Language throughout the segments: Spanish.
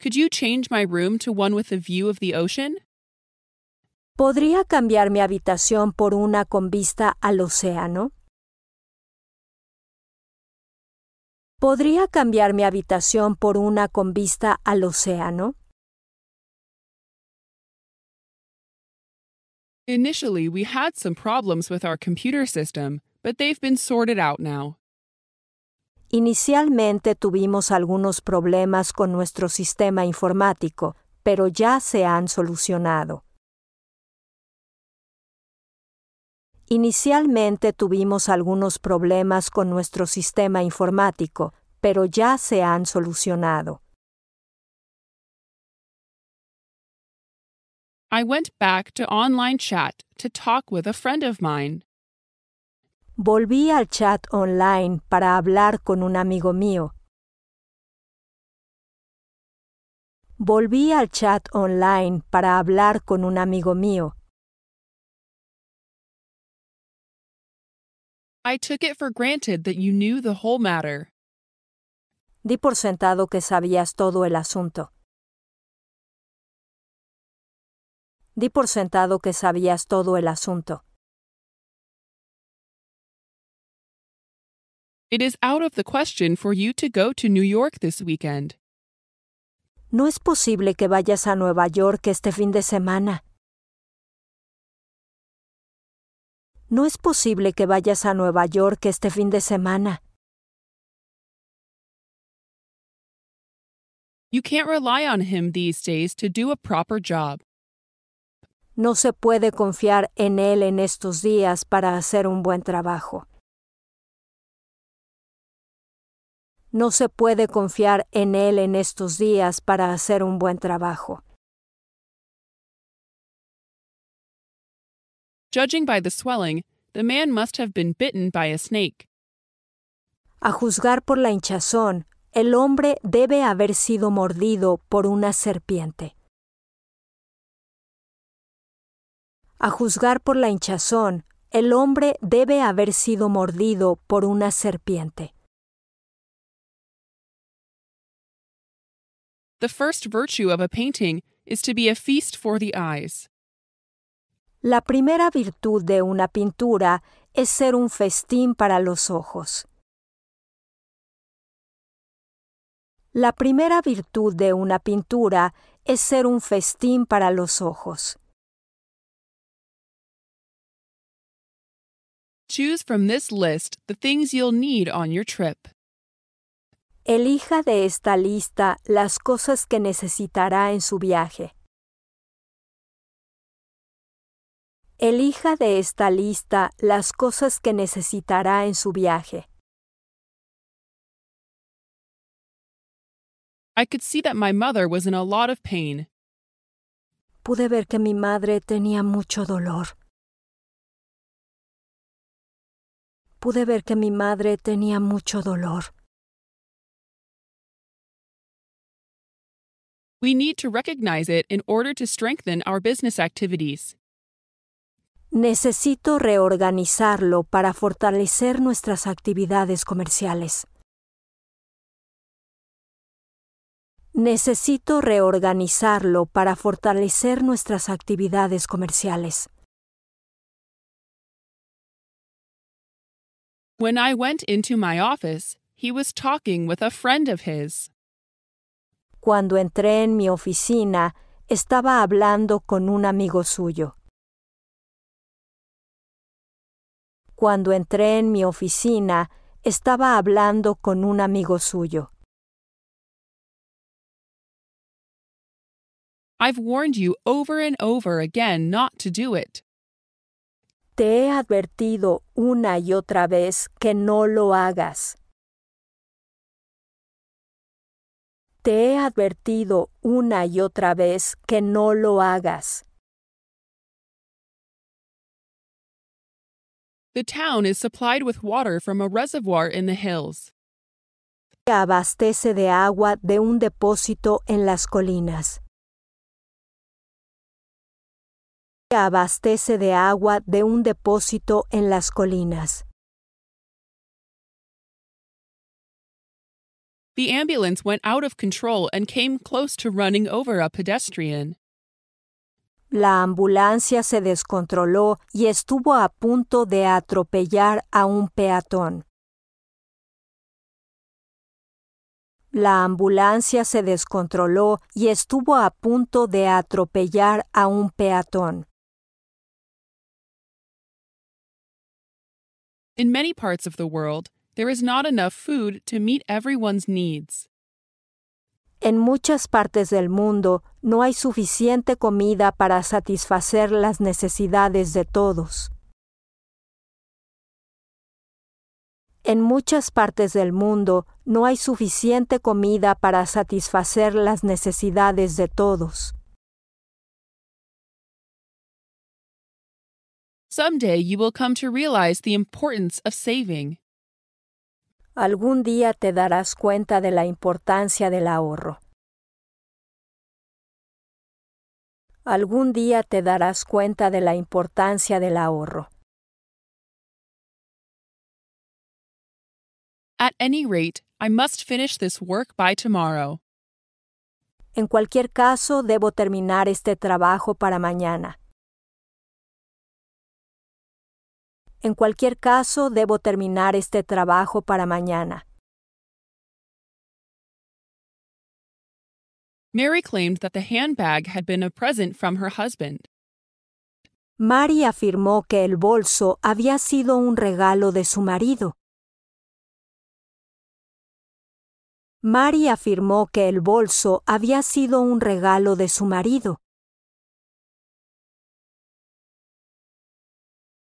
Could you change my room to one with a view of the ocean? ¿Podría cambiar mi habitación por una con vista al océano? ¿Podría cambiar mi habitación por una con vista al océano? Initially, we had some problems with our computer system, but they've been sorted out now. Inicialmente tuvimos algunos problemas con nuestro sistema informático, pero ya se han solucionado. Inicialmente tuvimos algunos problemas con nuestro sistema informático, pero ya se han solucionado. I went back to online chat to talk with a friend of mine. Volví al chat online para hablar con un amigo mío. Volví al chat online para hablar con un amigo mío. I took it for granted that you knew the whole matter. Di por sentado que sabías todo el asunto. Di por sentado que sabías todo el asunto. It is out of the question for you to go to New York this weekend. No es posible que vayas a Nueva York este fin de semana. No es posible que vayas a Nueva York este fin de semana. You can't rely on him these days to do a proper job. No se puede confiar en él en estos días para hacer un buen trabajo. No se puede confiar en Él en estos días para hacer un buen trabajo. Judging by the swelling, the man must have been bitten by a snake. A juzgar por la hinchazón, el hombre debe haber sido mordido por una serpiente. A juzgar por la hinchazón, el hombre debe haber sido mordido por una serpiente. The first virtue of a painting is to be a feast for the eyes. La primera virtud de una pintura es ser un festín para los ojos. La primera virtud de una pintura es ser un festín para los ojos. Choose from this list the things you'll need on your trip. Elija de esta lista las cosas que necesitará en su viaje. Elija de esta lista las cosas que necesitará en su viaje. I could see that my mother was in a lot of pain. Pude ver que mi madre tenía mucho dolor. Pude ver que mi madre tenía mucho dolor. We need to recognize it in order to strengthen our business activities. Necesito reorganizarlo para fortalecer nuestras actividades comerciales. Necesito reorganizarlo para fortalecer nuestras actividades comerciales. When I went into my office, he was talking with a friend of his. Cuando entré en mi oficina, estaba hablando con un amigo suyo. Cuando entré en mi oficina, estaba hablando con un amigo suyo. I've warned you over and over again not to do it. Te he advertido una y otra vez que no lo hagas. Te he advertido una y otra vez que no lo hagas. The town is supplied with water from a reservoir in the hills. Abastece de agua de un depósito en las colinas. Abastece de agua de un depósito en las colinas. The ambulance went out of control and came close to running over a pedestrian. La ambulancia se descontroló y estuvo a punto de atropellar a un peatón. La ambulancia se descontroló y estuvo a punto de atropellar a un peatón. In many parts of the world, There is not enough food to meet everyone's needs. En muchas partes del mundo no hay suficiente comida para satisfacer las necesidades de todos. En muchas partes del mundo no hay suficiente comida para satisfacer las necesidades de todos. Someday you will come to realize the importance of saving algún día te darás cuenta de la importancia del ahorro. Algún día te darás cuenta de la importancia del ahorro. At any rate, I must finish this work by tomorrow. En cualquier caso, debo terminar este trabajo para mañana. En cualquier caso, debo terminar este trabajo para mañana. Mary claimed that the handbag had been a present from her husband. Mary afirmó que el bolso había sido un regalo de su marido. Mary afirmó que el bolso había sido un regalo de su marido.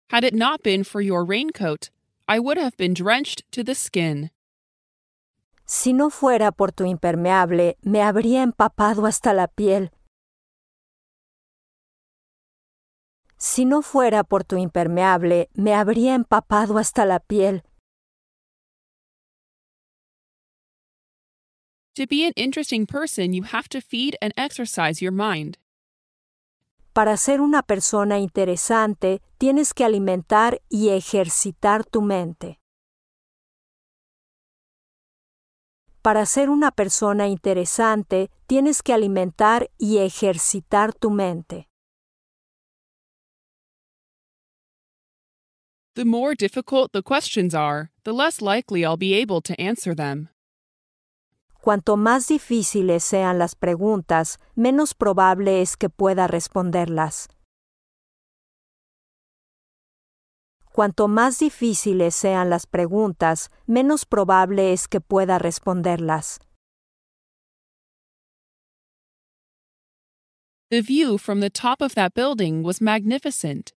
Had it not been for your raincoat, I would have been drenched to the skin. Si no fuera por tu impermeable, me habría empapado hasta la piel. Si no fuera por tu impermeable, me habría empapado hasta la piel. To be an interesting person, you have to feed and exercise your mind. para ser una persona interesante tienes que alimentar y ejercitar tu mente. Para ser una persona interesante tienes que alimentar y ejercitar tu mente. The more difficult the questions are, the less likely I'll be able to answer them. Cuanto más difíciles sean las preguntas, menos probable es que pueda responderlas. Cuanto más difíciles sean las preguntas, menos probable es que pueda responderlas. The view from the top of that building was magnificent.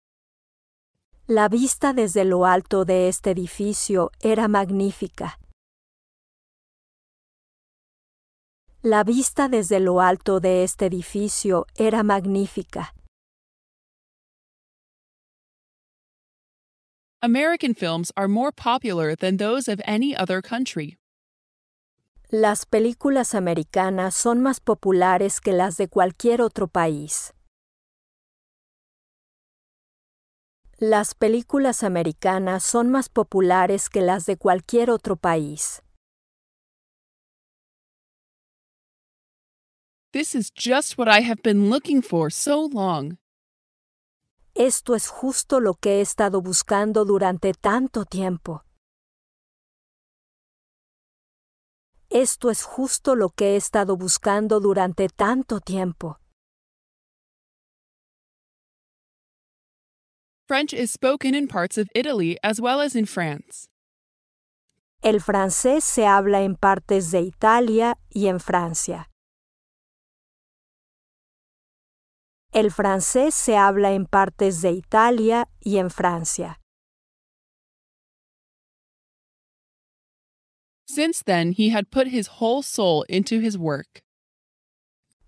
La vista desde lo alto de este edificio era magnífica. La vista desde lo alto de este edificio era magnífica. American films are more popular than those of any other country. Las películas americanas son más populares que las de cualquier otro país. Las películas americanas son más populares que las de cualquier otro país. This is just what I have been looking for so long. Esto es justo lo que he estado buscando durante tanto tiempo. Esto es justo lo que he estado buscando durante tanto tiempo. French is spoken in parts of Italy as well as in France. El francés se habla en partes de Italia y en Francia. El francés se habla en partes de Italia y en Francia.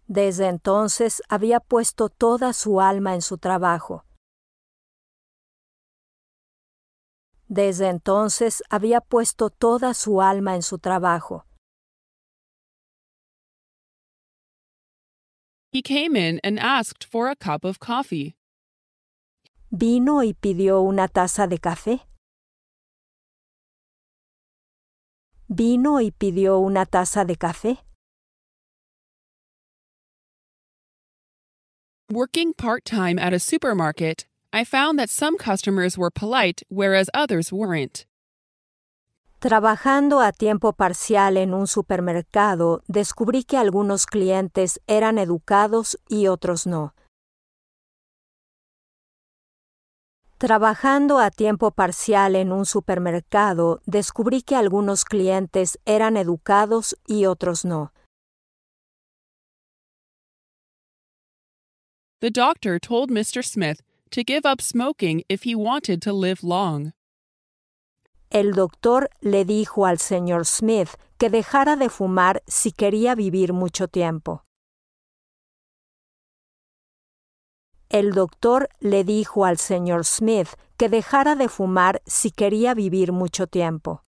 Desde entonces había puesto toda su alma en su trabajo. Desde entonces había puesto toda su alma en su trabajo. He came in and asked for a cup of coffee. Vino y pidió una taza de café. Vino y pidió una taza de café. Working part time at a supermarket, I found that some customers were polite whereas others weren't. Trabajando a tiempo parcial en un supermercado, descubrí que algunos clientes eran educados y otros no. Trabajando a tiempo parcial en un supermercado, descubrí que algunos clientes eran educados y otros no. The doctor told Mr. Smith to give up smoking if he wanted to live long. El doctor le dijo al señor Smith que dejara de fumar si quería vivir mucho tiempo. El doctor le dijo al señor Smith que dejara de fumar si quería vivir mucho tiempo.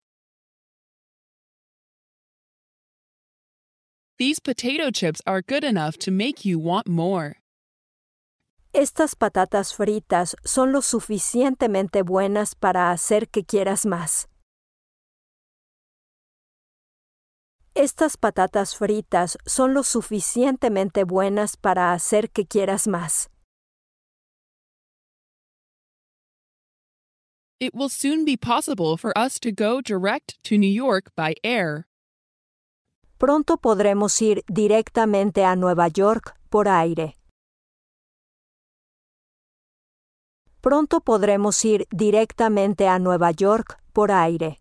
These potato chips are good enough to make you want more. Estas patatas fritas son lo suficientemente buenas para hacer que quieras más. Estas patatas fritas son lo suficientemente buenas para hacer que quieras más. It will soon be possible for us to go direct to New York by air. Pronto podremos ir directamente a Nueva York por aire. Pronto podremos ir directamente a Nueva York por aire.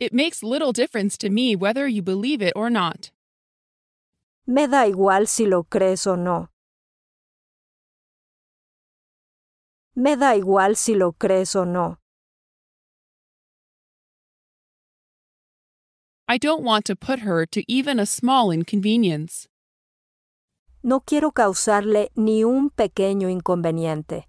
It makes little difference to me whether you believe it or not. Me da igual si lo crees o no. Me da igual si lo crees o no. I don't want to put her to even a small inconvenience. No quiero causarle ni un pequeño inconveniente.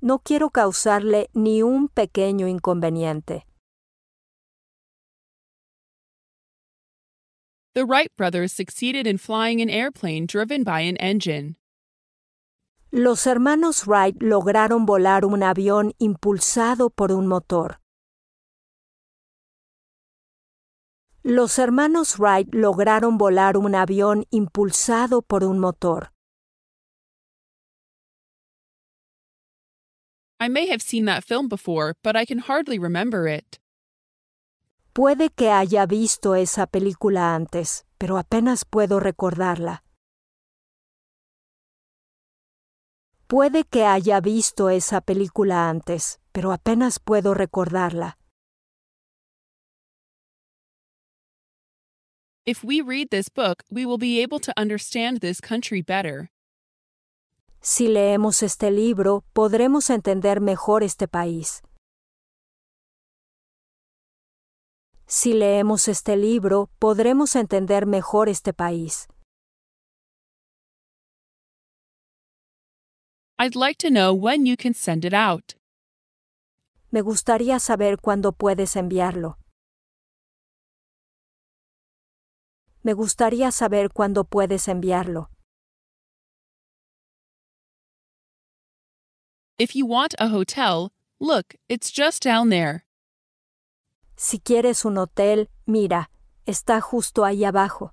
No quiero causarle ni un pequeño inconveniente. The Wright brothers succeeded in flying an airplane driven by an engine. Los hermanos Wright lograron volar un avión impulsado por un motor. Los hermanos Wright lograron volar un avión impulsado por un motor. I may have seen that film before, but I can hardly remember it. Puede que haya visto esa película antes, pero apenas puedo recordarla. Puede que haya visto esa película antes, pero apenas puedo recordarla. If we read this book, we will be able to understand this country better. Si leemos este libro, podremos entender mejor este país. Si leemos este libro, podremos entender mejor este país. I'd like to know when you can send it out. Me gustaría saber cuándo puedes enviarlo. Me gustaría saber cuándo puedes enviarlo. If you want a hotel, look, it's just down there. Si quieres un hotel, mira, está justo ahí abajo.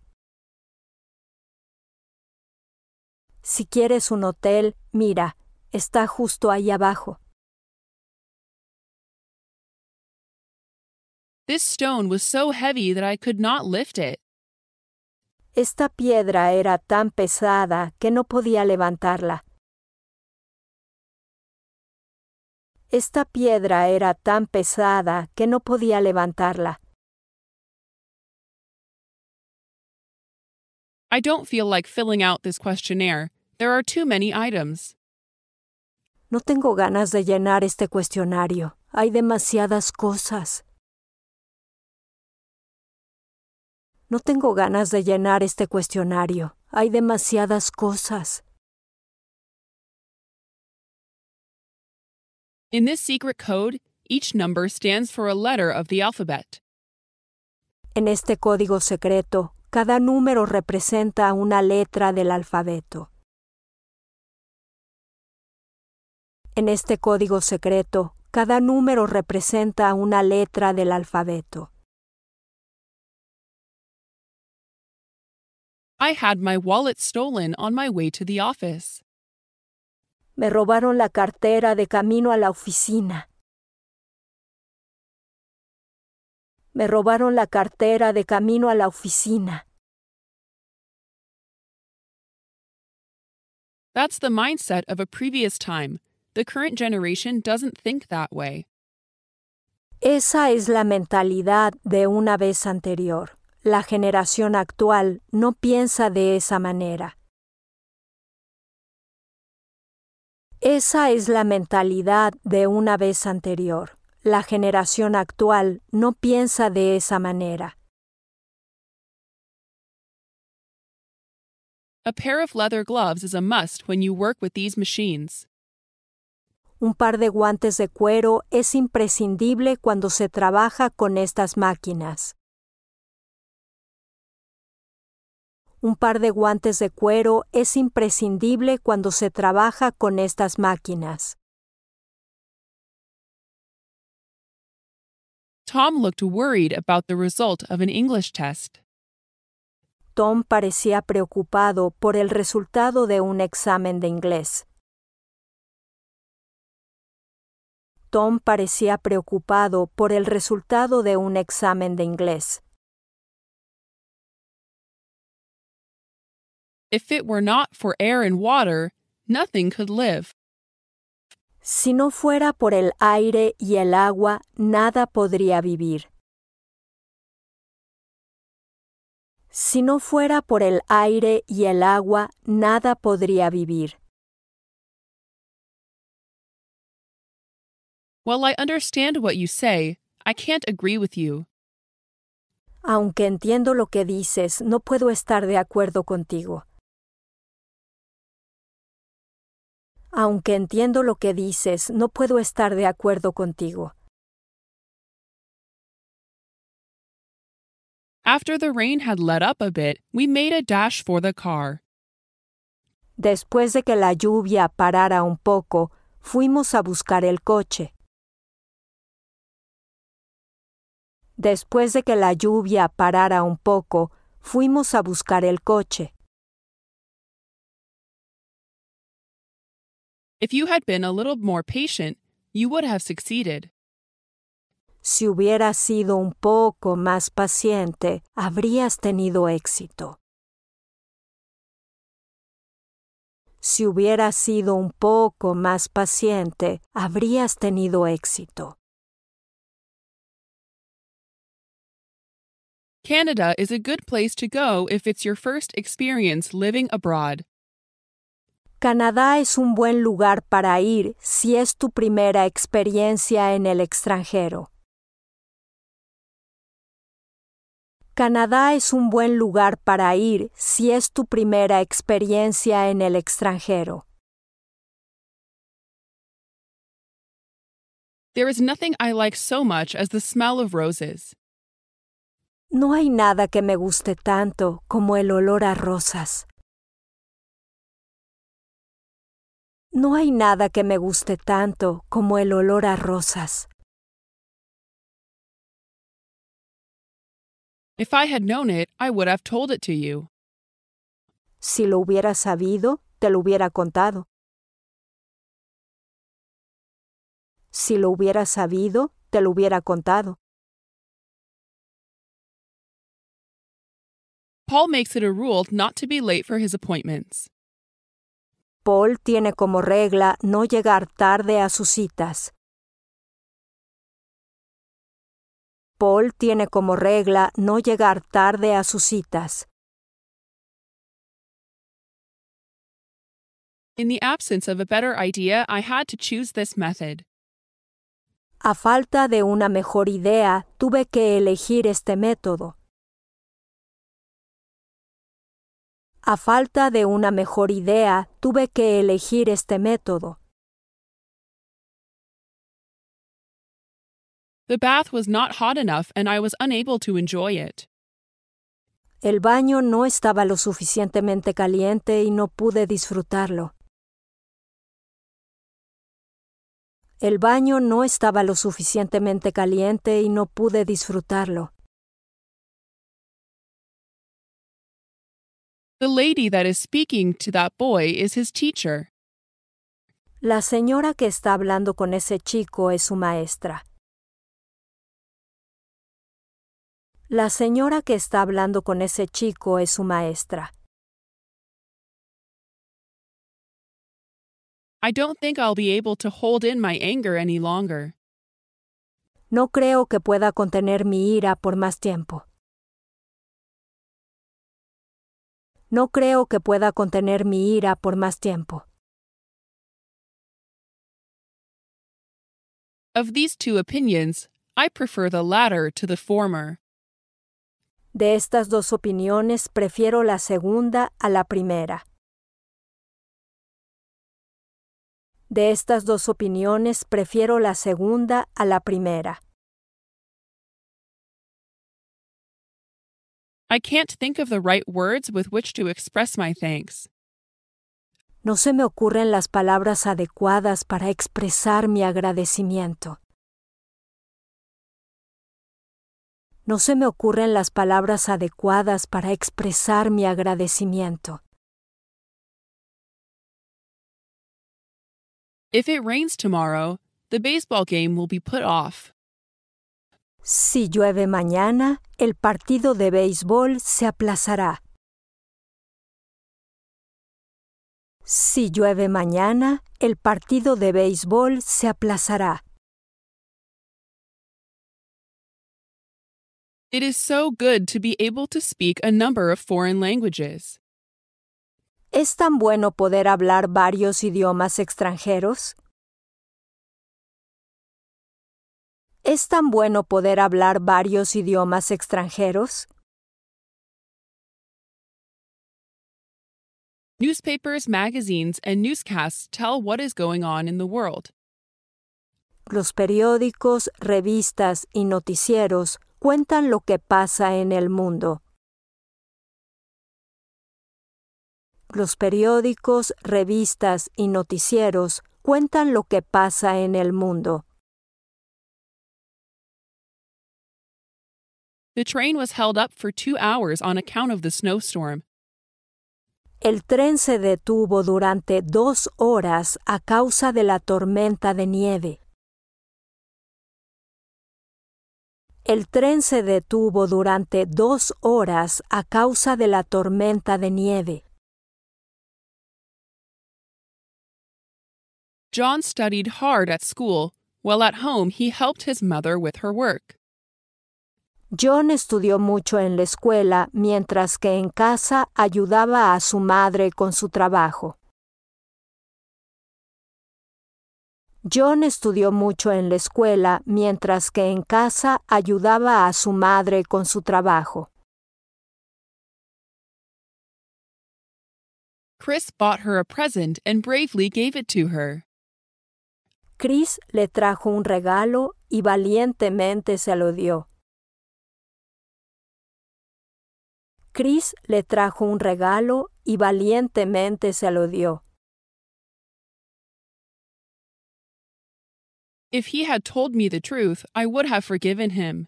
Si quieres un hotel, mira, está justo ahí abajo. This stone was so heavy that I could not lift it. Esta piedra era tan pesada que no podía levantarla. Esta piedra era tan pesada que no podía levantarla. I don't feel like filling out this questionnaire. There are too many items. No tengo ganas de llenar este cuestionario. Hay demasiadas cosas. No tengo ganas de llenar este cuestionario. Hay demasiadas cosas. In this secret code, each number stands for a letter of the alphabet. En este código secreto, cada número representa una letra del alfabeto. En este código secreto, cada número representa una letra del alfabeto. I had my wallet stolen on my way to the office. Me robaron la cartera de camino a la oficina. Me robaron la cartera de camino a la oficina. That's the mindset of a previous time. The current generation doesn't think that way. Esa es la mentalidad de una vez anterior. la generación actual no piensa de esa manera. Esa es la mentalidad de una vez anterior. La generación actual no piensa de esa manera. Un par de guantes de cuero es imprescindible cuando se trabaja con estas máquinas. Un par de guantes de cuero es imprescindible cuando se trabaja con estas máquinas. Tom looked worried about the result of an English test. Tom parecía preocupado por el resultado de un examen de inglés. Tom parecía preocupado por el resultado de un examen de inglés. If it were not for air and water, nothing could live. Si no fuera por el aire y el agua, nada podría vivir. Si no fuera por el aire y el agua, nada podría vivir. Well, I understand what you say, I can't agree with you. Aunque entiendo lo que dices, no puedo estar de acuerdo contigo. Aunque entiendo lo que dices, no puedo estar de acuerdo contigo. After the rain had let up a bit, we made a dash for the car. Después de que la lluvia parara un poco, fuimos a buscar el coche. Después de que la lluvia parara un poco, fuimos a buscar el coche. If you had been a little more patient, you would have succeeded. Si hubieras sido un poco más paciente, habrías tenido éxito. Si hubiera sido un poco más paciente, habrías tenido éxito. Canada is a good place to go if it's your first experience living abroad. Canadá es un buen lugar para ir si es tu primera experiencia en el extranjero. Canadá es un buen lugar para ir si es tu primera experiencia en el extranjero. There is nothing I like so much as the smell of roses. No hay nada que me guste tanto como el olor a rosas. No hay nada que me guste tanto como el olor a rosas. If I had known it, I would have told it to you. Si lo hubiera sabido, te lo hubiera contado. Si lo hubiera sabido, te lo hubiera contado. Paul makes it a rule not to be late for his appointments. Paul tiene como regla no llegar tarde a sus citas. Paul tiene como regla no llegar tarde a sus citas. In the absence of a better idea, I had to choose this method. A falta de una mejor idea, tuve que elegir este método. A falta de una mejor idea, tuve que elegir este método. The bath was not hot enough and I was unable to enjoy it. El baño no estaba lo suficientemente caliente y no pude disfrutarlo. El baño no estaba lo suficientemente caliente y no pude disfrutarlo. lady that is speaking to that boy is his teacher. La señora que está hablando con ese chico es su maestra. La señora que está hablando con ese chico es su maestra. I don't think I'll be able to hold in my anger any longer. No creo que pueda contener mi ira por más tiempo. No creo que pueda contener mi ira por más tiempo. Of these two opinions, I prefer the latter to the former. De estas dos opiniones, prefiero la segunda a la primera. De estas dos opiniones, prefiero la segunda a la primera. I can't think of the right words with which to express my thanks. No se me ocurren las palabras adecuadas para expresar mi agradecimiento. No se me ocurren las palabras adecuadas para expresar mi agradecimiento. If it rains tomorrow, the baseball game will be put off. Si llueve mañana, el partido de béisbol se aplazará. Si llueve mañana, el partido de béisbol se aplazará. It is so good to be able to speak a number of foreign languages. Es tan bueno poder hablar varios idiomas extranjeros. ¿Es tan bueno poder hablar varios idiomas extranjeros? world. Los periódicos, revistas y noticieros cuentan lo que pasa en el mundo. Los periódicos, revistas y noticieros cuentan lo que pasa en el mundo. The train was held up for two hours on account of the snowstorm. El tren se detuvo durante dos horas a causa de la tormenta de nieve. El tren se detuvo durante dos horas a causa de la tormenta de nieve. John studied hard at school, while at home he helped his mother with her work. John estudió mucho en la escuela, mientras que en casa ayudaba a su madre con su trabajo. John estudió mucho en la escuela, mientras que en casa ayudaba a su madre con su trabajo. Chris bought her a present and bravely gave it to her. Chris le trajo un regalo y valientemente se lo dio. Chris le trajo un regalo y valientemente se lo dio. If he had told me the truth, I would have forgiven him.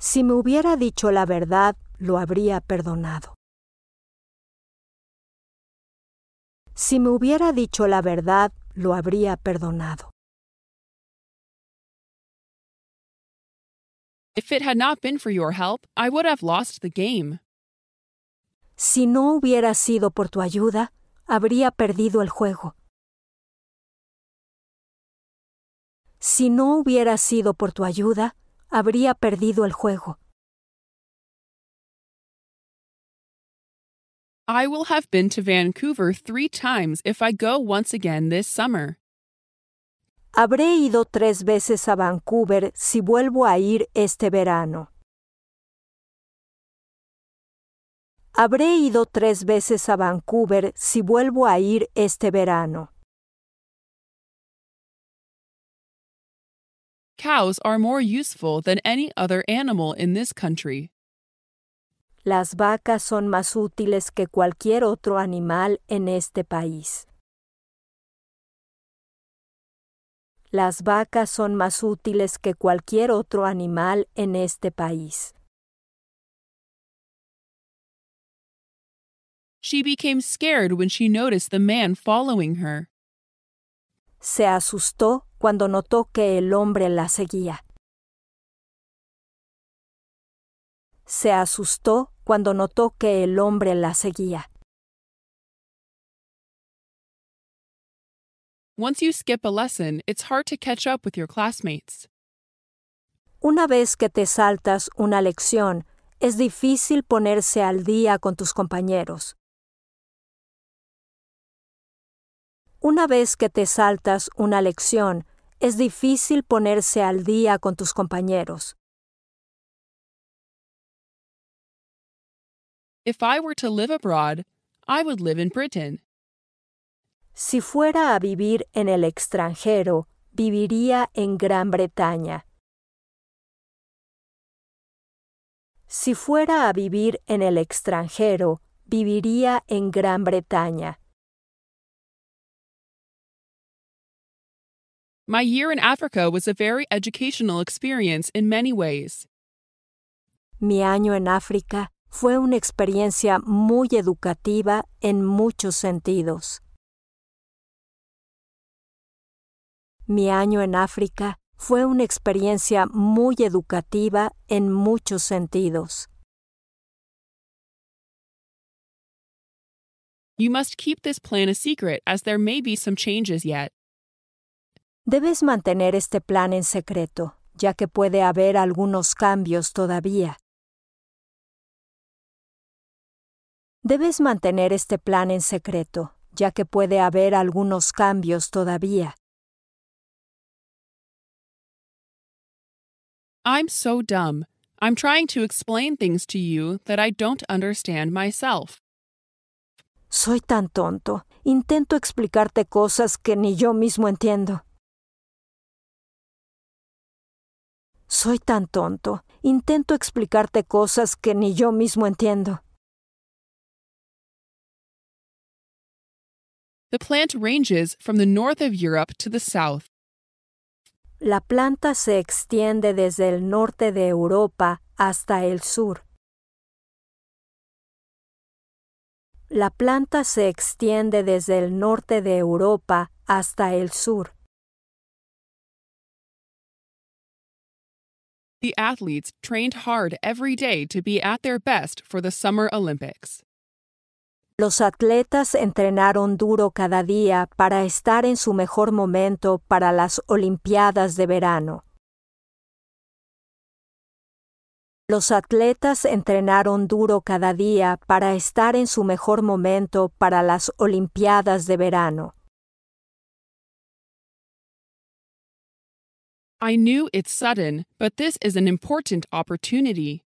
Si me hubiera dicho la verdad, lo habría perdonado. Si me hubiera dicho la verdad, lo habría perdonado. If it had not been for your help, I would have lost the game. Si no hubiera sido por tu ayuda, habría perdido el juego. Si no hubiera sido por tu ayuda, habría perdido el juego. I will have been to Vancouver three times if I go once again this summer. Habré ido tres veces a Vancouver si vuelvo a ir este verano. Habré ido tres veces a Vancouver si vuelvo a ir este verano. Cows are more useful than any other animal in this country. Las vacas son más útiles que cualquier otro animal en este país. Las vacas son más útiles que cualquier otro animal en este país. She became scared when she noticed the man following her. Se asustó cuando notó que el hombre la seguía. Se asustó cuando notó que el hombre la seguía. Once you skip a lesson, it's hard to catch up with your classmates. Una vez que te saltas una lección, es difícil ponerse al día con tus compañeros. Una vez que te saltas una lección, es difícil ponerse al día con tus compañeros. If I were to live abroad, I would live in Britain. Si fuera a vivir en el extranjero, viviría en Gran Bretaña. Si fuera a vivir en el extranjero, viviría en Gran Bretaña. My year in Africa was a very educational experience in many ways. Mi año en África fue una experiencia muy educativa en muchos sentidos. Mi año en África fue una experiencia muy educativa en muchos sentidos. You must keep this plan a secret as there may be some changes yet. Debes mantener este plan en secreto, ya que puede haber algunos cambios todavía. Debes mantener este plan en secreto, ya que puede haber algunos cambios todavía. I'm so dumb. I'm trying to explain things to you that I don't understand myself. Soy tan tonto. Intento explicarte cosas que ni yo mismo entiendo. Soy tan tonto. Intento explicarte cosas que ni yo mismo entiendo. The plant ranges from the north of Europe to the south. La planta se extiende desde el norte de Europa hasta el sur. La planta se extiende desde el norte de Europa hasta el sur. The athletes trained hard every day to be at their best for the Summer Olympics. Los atletas entrenaron duro cada día para estar en su mejor momento para las Olimpiadas de verano. Los atletas entrenaron duro cada día para estar en su mejor momento para las Olimpiadas de verano. I knew it's sudden, but this is an important opportunity.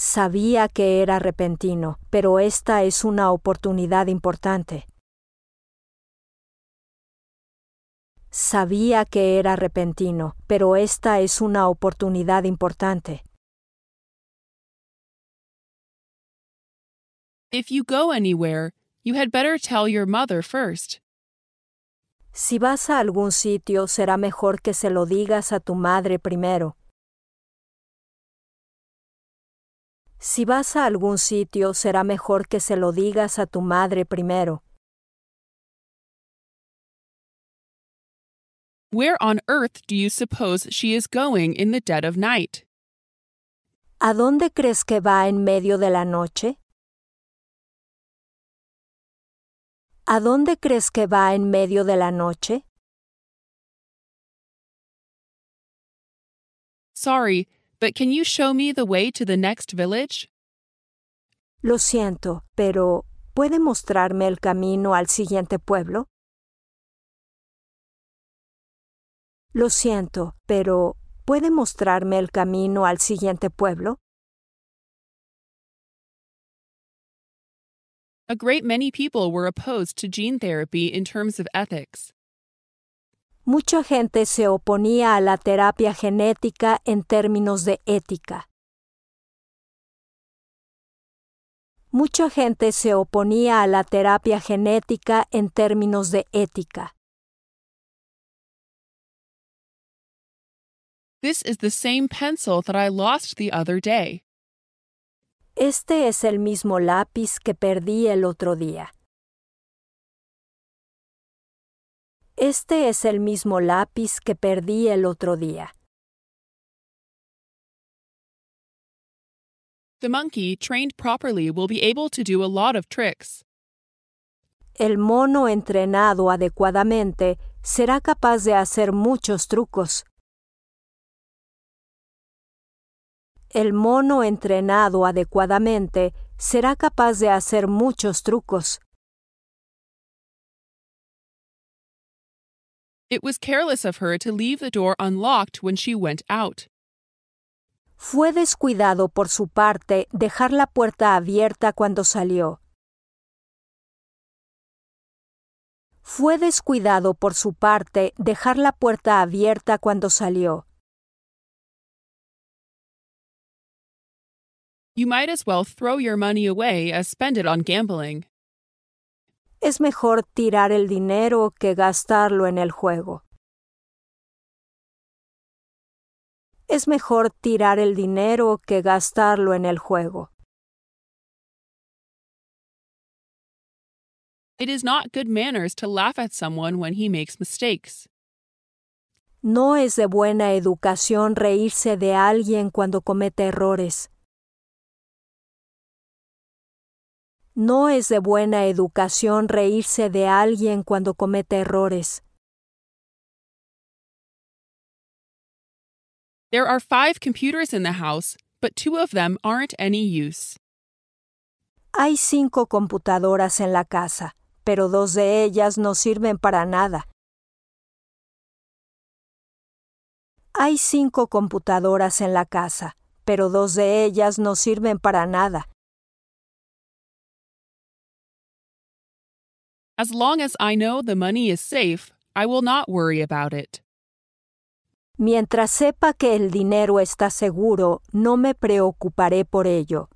Sabía que era repentino, pero esta es una oportunidad importante. Sabía que era repentino, pero esta es una oportunidad importante. If you go anywhere, you had better tell your mother first. Si vas a algún sitio, será mejor que se lo digas a tu madre primero. Si vas a algún sitio, será mejor que se lo digas a tu madre primero. Where on earth do you suppose she is going in the dead of night? ¿A dónde crees que va en medio de la noche? ¿A dónde crees que va en medio de la noche? Sorry, but can you show me the way to the next village? Lo siento, pero ¿puede mostrarme el camino al siguiente pueblo? Lo siento, pero ¿puede mostrarme el camino al siguiente pueblo? A great many people were opposed to gene therapy in terms of ethics. mucha gente se oponía a la terapia genética en términos de ética. Mucha gente se oponía a la terapia genética en términos de ética. This is the same pencil that I lost the other day. Este es el mismo lápiz que perdí el otro día. Este es el mismo lápiz que perdí el otro día. El mono entrenado adecuadamente será capaz de hacer muchos trucos. El mono entrenado adecuadamente será capaz de hacer muchos trucos. It was careless of her to leave the door unlocked when she went out. Fue descuidado por su parte dejar la puerta abierta cuando salió. Fue descuidado por su parte dejar la puerta abierta cuando salió. You might as well throw your money away as spend it on gambling. es mejor tirar el dinero que gastarlo en el juego. Es mejor tirar el dinero que gastarlo en el juego. It is not good manners to laugh at someone when he makes mistakes. No es de buena educación reírse de alguien cuando comete errores. No es de buena educación reírse de alguien cuando comete errores. There are five computers in the house, but two of them aren't any use. Hay cinco computadoras en la casa, pero dos de ellas no sirven para nada. Hay cinco computadoras en la casa, pero dos de ellas no sirven para nada. As long as I know the money is safe, I will not worry about it. Mientras sepa que el dinero está seguro, no me preocuparé por ello.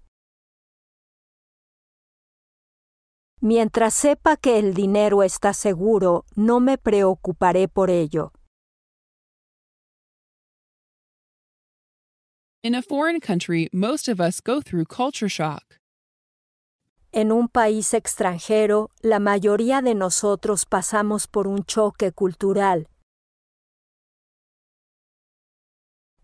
Mientras sepa que el dinero está seguro, no me preocuparé por ello. In a foreign country, most of us go through culture shock. En un país extranjero, la mayoría de nosotros pasamos por un choque cultural.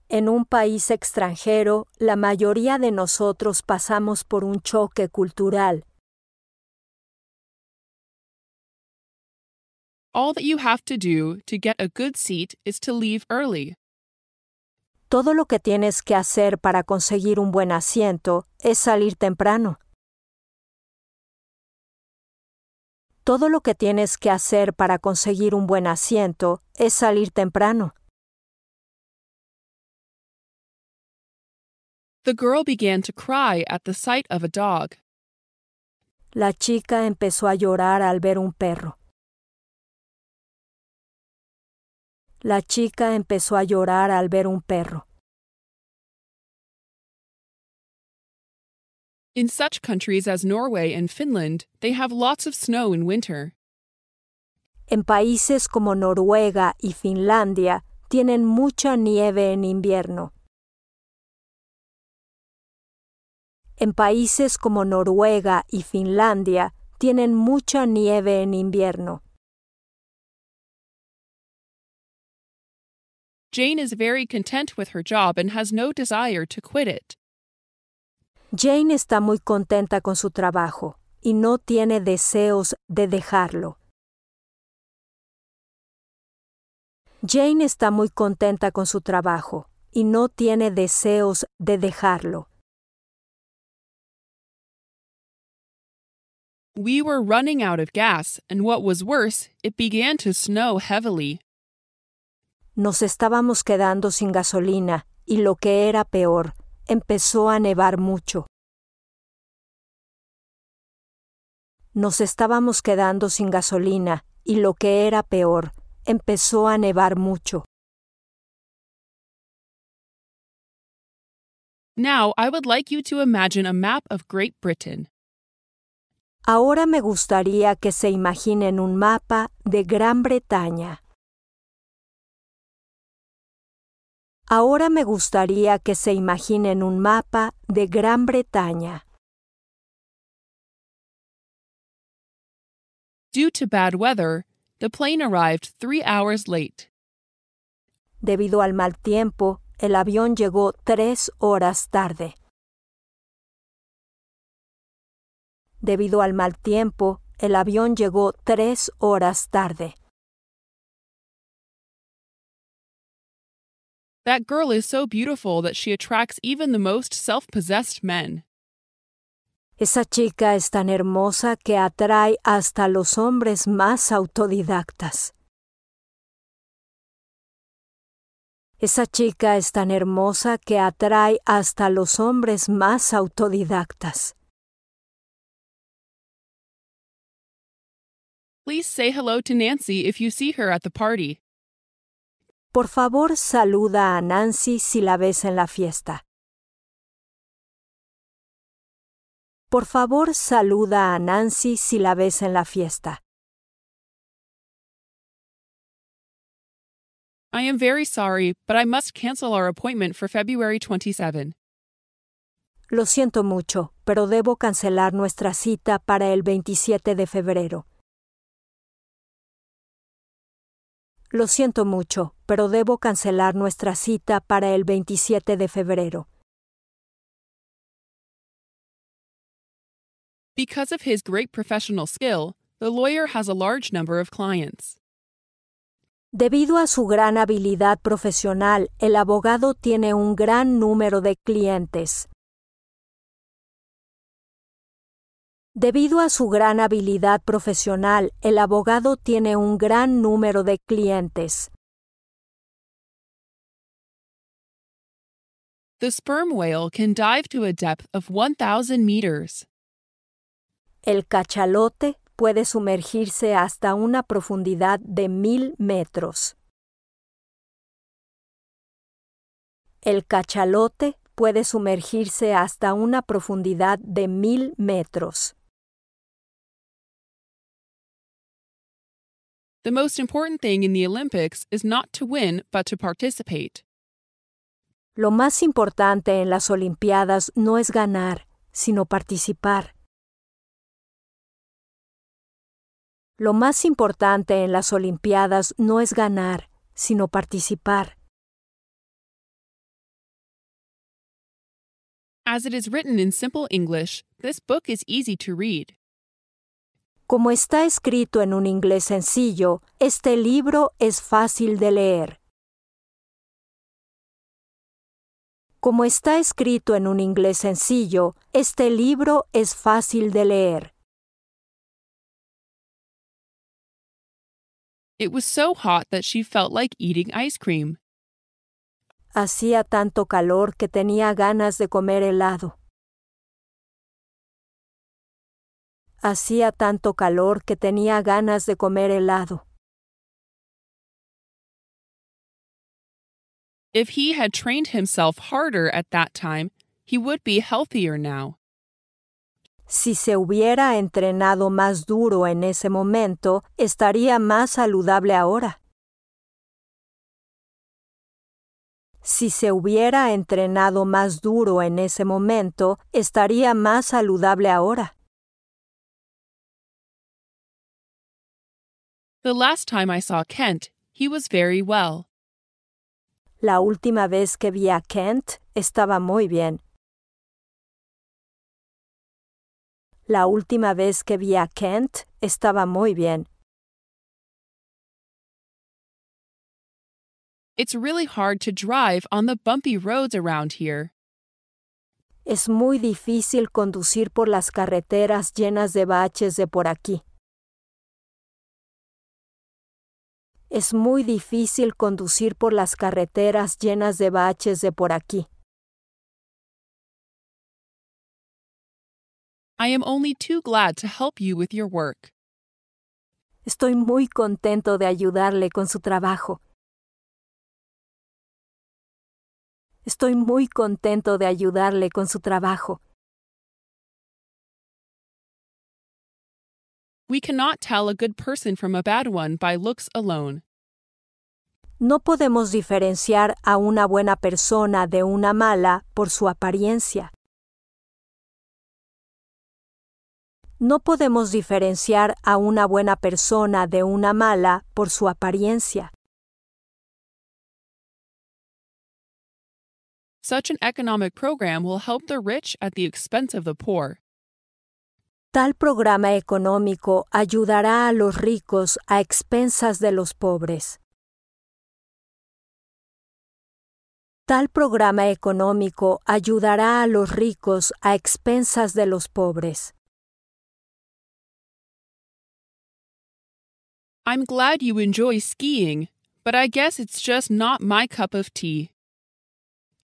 En un país extranjero, la mayoría de nosotros pasamos por un choque cultural. All that you have to do to get a good seat is to leave early. Todo lo que tienes que hacer para conseguir un buen asiento es salir temprano. Todo lo que tienes que hacer para conseguir un buen asiento es salir temprano. The girl began to cry at the sight of a dog. La chica empezó a llorar al ver un perro. La chica empezó a llorar al ver un perro. In such countries as Norway and Finland, they have lots of snow in winter. En países como Noruega y Finlandia, tienen mucha nieve en invierno. En países como Noruega y Finlandia, tienen mucha nieve en invierno. Jane is very content with her job and has no desire to quit it. Jane está muy contenta con su trabajo y no tiene deseos de dejarlo. Jane está muy contenta con su trabajo y no tiene deseos de dejarlo. We were running out of gas, and what was worse, it began to snow heavily. Nos estábamos quedando sin gasolina, y lo que era peor, empezó a nevar mucho. Nos estábamos quedando sin gasolina y lo que era peor, empezó a nevar mucho. Now I would like you to imagine a map of Great Britain. Ahora me gustaría que se imaginen un mapa de Gran Bretaña. Ahora me gustaría que se imaginen un mapa de Gran Bretaña. Due to bad weather, the plane arrived three hours late. Debido al mal tiempo, el avión llegó tres horas tarde. Debido al mal tiempo, el avión llegó tres horas tarde. That girl is so beautiful that she attracts even the most self possessed men. Esa chica es tan hermosa que atrae hasta los hombres más autodidactas. Esa chica es tan hermosa que atrae hasta los hombres más autodidactas. Please say hello to Nancy if you see her at the party. Por favor, saluda a Nancy si la ves en la fiesta. Por favor, saluda a Nancy si la ves en la fiesta. I am very sorry, but I must cancel our appointment for February 27. Lo siento mucho, pero debo cancelar nuestra cita para el 27 de febrero. Lo siento mucho, pero debo cancelar nuestra cita para el 27 de febrero. Because of his great professional skill, the lawyer has a large number of clients. Debido a su gran habilidad profesional, el abogado tiene un gran número de clientes. Debido a su gran habilidad profesional, el abogado tiene un gran número de clientes. The sperm whale can dive to a depth of 1000 meters. El cachalote puede sumergirse hasta una profundidad de 1000 metros. El cachalote puede sumergirse hasta una profundidad de 1000 metros. The most important thing in the Olympics is not to win, but to participate. Lo más importante en las Olimpiadas no es ganar, sino participar. Lo más importante en las Olimpiadas no es ganar, sino participar. As it is written in simple English, this book is easy to read. Como está escrito en un inglés sencillo, este libro es fácil de leer. Como está escrito en un inglés sencillo, este libro es fácil de leer. It was so hot that she felt like eating ice cream. Hacía tanto calor que tenía ganas de comer helado. Hacía tanto calor que tenía ganas de comer helado. If he had trained himself harder at that time, he would be healthier now. Si se hubiera entrenado más duro en ese momento, estaría más saludable ahora. Si se hubiera entrenado más duro en ese momento, estaría más saludable ahora. The last time I saw Kent, he was very well. La última vez que vi a Kent, estaba muy bien. La última vez que vi a Kent, estaba muy bien. It's really hard to drive on the bumpy roads around here. Es muy difícil conducir por las carreteras llenas de baches de por aquí. Es muy difícil conducir por las carreteras llenas de baches de por aquí. I am only too glad to help you with your work. Estoy muy contento de ayudarle con su trabajo. Estoy muy contento de ayudarle con su trabajo. We cannot tell a good person from a bad one by looks alone. No podemos diferenciar a una buena persona de una mala por su apariencia. No podemos diferenciar a una buena persona de una mala por su apariencia. Such an economic program will help the rich at the expense of the poor. Tal programa económico ayudará a los ricos a expensas de los pobres. Tal programa económico ayudará a los ricos a expensas de los pobres. I'm glad you enjoy skiing, but I guess it's just not my cup of tea.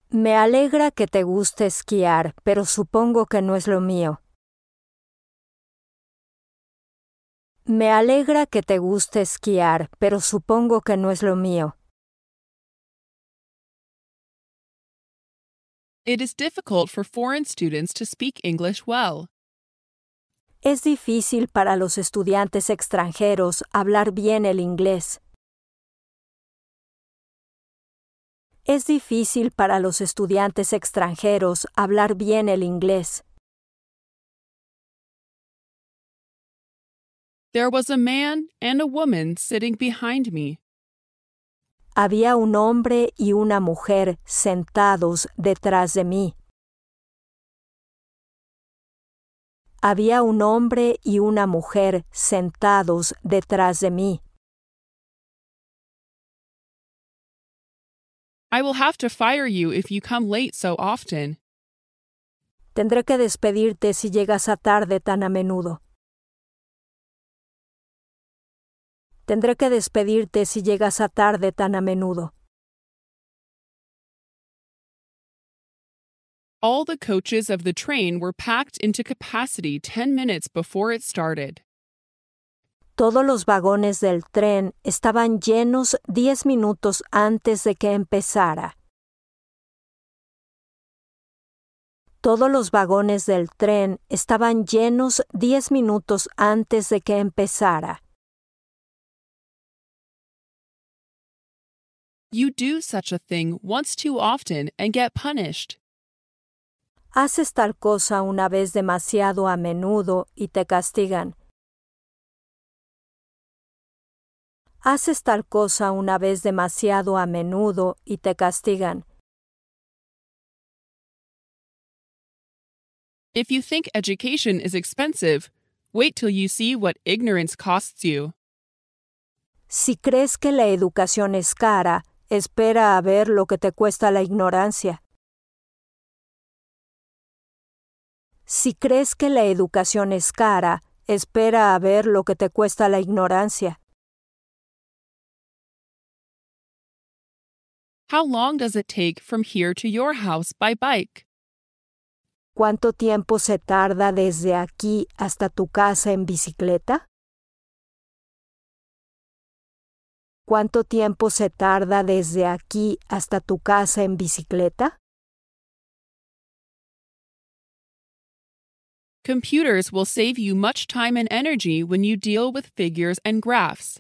Me alegra que te guste esquiar, pero supongo que no es lo mío. Me alegra que te guste esquiar, pero supongo que no es lo mío. It is difficult for foreign students to speak English well. Es difícil para los estudiantes extranjeros hablar bien el inglés. Es difícil para los estudiantes extranjeros hablar bien el inglés. There was a man and a woman sitting behind me. Había un hombre y una mujer sentados detrás de mí. Había un hombre y una mujer sentados detrás de mí. I will have to fire you if you come late so often. Tendré que despedirte si llegas a tarde tan a menudo. Tendré que despedirte si llegas a tarde tan a menudo. All the coaches of the train were packed into capacity 10 minutes before it started. Todos los vagones del tren estaban llenos 10 minutos antes de que empezara. Todos los vagones del tren estaban llenos diez minutos antes de que empezara. You do such a thing once too often and get punished. Haces tal cosa una vez demasiado a menudo y te castigan. Haces tal cosa una vez demasiado a menudo y te castigan. If you think education is expensive, wait till you see what ignorance costs you. Si crees que la educación es cara, Espera a ver lo que te cuesta la ignorancia. Si crees que la educación es cara, espera a ver lo que te cuesta la ignorancia. How long does it take from here to your house by bike? ¿Cuánto tiempo se tarda desde aquí hasta tu casa en bicicleta? ¿Cuánto tiempo se tarda desde aquí hasta tu casa en bicicleta? Computers will save you much time and energy when you deal with figures and graphs.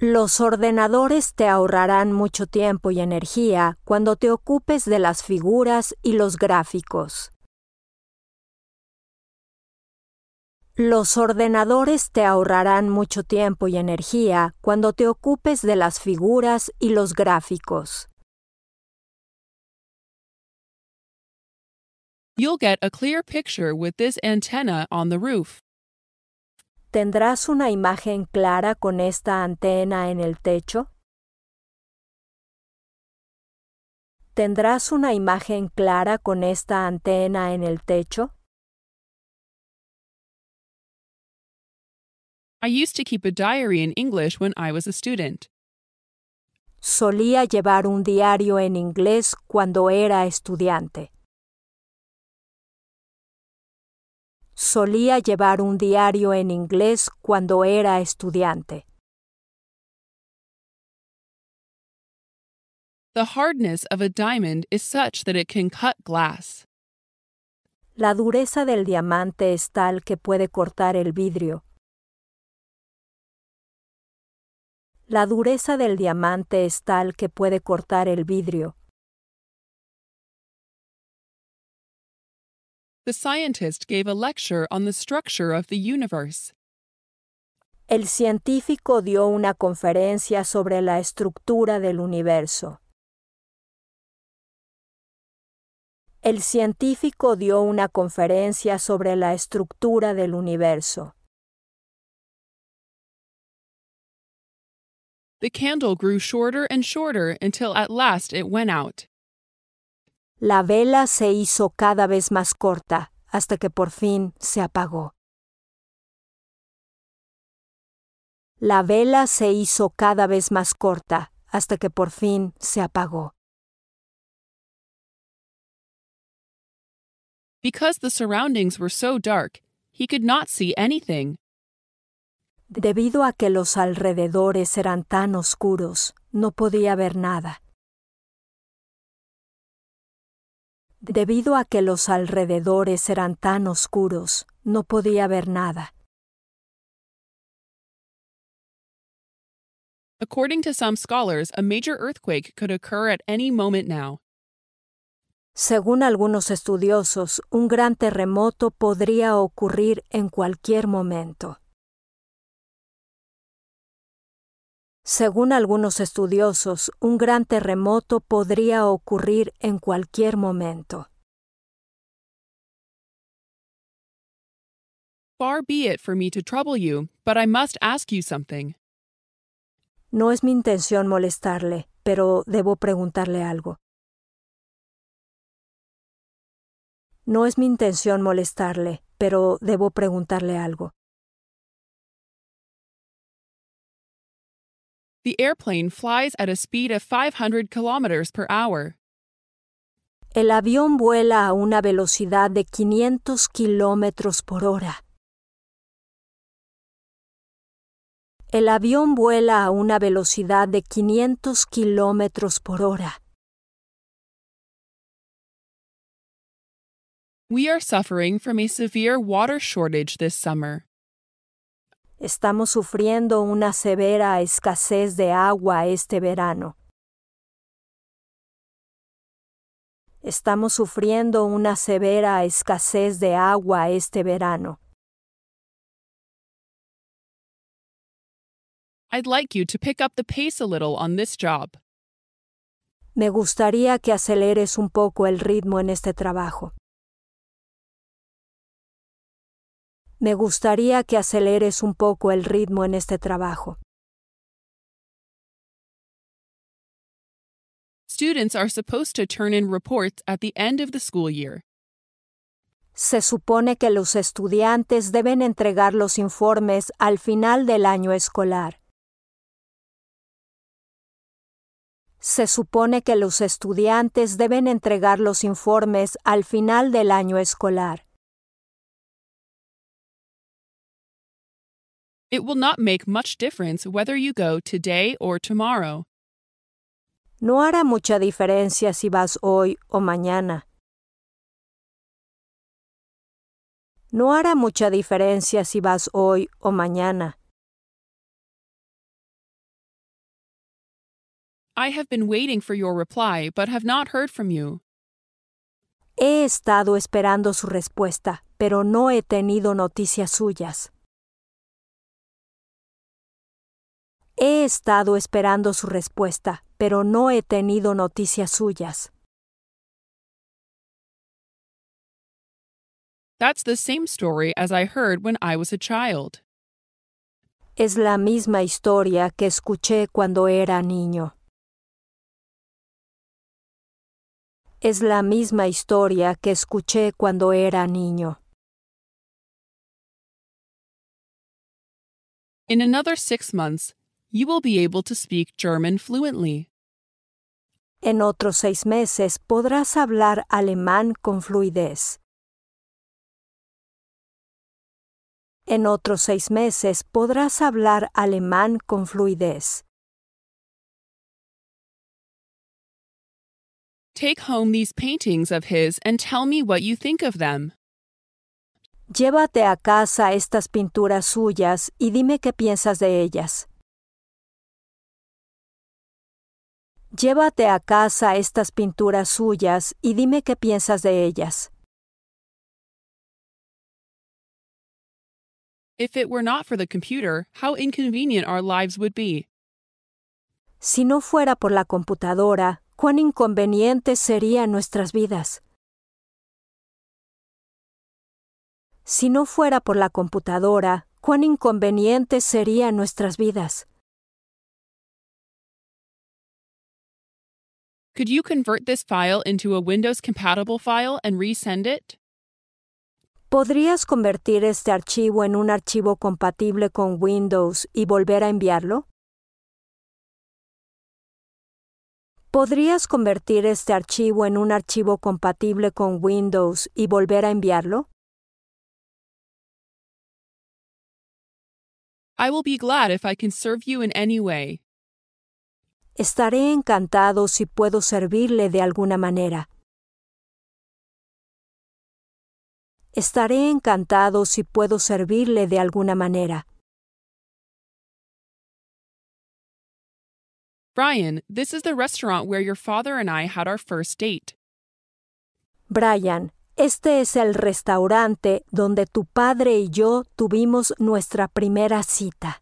Los ordenadores te ahorrarán mucho tiempo y energía cuando te ocupes de las figuras y los gráficos. Los ordenadores te ahorrarán mucho tiempo y energía cuando te ocupes de las figuras y los gráficos. ¿Tendrás una imagen clara con esta antena en el techo? ¿Tendrás una imagen clara con esta antena en el techo? I used to keep a diary in English when I was a student. Solía llevar un diario en inglés cuando era estudiante. Solía llevar un diario en inglés cuando era estudiante. The hardness of a diamond is such that it can cut glass. La dureza del diamante es tal que puede cortar el vidrio. La dureza del diamante es tal que puede cortar el vidrio. El científico dio una conferencia sobre la estructura del universo. El científico dio una conferencia sobre la estructura del universo. The candle grew shorter and shorter until at last it went out. La vela se hizo cada vez más corta hasta que por fin se apagó. La vela se hizo cada vez más corta hasta que por fin se apagó. Because the surroundings were so dark, he could not see anything. Debido a que los alrededores eran tan oscuros, no podía ver nada. Debido a que los alrededores eran tan oscuros, no podía ver nada. According to some scholars, a major earthquake could occur at any moment now. Según algunos estudiosos, un gran terremoto podría ocurrir en cualquier momento. Según algunos estudiosos, un gran terremoto podría ocurrir en cualquier momento. Far be it for me to trouble you, but I must ask you something. No es mi intención molestarle, pero debo preguntarle algo. No es mi intención molestarle, pero debo preguntarle algo. The airplane flies at a speed of 500 kilometers per hour. El avión vuela a una velocidad de 500 kilómetros por hora. El avión vuela a una velocidad de 500 kilómetros por hora. We are suffering from a severe water shortage this summer. Estamos sufriendo una severa escasez de agua este verano. Estamos sufriendo una severa escasez de agua este verano. I'd like you to pick up the pace a little on this job. Me gustaría que aceleres un poco el ritmo en este trabajo. Me gustaría que aceleres un poco el ritmo en este trabajo. Students are supposed to turn in reports at the end of the school year. Se supone que los estudiantes deben entregar los informes al final del año escolar. Se supone que los estudiantes deben entregar los informes al final del año escolar. It will not make much difference whether you go today or tomorrow. No hará mucha diferencia si vas hoy o mañana. No hará mucha diferencia si vas hoy o mañana. I have been waiting for your reply, but have not heard from you. He estado esperando su respuesta, pero no he tenido noticias suyas. He estado esperando su respuesta, pero no he tenido noticias suyas. That's the same story as I heard when I was a child. Es la misma historia que escuché cuando era niño. Es la misma historia que escuché cuando era niño. In another six months, you will be able to speak German fluently. En otros seis meses podrás hablar alemán con fluidez. En otros seis meses podrás hablar alemán con fluidez. Take home these paintings of his and tell me what you think of them. Llévate a casa estas pinturas suyas y dime qué piensas de ellas. Llévate a casa estas pinturas suyas y dime qué piensas de ellas. If it were not for the computer, how inconvenient our lives would be. Si no fuera por la computadora, cuán inconveniente serían nuestras vidas. Si no fuera por la computadora, cuán inconveniente serían nuestras vidas. Could you convert this file into a Windows compatible file and resend it? ¿Podrías convertir este archivo en un archivo compatible con Windows y volver a enviarlo? ¿Podrías convertir este archivo en un archivo compatible con Windows y volver a enviarlo? I will be glad if I can serve you in any way. Estaré encantado si puedo servirle de alguna manera. Estaré encantado si puedo servirle de alguna manera. Brian, this is the restaurant where your father and I had our first date. Brian, este es el restaurante donde tu padre y yo tuvimos nuestra primera cita.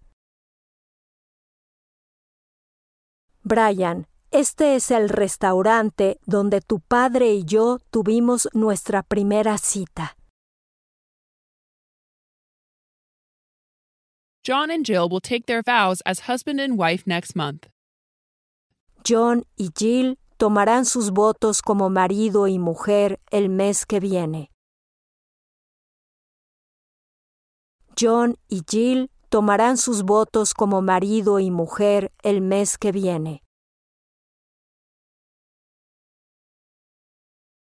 Brian, este es el restaurante donde tu padre y yo tuvimos nuestra primera cita. John and Jill will take their vows as husband and wife next month. John y Jill tomarán sus votos como marido y mujer el mes que viene. John y Jill tomarán sus votos como marido y mujer el mes que viene.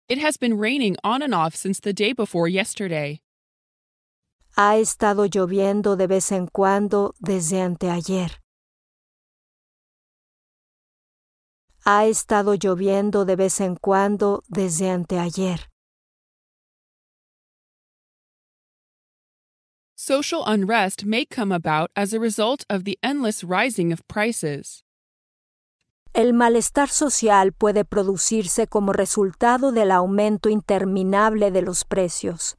It has been raining on and off since the day before yesterday. Ha estado lloviendo de vez en cuando desde anteayer. Ha estado lloviendo de vez en cuando desde anteayer. Social unrest may come about as a result of the endless rising of prices. El malestar social puede producirse como resultado del aumento interminable de los precios.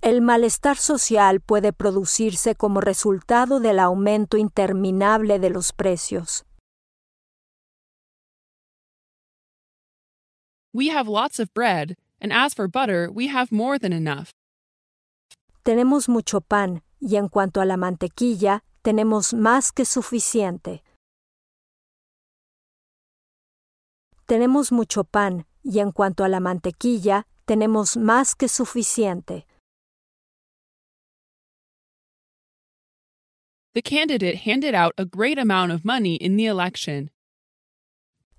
El malestar social puede producirse como resultado del aumento interminable de los precios. We have lots of bread, and as for butter, we have more than enough. Tenemos mucho pan, y en cuanto a la mantequilla, tenemos más que suficiente. Tenemos mucho pan, y en cuanto a la mantequilla, tenemos más que suficiente. The candidate handed out a great amount of money in the election.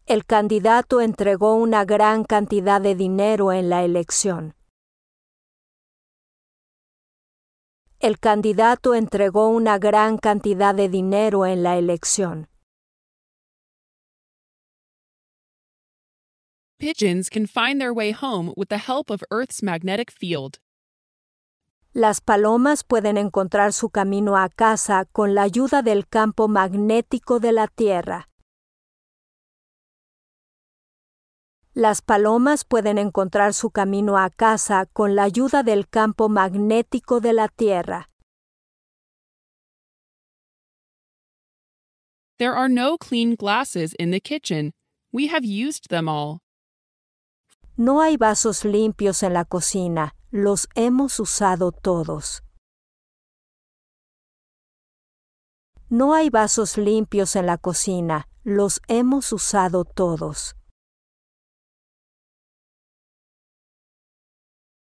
El candidato entregó una gran cantidad de dinero en la elección. El candidato entregó una gran cantidad de dinero en la elección. Pigeons can find their way home with the help of Earth's magnetic field. Las palomas pueden encontrar su camino a casa con la ayuda del campo magnético de la Tierra. Las palomas pueden encontrar su camino a casa con la ayuda del campo magnético de la Tierra. There are no clean glasses in the kitchen. We have used them all. No hay vasos limpios en la cocina. Los hemos usado todos. No hay vasos limpios en la cocina. Los hemos usado todos.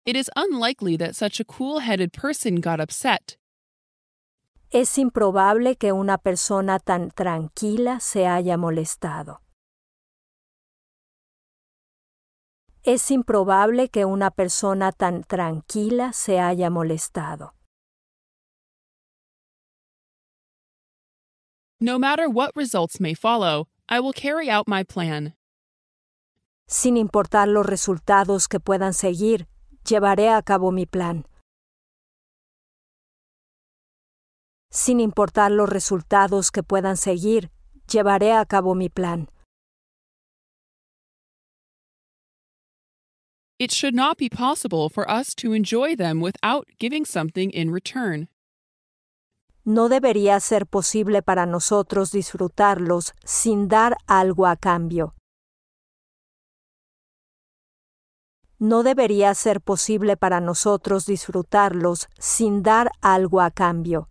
it is unlikely that such a cool headed person got upset. Es improbable que una persona tan tranquila se haya molestado. Es improbable que una persona tan tranquila se haya molestado. No matter what results may follow, I will carry out my plan. Sin importar los resultados que puedan seguir, llevaré a cabo mi plan. Sin importar los resultados que puedan seguir, llevaré a cabo mi plan. It should not be possible for us to enjoy them without giving something in return. No debería ser posible para nosotros disfrutarlos sin dar algo a cambio. no debería ser posible para nosotros disfrutarlos sin dar algo a cambio.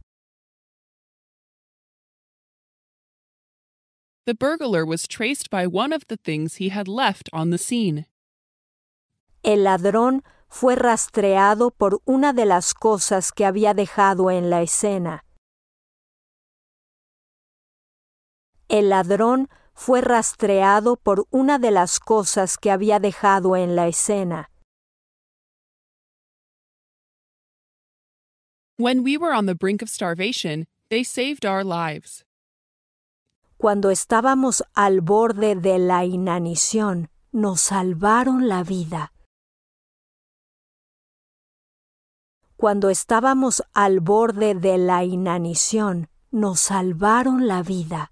The burglar was traced by one of the things he had left on the scene. El ladrón fue rastreado por una de las cosas que había dejado en la escena. El ladrón fue rastreado por una de las cosas que había dejado en la escena. Cuando estábamos al borde de la inanición, nos salvaron la vida. Cuando estábamos al borde de la inanición, nos salvaron la vida.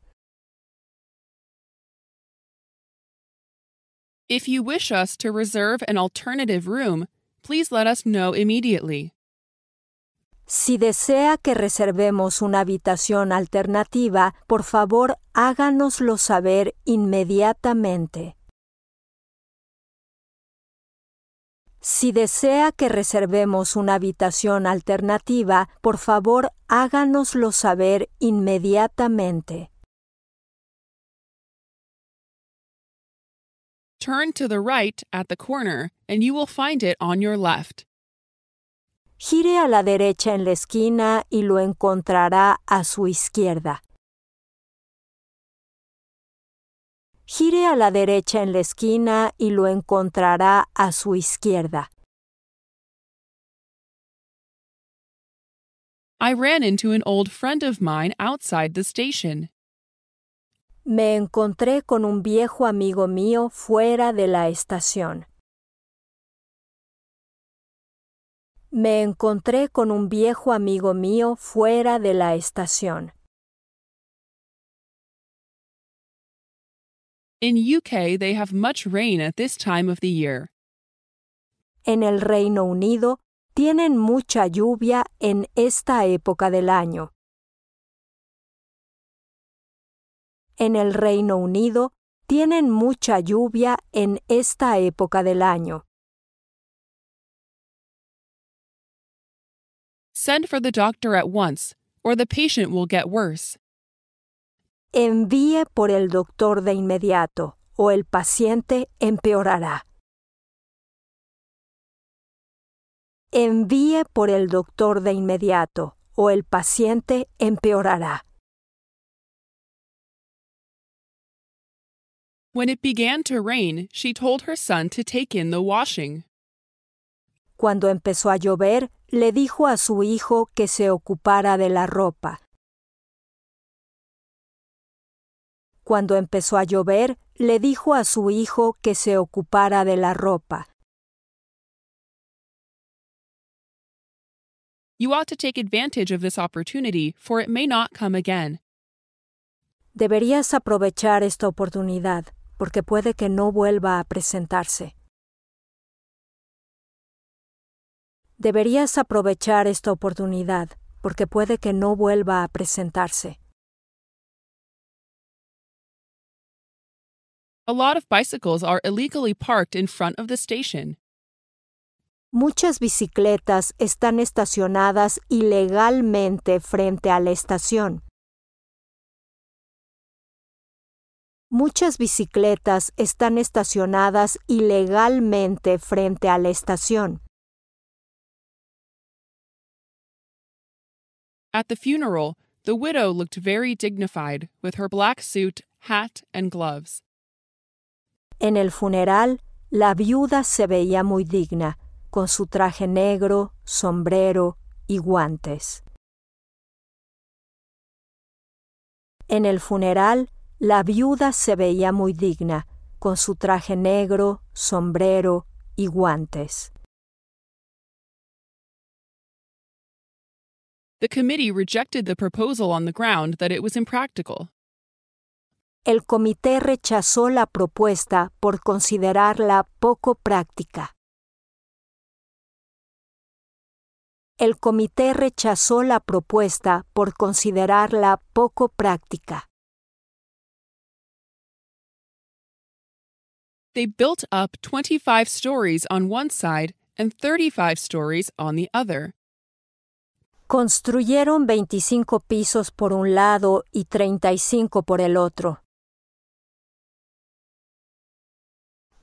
If you wish us to reserve an alternative room, please let us know immediately. Si desea que reservemos una habitación alternativa, por favor háganoslo saber inmediatamente. Si desea que reservemos una habitación alternativa, por favor háganoslo saber inmediatamente. Turn to the right at the corner and you will find it on your left. Gire a la derecha en la esquina y lo encontrará a su izquierda. Gire a la derecha en la esquina y lo encontrará a su izquierda. I ran into an old friend of mine outside the station. me encontré con un viejo amigo mío fuera de la estación. Me encontré con un viejo amigo mío fuera de la estación. UK they have much rain at this time of the year. En el Reino Unido tienen mucha lluvia en esta época del año. en el Reino Unido tienen mucha lluvia en esta época del año. Send for the doctor at once, or the patient will get worse. Envíe por el doctor de inmediato, o el paciente empeorará. Envíe por el doctor de inmediato, o el paciente empeorará. When it began to rain, she told her son to take in the washing. Cuando empezó a llover, le dijo a su hijo que se ocupara de la ropa. Cuando empezó a llover, le dijo a su hijo que se ocupara de la ropa. You ought to take advantage of this opportunity, for it may not come again. Deberías aprovechar esta oportunidad, porque puede que no vuelva a presentarse. Deberías aprovechar esta oportunidad, porque puede que no vuelva a presentarse. A lot of bicycles are illegally parked in front of the station. Muchas bicicletas están estacionadas ilegalmente frente a la estación. Muchas bicicletas están estacionadas ilegalmente frente a la estación. At the funeral, the widow looked very dignified with her black suit, hat, and gloves. En el funeral, la viuda se veía muy digna, con su traje negro, sombrero y guantes. En el funeral, la viuda se veía muy digna, con su traje negro, sombrero y guantes. The committee rejected the proposal on the ground that it was impractical. El comité rechazó la propuesta por considerarla poco práctica. El comité rechazó la propuesta por considerarla poco práctica. They built up 25 stories on one side and 35 stories on the other. Construyeron 25 pisos por un lado y 35 por el otro.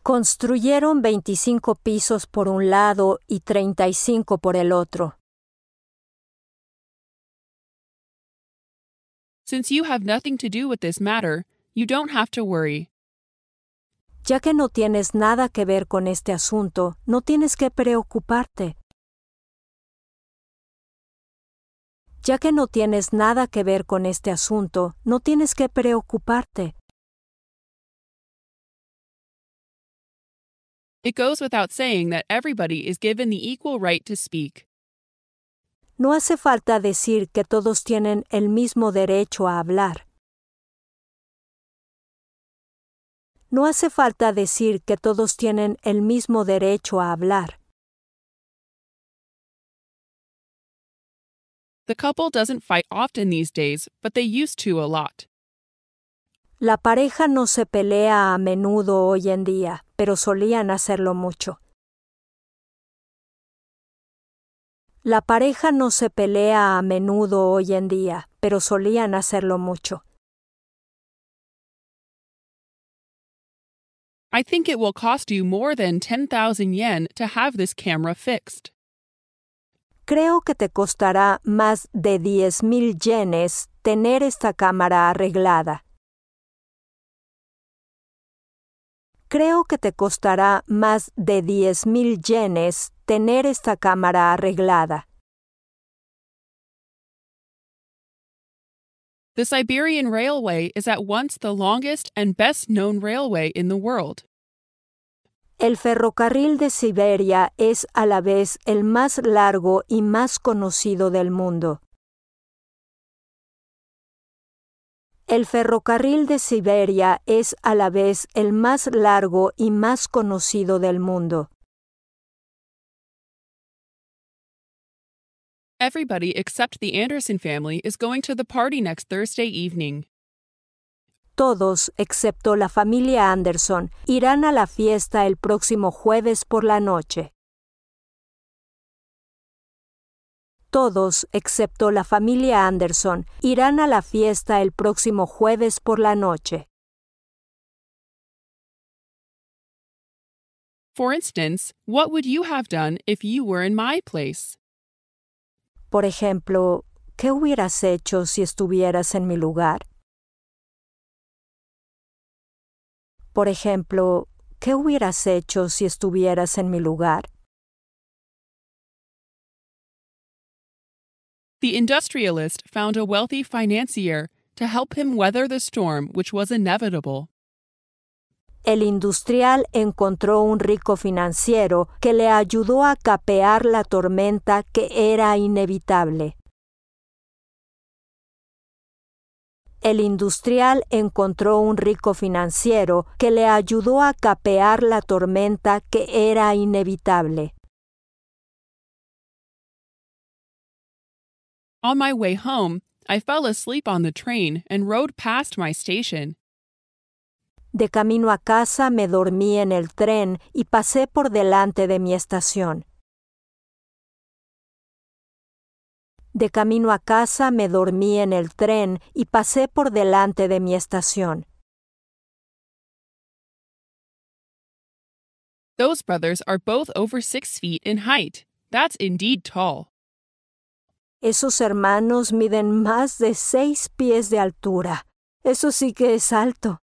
Construyeron 25 pisos por un lado y 35 por el otro. Since you have nothing to do with this matter, you don't have to worry. Ya que no tienes nada que ver con este asunto, no tienes que preocuparte. Ya que no tienes nada que ver con este asunto, no tienes que preocuparte. It goes without saying that everybody is given the equal right to speak. No hace falta decir que todos tienen el mismo derecho a hablar. No hace falta decir que todos tienen el mismo derecho a hablar. The couple doesn't fight often these days, but they used to a lot. La pareja no se pelea a menudo hoy en día, pero solían hacerlo mucho. La pareja no se pelea a menudo hoy en día, pero solían hacerlo mucho. I think it will cost you more than 10,000 yen to have this camera fixed. Creo que te costará más de 10,000 yenes tener esta cámara arreglada. Creo que te costará más de 10,000 yenes tener esta cámara arreglada. The Siberian Railway is at once the longest and best known railway in the world. El ferrocarril de Siberia es a la vez el más largo y más conocido del mundo. El ferrocarril de Siberia es a la vez el más largo y más conocido del mundo. Everybody except the Anderson family is going to the party next Thursday evening. Todos, excepto la familia Anderson, irán a la fiesta el próximo jueves por la noche. Todos, excepto la familia Anderson, irán a la fiesta el próximo jueves por la noche. For instance, what would you have done if you were in my place? Por ejemplo, ¿qué hubieras hecho si estuvieras en mi lugar? Por ejemplo, ¿qué hubieras hecho si estuvieras en mi lugar? The industrialist found a wealthy financier to help him weather the storm which was inevitable. el industrial encontró un rico financiero que le ayudó a capear la tormenta que era inevitable. El industrial encontró un rico financiero que le ayudó a capear la tormenta que era inevitable. On my way home, I fell asleep on the train and rode past my station. De camino a casa me dormí en el tren y pasé por delante de mi estación. De camino a casa me dormí en el tren y pasé por delante de mi estación. Those brothers are both over six feet in height. That's indeed tall. Esos hermanos miden más de seis pies de altura. Eso sí que es alto.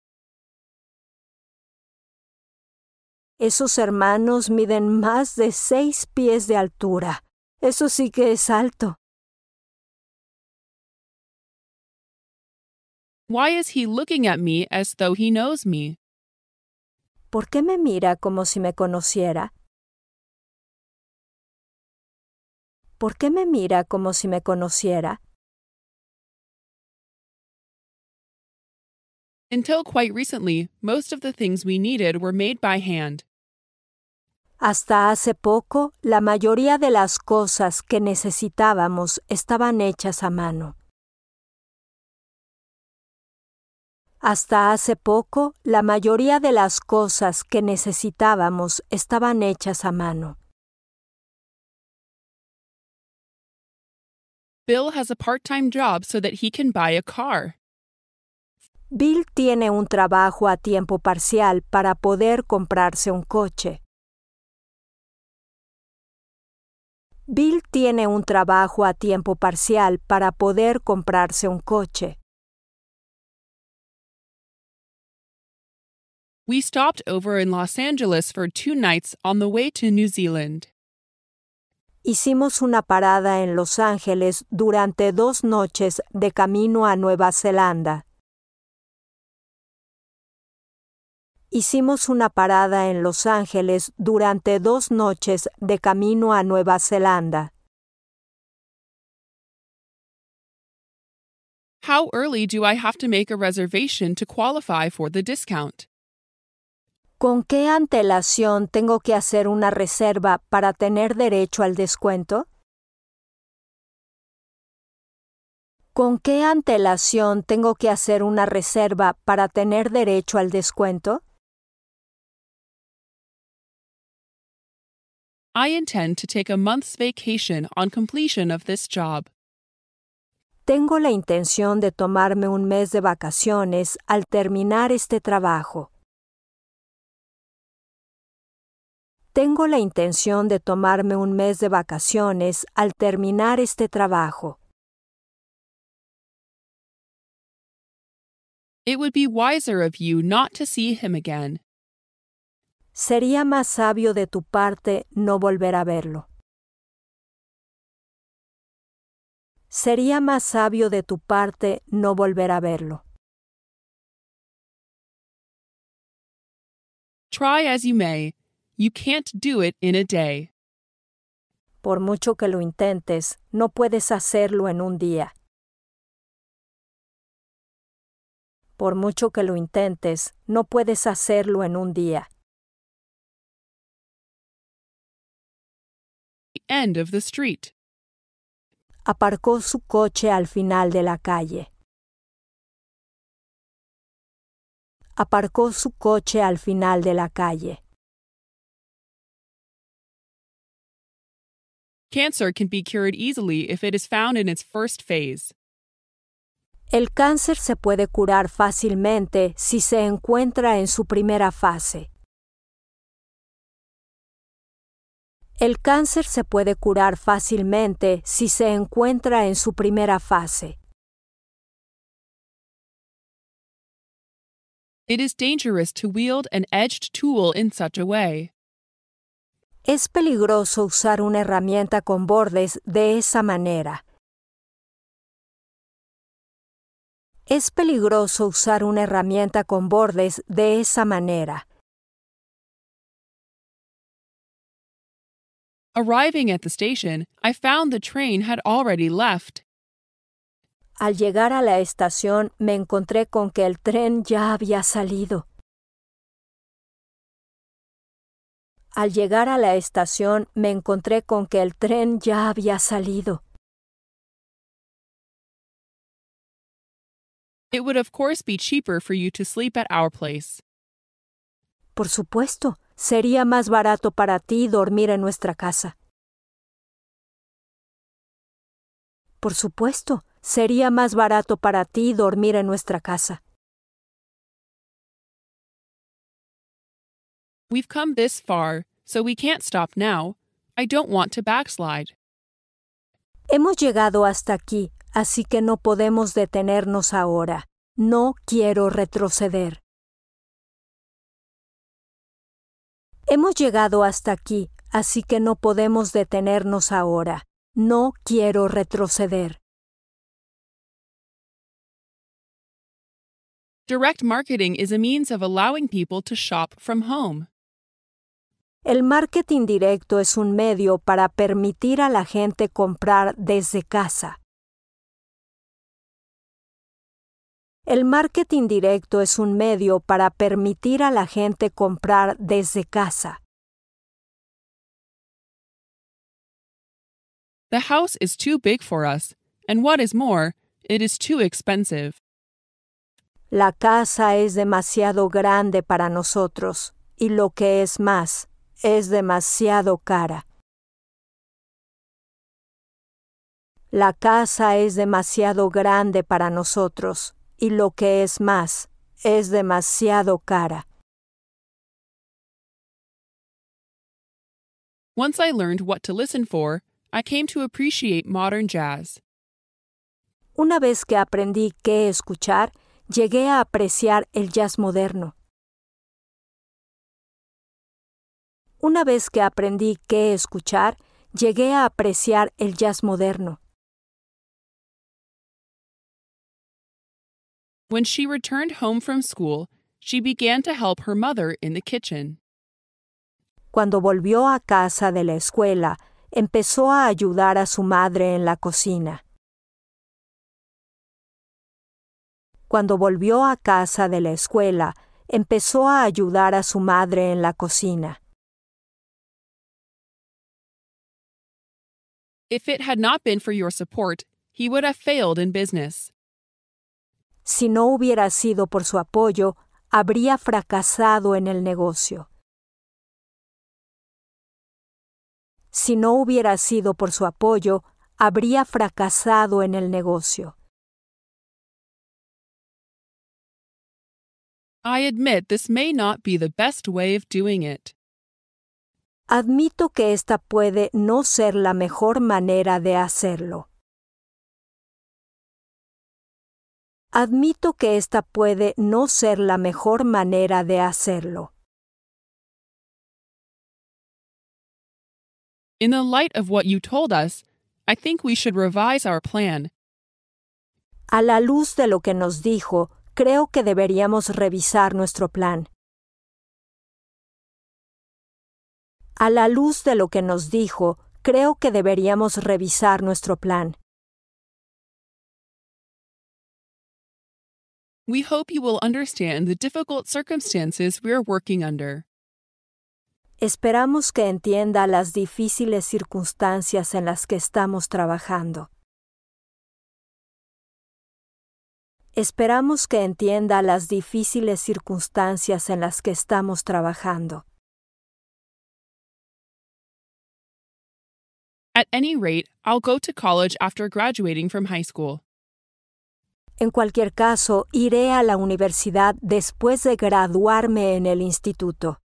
Esos hermanos miden más de seis pies de altura. Eso sí que es alto. Why is he looking at me as though he knows me? ¿Por qué me mira como si me conociera? ¿Por qué me mira como si me conociera? Until quite recently, most of the things we needed were made by hand. Hasta hace poco, la mayoría de las cosas que necesitábamos estaban hechas a mano. Hasta hace poco, la mayoría de las cosas que necesitábamos estaban hechas a mano. Bill has a part-time job so that he can buy a car. Bill tiene un trabajo a tiempo parcial para poder comprarse un coche. Bill tiene un trabajo a tiempo parcial para poder comprarse un coche. We stopped over in Los Angeles for two nights on the way to New Zealand. Hicimos una parada en Los Ángeles durante dos noches de camino a Nueva Zelanda. hicimos una parada en Los Ángeles durante dos noches de camino a Nueva Zelanda. How early ¿Con qué antelación tengo que hacer una reserva para tener derecho al descuento? ¿Con qué antelación tengo que hacer una reserva para tener derecho al descuento? I intend to take a month's vacation on completion of this job. Tengo la intención de tomarme un mes de vacaciones al terminar este trabajo. Tengo la intención de tomarme un mes de vacaciones al terminar este trabajo. It would be wiser of you not to see him again. sería más sabio de tu parte no volver a verlo. Sería más sabio de tu parte no volver a verlo. Try as you may, you can't do it in a day. Por mucho que lo intentes, no puedes hacerlo en un día. Por mucho que lo intentes, no puedes hacerlo en un día. end of the street. Aparcó su coche al final de la calle. Aparcó su coche al final de la calle. Cancer can be cured easily if it is found in its first phase. El cáncer se puede curar fácilmente si se encuentra en su primera fase. El cáncer se puede curar fácilmente si se encuentra en su primera fase. Es peligroso usar una herramienta con bordes de esa manera. Es peligroso usar una herramienta con bordes de esa manera. Arriving at the station, I found the train had already left. Al llegar a la estación, me encontré con que el tren ya había salido. Al llegar a la estación, me encontré con que el tren ya había salido. It would of course be cheaper for you to sleep at our place. Por supuesto, Sería más barato para ti dormir en nuestra casa. Por supuesto, sería más barato para ti dormir en nuestra casa. We've come this far, so we can't stop now. I don't want to backslide. Hemos llegado hasta aquí, así que no podemos detenernos ahora. No quiero retroceder. Hemos llegado hasta aquí, así que no podemos detenernos ahora. No quiero retroceder. Direct marketing is a means of allowing people to shop from home. El marketing directo es un medio para permitir a la gente comprar desde casa. El marketing directo es un medio para permitir a la gente comprar desde casa. The house is too big for us, and what is more, it is too expensive. La casa es demasiado grande para nosotros, y lo que es más, es demasiado cara. La casa es demasiado grande para nosotros, y lo que es más, es demasiado cara. Once I learned what to listen for, I came to appreciate modern jazz. Una vez que aprendí qué escuchar, llegué a apreciar el jazz moderno. Una vez que aprendí qué escuchar, llegué a apreciar el jazz moderno. When she returned home from school, she began to help her mother in the kitchen. Cuando volvió a casa de la escuela, empezó a ayudar a su madre en la cocina. Cuando volvió a casa de la escuela, empezó a ayudar a su madre en la cocina. If it had not been for your support, he would have failed in business. Si no hubiera sido por su apoyo, habría fracasado en el negocio. Si no hubiera sido por su apoyo, habría fracasado en el negocio. I admit this may not be the best way of doing it. Admito que esta puede no ser la mejor manera de hacerlo. Admito que esta puede no ser la mejor manera de hacerlo. In the light of what you told us, I think we should revise our plan. A la luz de lo que nos dijo, creo que deberíamos revisar nuestro plan. A la luz de lo que nos dijo, creo que deberíamos revisar nuestro plan. We hope you will understand the difficult circumstances we are working under. Esperamos que entienda las difíciles circunstancias en las que estamos trabajando. Esperamos que entienda las difíciles circunstancias en las que estamos trabajando. At any rate, I'll go to college after graduating from high school. En cualquier caso, iré a la universidad después de graduarme en el instituto.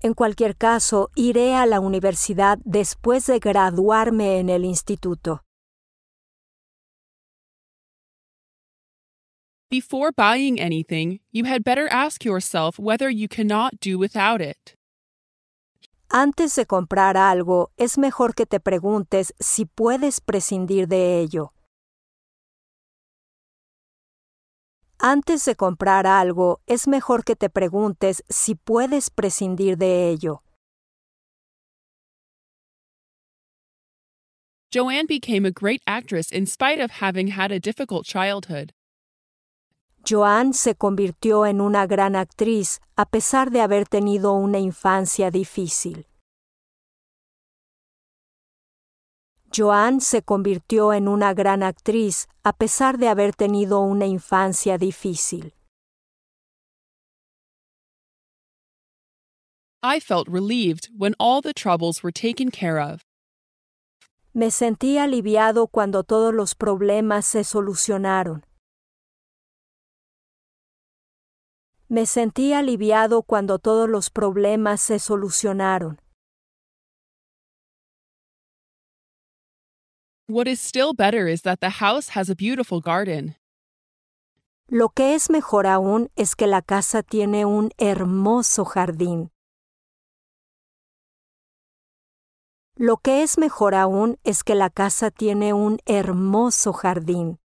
En cualquier caso, iré a la universidad después de graduarme en el instituto. Before buying anything, you had better ask yourself whether you cannot do without it. Antes de comprar algo, es mejor que te preguntes si puedes prescindir de ello. Antes de comprar algo, es mejor que te preguntes si puedes prescindir de ello. Joanne became a great actress in spite of having had a difficult childhood. Joan se convirtió en una gran actriz a pesar de haber tenido una infancia difícil. Joan se convirtió en una gran actriz a pesar de haber tenido una infancia difícil. I felt relieved when all the troubles were taken care of. Me sentí aliviado cuando todos los problemas se solucionaron. Me sentí aliviado cuando todos los problemas se solucionaron. What is still better is that the house has a beautiful garden. Lo que es mejor aún es que la casa tiene un hermoso jardín. Lo que es mejor aún es que la casa tiene un hermoso jardín.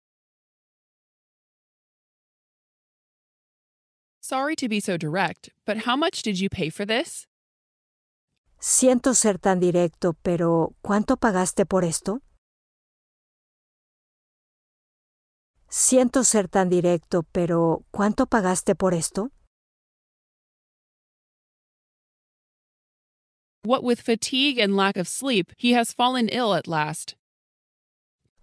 Sorry to be so direct, but how much did you pay for this? Siento ser tan directo, pero ¿cuánto pagaste por esto? Siento ser tan directo, pero ¿cuánto pagaste por esto? What with fatigue and lack of sleep, he has fallen ill at last.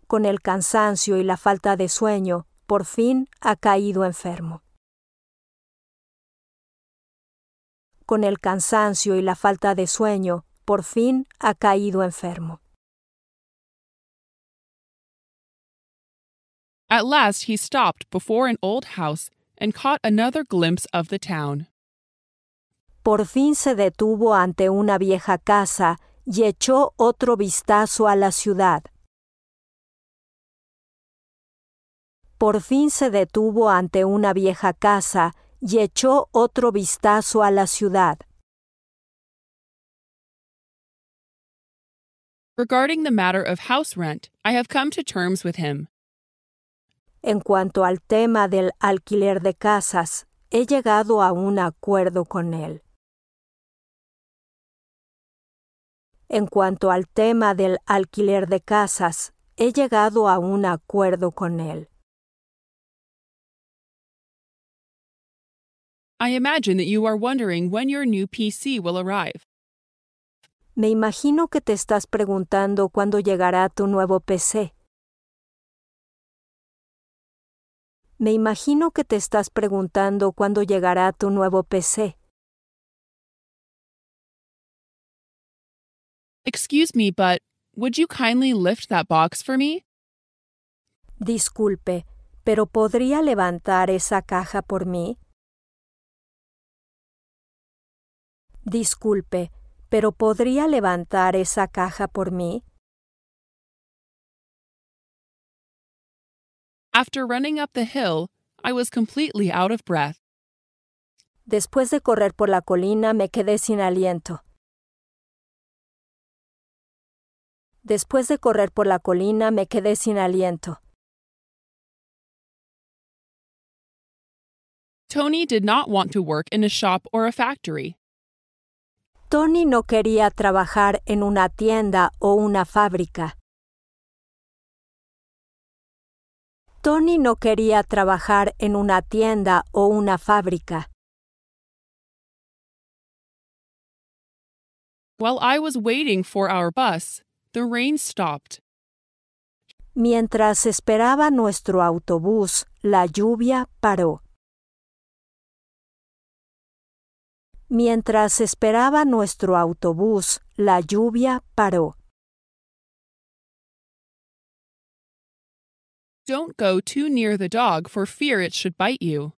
Con el cansancio y la falta de sueño, por fin ha caído enfermo. con el cansancio y la falta de sueño, por fin ha caído enfermo. At last he stopped before an old house and caught another glimpse of the town. Por fin se detuvo ante una vieja casa y echó otro vistazo a la ciudad. Por fin se detuvo ante una vieja casa y echó otro vistazo a la ciudad. Regarding the matter of house rent, I have come to terms with him. En cuanto al tema del alquiler de casas, he llegado a un acuerdo con él. En cuanto al tema del alquiler de casas, he llegado a un acuerdo con él. I imagine that you are wondering when your new PC will arrive. Me imagino que te estás preguntando cuándo llegará tu nuevo PC. Me imagino que te estás preguntando cuándo llegará tu nuevo PC. Excuse me, but would you kindly lift that box for me? Disculpe, pero ¿podría levantar esa caja por mí? Disculpe, pero ¿podría levantar esa caja por mí? After running up the hill, I was completely out of breath. Después de correr por la colina me quedé sin aliento. Después de correr por la colina me quedé sin aliento. Tony did not want to work in a shop or a factory. Tony no quería trabajar en una tienda o una fábrica. Tony no quería trabajar en una tienda o una fábrica. Mientras esperaba nuestro autobús, la lluvia paró. Mientras esperaba nuestro autobús, la lluvia paró. Don't go too near the dog for fear it should bite you.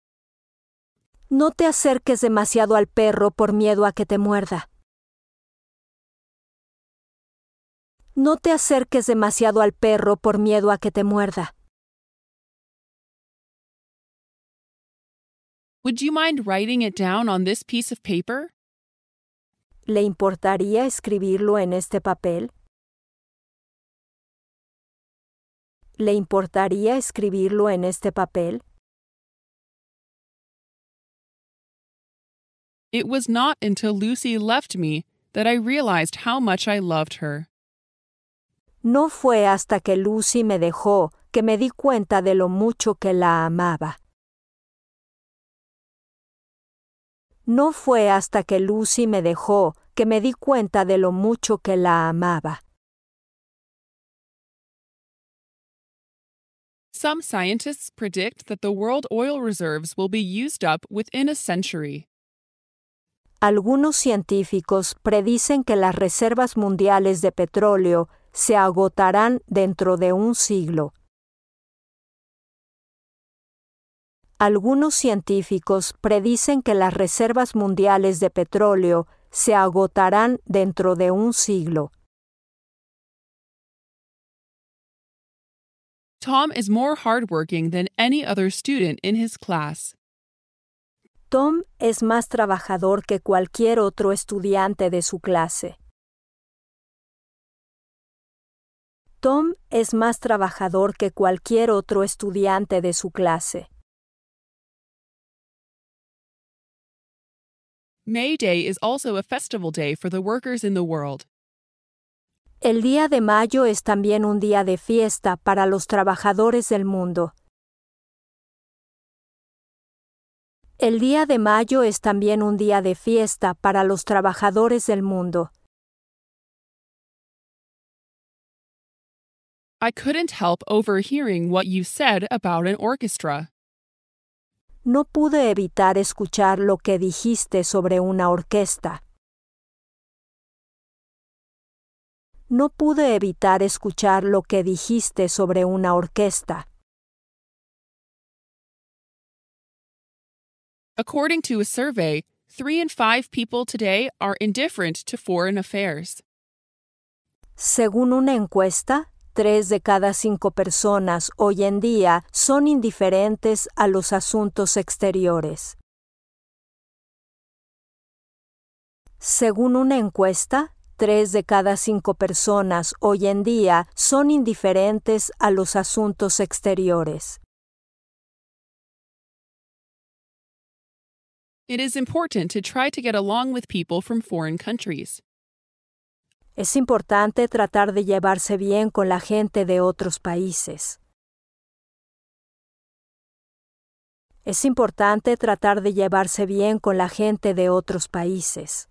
No te acerques demasiado al perro por miedo a que te muerda. No te acerques demasiado al perro por miedo a que te muerda. Would you mind writing it down on this piece of paper? ¿Le importaría escribirlo en este papel? ¿Le importaría escribirlo en este papel? It was not until Lucy left me that I realized how much I loved her. No fue hasta que Lucy me dejó que me di cuenta de lo mucho que la amaba. No fue hasta que Lucy me dejó que me di cuenta de lo mucho que la amaba. Some scientists predict that the world oil reserves will be used up within a century. Algunos científicos predicen que las reservas mundiales de petróleo se agotarán dentro de un siglo. Algunos científicos predicen que las reservas mundiales de petróleo se agotarán dentro de un siglo. Tom is more hardworking than any other student in his class. Tom es más trabajador que cualquier otro estudiante de su clase. Tom es más trabajador que cualquier otro estudiante de su clase. May Day is also a festival day for the workers in the world. El día de mayo es también un día de fiesta para los trabajadores del mundo. El día de mayo es también un día de fiesta para los trabajadores del mundo. I couldn't help overhearing what you said about an orchestra. no pude evitar escuchar lo que dijiste sobre una orquesta. No pude evitar escuchar lo que dijiste sobre una orquesta. According to a survey, three in five people today are indifferent to foreign affairs. Según una encuesta, tres de cada cinco personas hoy en día son indiferentes a los asuntos exteriores. Según una encuesta, tres de cada cinco personas hoy en día son indiferentes a los asuntos exteriores. It is important to try to get along with people from foreign countries. Es importante tratar de llevarse bien con la gente de otros países. Es importante tratar de llevarse bien con la gente de otros países.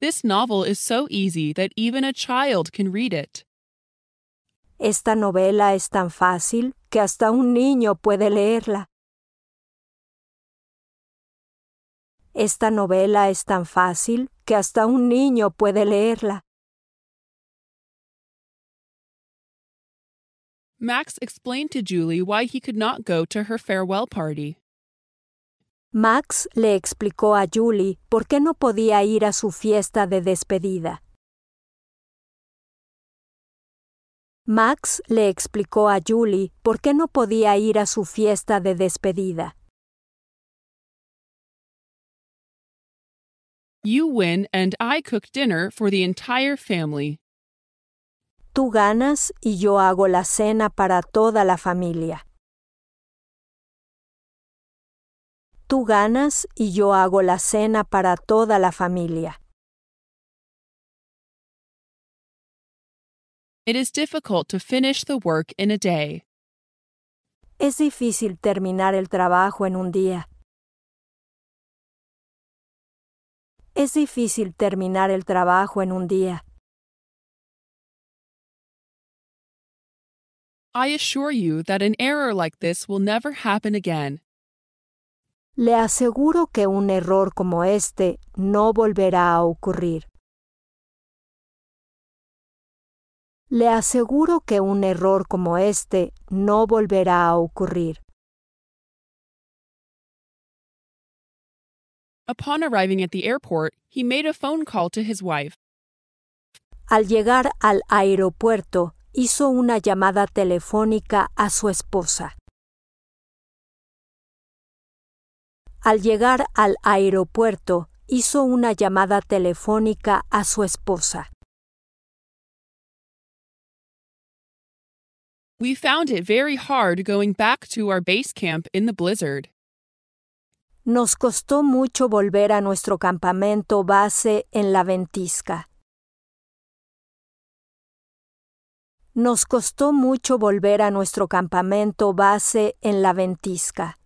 This novel is so easy that even a child can read it. Esta novela es tan fácil que hasta un niño puede leerla. Esta novela es tan fácil que hasta un niño puede leerla. Max explained to Julie why he could not go to her farewell party. Max le explicó a Julie por qué no podía ir a su fiesta de despedida. Max le explicó a Julie por qué no podía ir a su fiesta de despedida. You win and I cook dinner for the entire family. Tú ganas y yo hago la cena para toda la familia. Tú ganas y yo hago la cena para toda la familia. It is difficult to finish the work in a day. Es difícil terminar el trabajo en un día. Es difícil terminar el trabajo en un día. I assure you that an error like this will never happen again. Le aseguro que un error como este no volverá a ocurrir. Le aseguro que un error como este no volverá a ocurrir. Upon arriving at the airport, he made a phone call to his wife. Al llegar al aeropuerto, hizo una llamada telefónica a su esposa. Al llegar al aeropuerto, hizo una llamada telefónica a su esposa. We found it very hard going back to our base camp in the blizzard. Nos costó mucho volver a nuestro campamento base en la ventisca. Nos costó mucho volver a nuestro campamento base en la ventisca.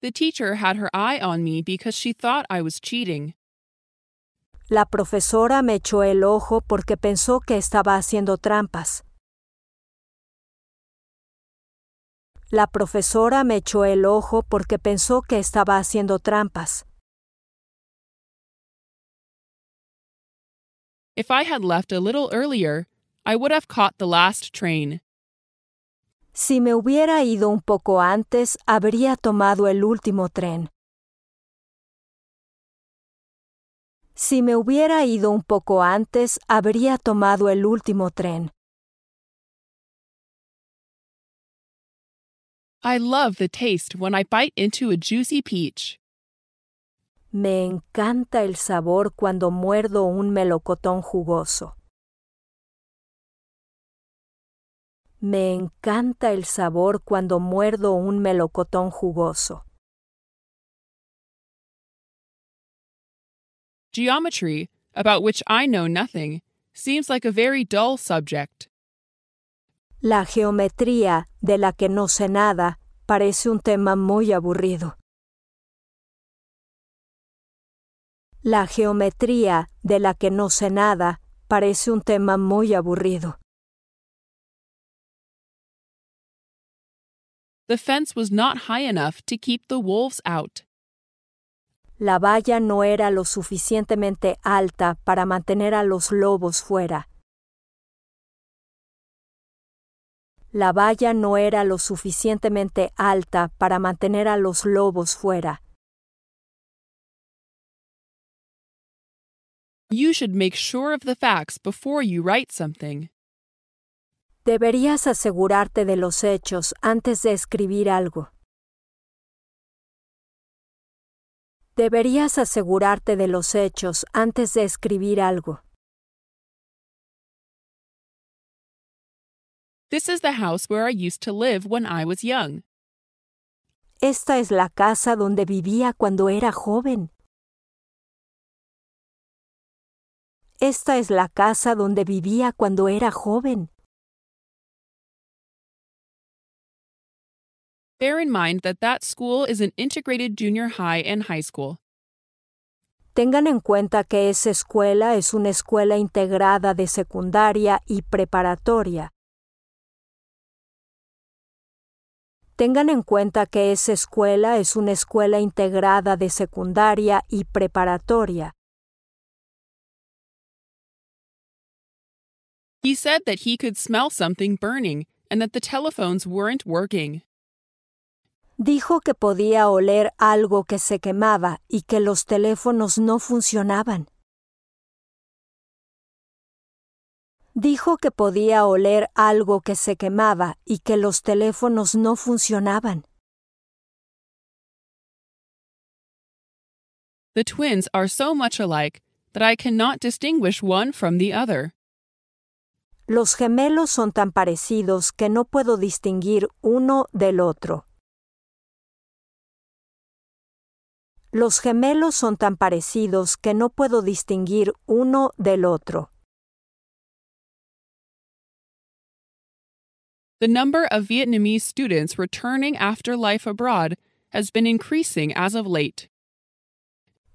The teacher had her eye on me because she thought I was cheating. La profesora me echó el ojo porque pensó que estaba haciendo trampas. La profesora me echó el ojo porque pensó que estaba haciendo trampas. Si me hubiera ido un poco antes, habría tomado el último tren. Si me hubiera ido un poco antes, habría tomado el último tren. I love the taste when I bite into a juicy peach. Me encanta el sabor cuando muerdo un melocotón jugoso. Me encanta el sabor cuando muerdo un melocotón jugoso. Geometry, about which I know nothing, seems like a very dull subject. La geometría, de la que no sé nada, parece un tema muy aburrido. La geometría, de la que no sé nada, parece un tema muy aburrido. The fence was not high enough to keep the wolves out. La valla no era lo suficientemente alta para mantener a los lobos fuera. La valla no era lo suficientemente alta para mantener a los lobos fuera. You should make sure of the facts before you write something. Deberías asegurarte de los hechos antes de escribir algo. Deberías asegurarte de los hechos antes de escribir algo. This is the house where I used to live when I was young. Esta es la casa donde vivía cuando era joven. Esta es la casa donde vivía cuando era joven. Bear in mind that that school is an integrated junior high and high school. Tengan en cuenta que esa escuela es una escuela integrada de secundaria y preparatoria. Tengan en cuenta que esa escuela es una escuela integrada de secundaria y preparatoria. He said that he could smell something burning and that the telephones weren't working. Dijo que podía oler algo que se quemaba y que los teléfonos no funcionaban. Dijo que podía oler algo que se quemaba y que los teléfonos no funcionaban. The twins are so much alike that I cannot distinguish one from the other. Los gemelos son tan parecidos que no puedo distinguir uno del otro. Los gemelos son tan parecidos que no puedo distinguir uno del otro. the number of Vietnamese students returning after life abroad has been increasing as of late.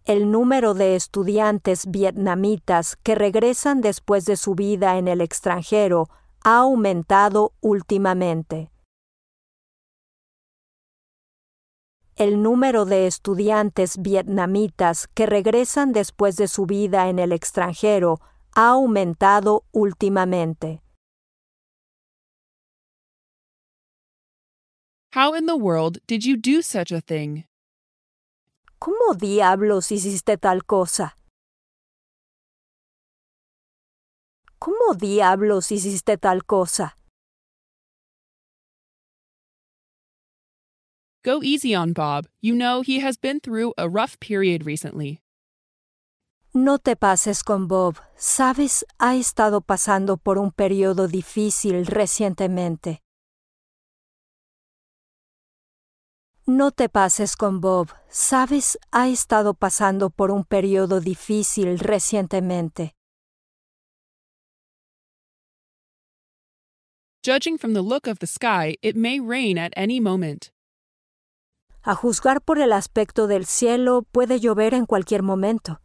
El número de estudiantes vietnamitas que regresan después de su vida en el extranjero ha aumentado últimamente. El número de estudiantes vietnamitas que regresan después de su vida en el extranjero ha aumentado últimamente. How in the world did you do such a thing? ¿Cómo diablos hiciste tal cosa? ¿Cómo diablos hiciste tal cosa? Go easy on Bob. You know he has been through a rough period recently. No te pases con Bob. Sabes, ha estado pasando por un periodo difícil recientemente. No te pases con Bob. Sabes, ha estado pasando por un periodo difícil recientemente. Judging from the look of the sky, it may rain at any moment. A juzgar por el aspecto del cielo, puede llover en cualquier momento.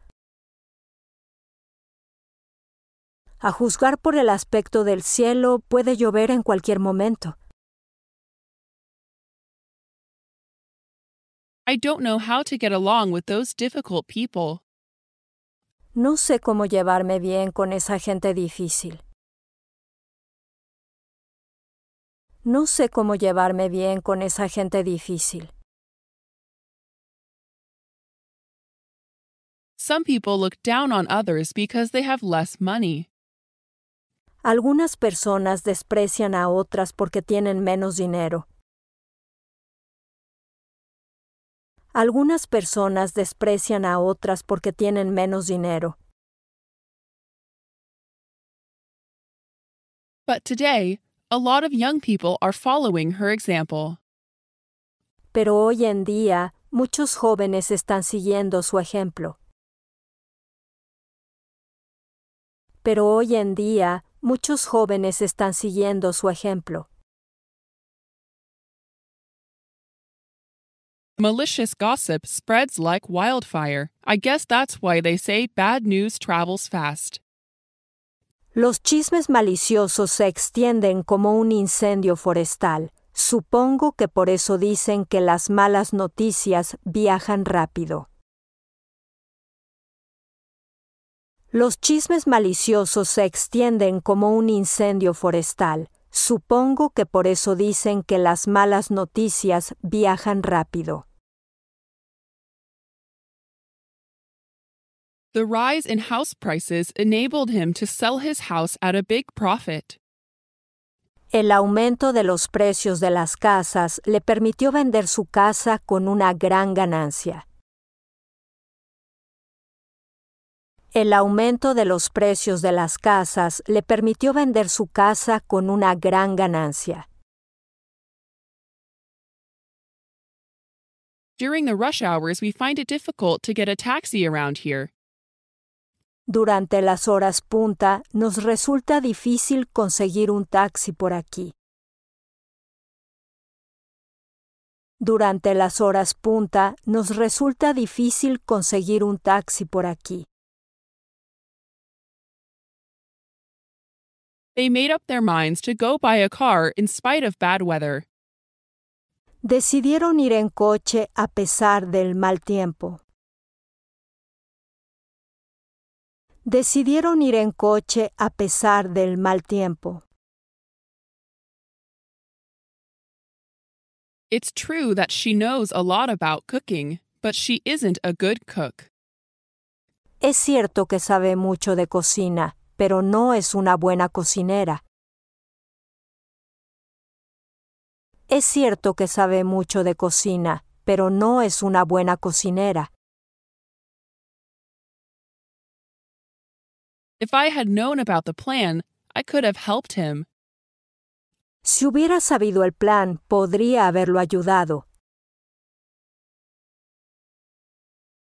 A juzgar por el aspecto del cielo, puede llover en cualquier momento. I don't know how to get along with those difficult people. No sé cómo llevarme bien con esa gente difícil. No sé cómo llevarme bien con esa gente difícil. Some people look down on others because they have less money. Algunas personas desprecian a otras porque tienen menos dinero. Algunas personas desprecian a otras porque tienen menos dinero. But a lot of young people are following her example. Pero hoy en día, muchos jóvenes están siguiendo su ejemplo. Pero hoy en día, muchos jóvenes están siguiendo su ejemplo. Malicious gossip spreads like wildfire. I guess that's why they say bad news travels fast. Los chismes maliciosos se extienden como un incendio forestal. Supongo que por eso dicen que las malas noticias viajan rápido. Los chismes maliciosos se extienden como un incendio forestal. Supongo que por eso dicen que las malas noticias viajan rápido. The rise in house prices enabled him to sell his house at a big profit. El aumento de los precios de las casas le permitió vender su casa con una gran ganancia. El aumento de los precios de las casas le permitió vender su casa con una gran ganancia. During the rush hours, we find it difficult to get a taxi around here. Durante las horas punta nos resulta difícil conseguir un taxi por aquí. Durante las horas punta nos resulta difícil conseguir un taxi por aquí. They made up their minds to go by a car in spite of bad weather. Decidieron ir en coche a pesar del mal tiempo. Decidieron ir en coche a pesar del mal tiempo. It's true that she knows a lot about cooking, but she isn't a good cook. Es cierto que sabe mucho de cocina, pero no es una buena cocinera. Es cierto que sabe mucho de cocina, pero no es una buena cocinera. If I had known about the plan, I could have helped him. Si hubiera sabido el plan, podría haberlo ayudado.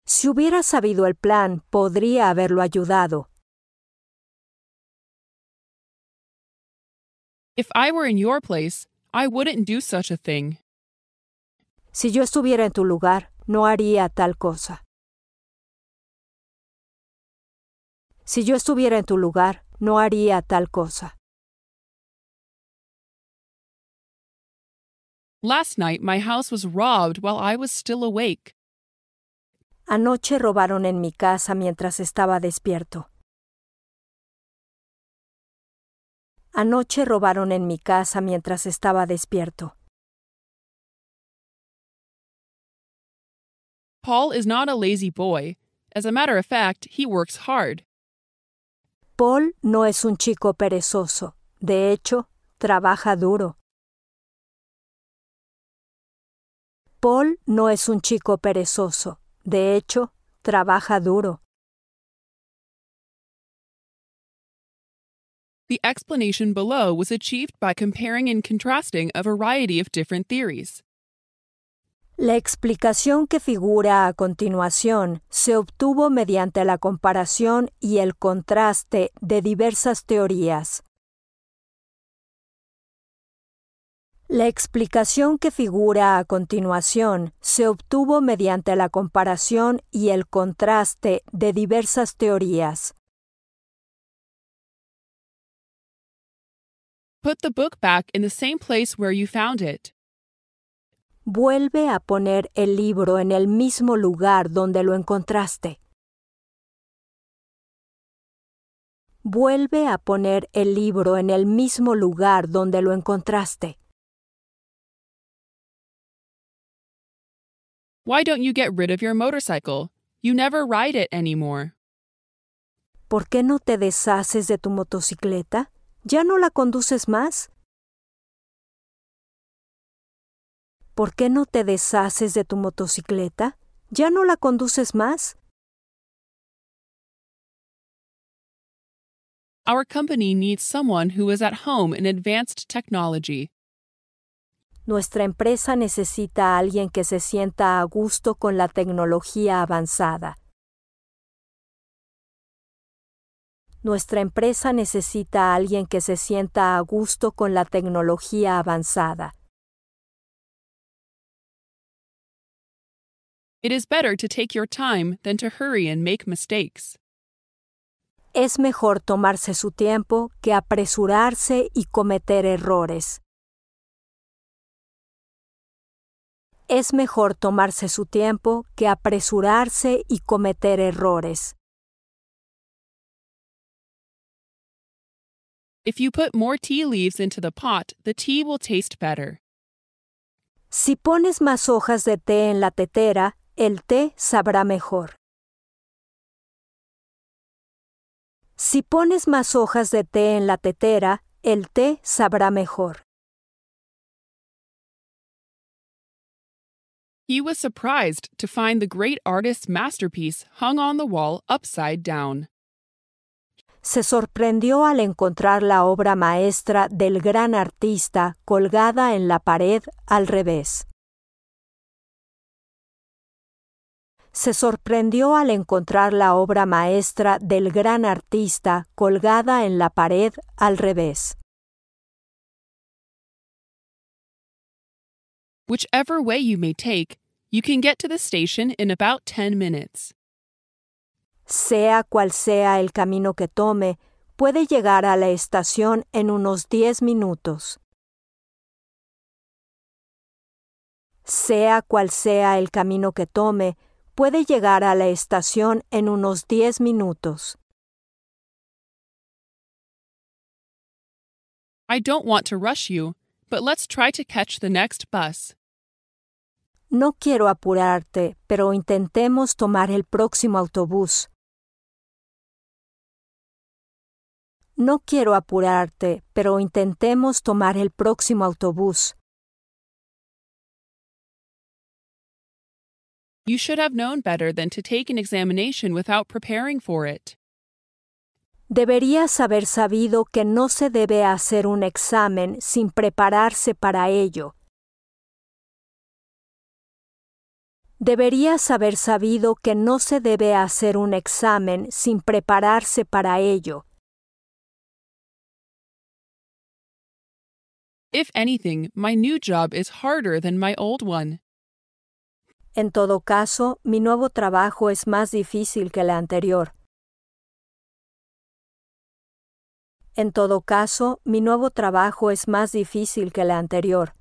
Si hubiera sabido el plan, podría haberlo ayudado. If I were in your place, I wouldn't do such a thing. Si yo estuviera en tu lugar, no haría tal cosa. Si yo estuviera en tu lugar, no haría tal cosa. Last night my house was robbed while I was still awake. Anoche robaron en mi casa mientras estaba despierto. Anoche robaron en mi casa mientras estaba despierto. Paul is not a lazy boy. As a matter of fact, he works hard. Paul no es un chico perezoso, de hecho, trabaja duro. Paul no es un chico perezoso, de hecho, trabaja duro. The explanation below was achieved by comparing and contrasting a variety of different theories. La explicación que figura a continuación se obtuvo mediante la comparación y el contraste de diversas teorías. La explicación que figura a continuación se obtuvo mediante la comparación y el contraste de diversas teorías. Put the book back in the same place where you found it vuelve a poner el libro en el mismo lugar donde lo encontraste. Vuelve a poner el libro en el mismo lugar donde lo encontraste. Why don't you get rid of your motorcycle? You never ride it anymore. ¿Por qué no te deshaces de tu motocicleta? Ya no la conduces más. ¿por qué no te deshaces de tu motocicleta? ¿Ya no la conduces más? Our company needs someone who is at home in advanced technology. Nuestra empresa necesita a alguien que se sienta a gusto con la tecnología avanzada. Nuestra empresa necesita a alguien que se sienta a gusto con la tecnología avanzada. It is better to take your time than to hurry and make mistakes. Es mejor tomarse su tiempo que apresurarse y cometer errores. Es mejor tomarse su tiempo que apresurarse y cometer errores. If you put more tea leaves into the pot, the tea will taste better. Si pones más hojas de té en la tetera, el té sabrá mejor. Si pones más hojas de té en la tetera, el té sabrá mejor. He was surprised to find the great artist's masterpiece hung on the wall upside down. Se sorprendió al encontrar la obra maestra del gran artista colgada en la pared al revés. se sorprendió al encontrar la obra maestra del gran artista colgada en la pared al revés. Whichever way you may take, you can get to the station in about minutes. Sea cual sea el camino que tome, puede llegar a la estación en unos 10 minutos. Sea cual sea el camino que tome, Puede llegar a la estación en unos 10 minutos. I don't want to rush you, but let's try to catch the next bus. No quiero apurarte, pero intentemos tomar el próximo autobús. No quiero apurarte, pero intentemos tomar el próximo autobús. You should have known better than to take an examination without preparing for it. Deberías haber sabido que no se debe hacer un examen sin prepararse para ello. Deberías haber sabido que no se debe hacer un examen sin prepararse para ello. If anything, my new job is harder than my old one. En todo caso, mi nuevo trabajo es más difícil que el anterior. En todo caso, mi nuevo trabajo es más difícil que el anterior.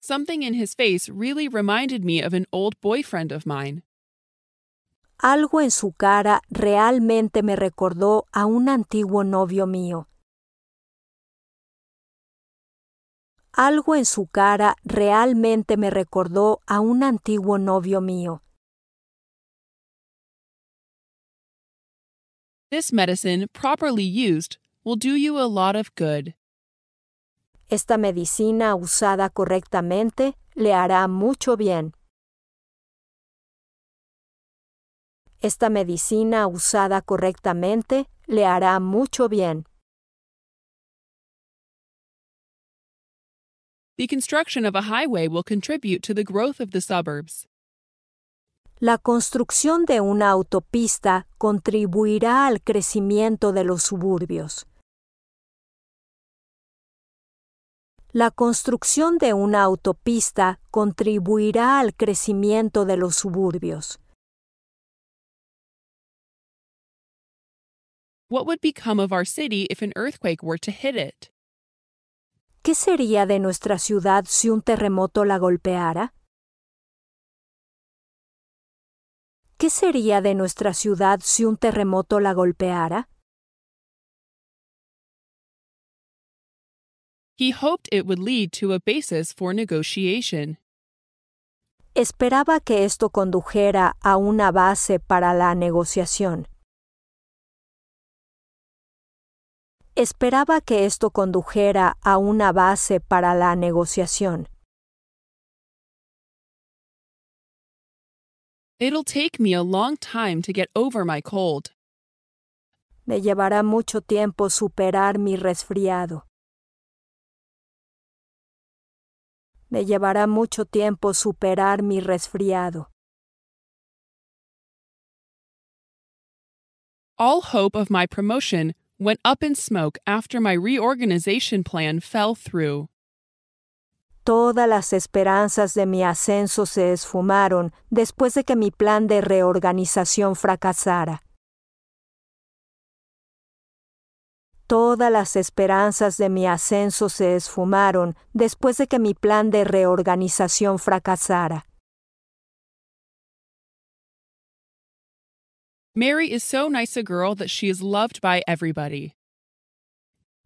Something in his face really reminded me of an old boyfriend of mine. Algo en su cara realmente me recordó a un antiguo novio mío. algo en su cara realmente me recordó a un antiguo novio mío. This medicine, properly used, will do you a lot of good. Esta medicina usada correctamente le hará mucho bien. Esta medicina usada correctamente le hará mucho bien. The construction of a highway will contribute to the growth of the suburbs. La construcción de una autopista contribuirá al crecimiento de los suburbios. La construcción de una autopista contribuirá al crecimiento de los suburbios. What would become of our city if an earthquake were to hit it? ¿Qué sería de nuestra ciudad si un terremoto la golpeara? ¿Qué sería de nuestra ciudad si un terremoto la golpeara? He hoped it would lead to a basis for negotiation. Esperaba que esto condujera a una base para la negociación. esperaba que esto condujera a una base para la negociación. It'll take me a long time to get over my cold. Me llevará mucho tiempo superar mi resfriado. Me llevará mucho tiempo superar mi resfriado. All hope of my promotion went up in smoke after my reorganization plan fell through. Todas las esperanzas de mi ascenso se esfumaron después de que mi plan de reorganización fracasara. Todas las esperanzas de mi ascenso se esfumaron después de que mi plan de reorganización fracasara. Mary is so nice a girl that she is loved by everybody.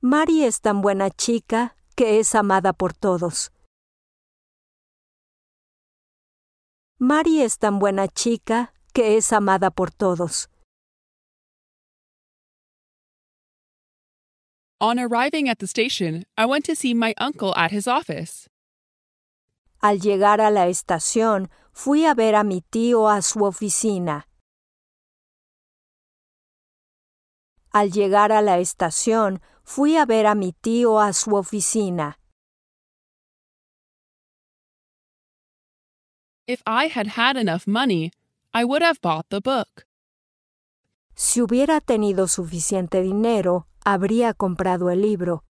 Mary es tan buena chica que es amada por todos. Mary es tan buena chica que es amada por todos. On arriving at the station, I went to see my uncle at his office. Al llegar a la estación, fui a ver a mi tío a su oficina. Al llegar a la estación, fui a ver a mi tío a su oficina. If I had had enough money, I would have bought the book. Si hubiera tenido suficiente dinero, habría comprado el libro.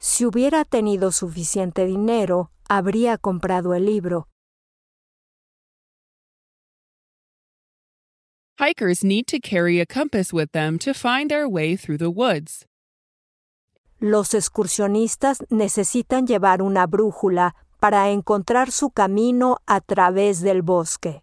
Si hubiera tenido suficiente dinero, habría comprado el libro. Hikers need to carry a compass with them to find their way through the woods. Los excursionistas necesitan llevar una brújula para encontrar su camino a través del bosque.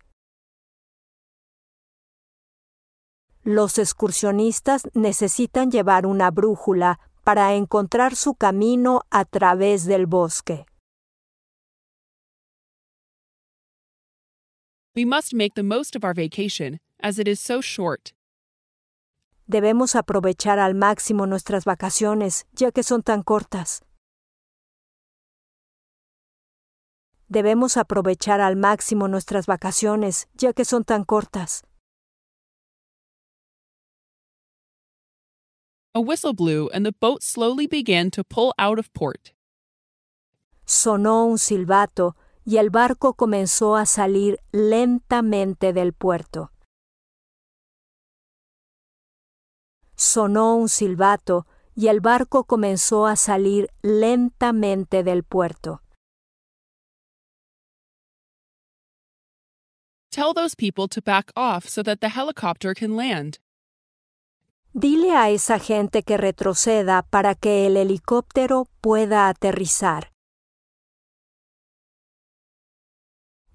Los excursionistas necesitan llevar una brújula para encontrar su camino a través del bosque. We must make the most of our vacation as it is so short. Debemos aprovechar al máximo nuestras vacaciones, ya que son tan cortas. Debemos aprovechar al máximo nuestras vacaciones, ya que son tan cortas. A whistle blew and the boat slowly began to pull out of port. Sonó un silbato y el barco comenzó a salir lentamente del puerto. Sonó un silbato y el barco comenzó a salir lentamente del puerto. Tell those people to back off so that the helicopter can land. Dile a esa gente que retroceda para que el helicóptero pueda aterrizar.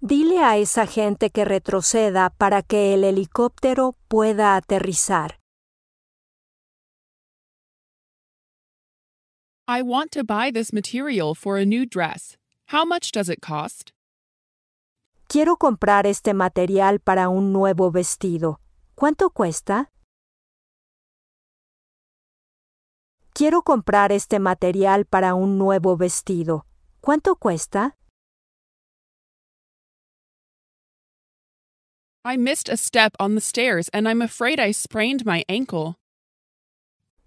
Dile a esa gente que retroceda para que el helicóptero pueda aterrizar. I want to buy this material for a new dress. How much does it cost? Quiero comprar este material para un nuevo vestido. ¿Cuánto cuesta? Quiero comprar este material para un nuevo vestido. ¿Cuánto cuesta? I missed a step on the stairs and I'm afraid I sprained my ankle.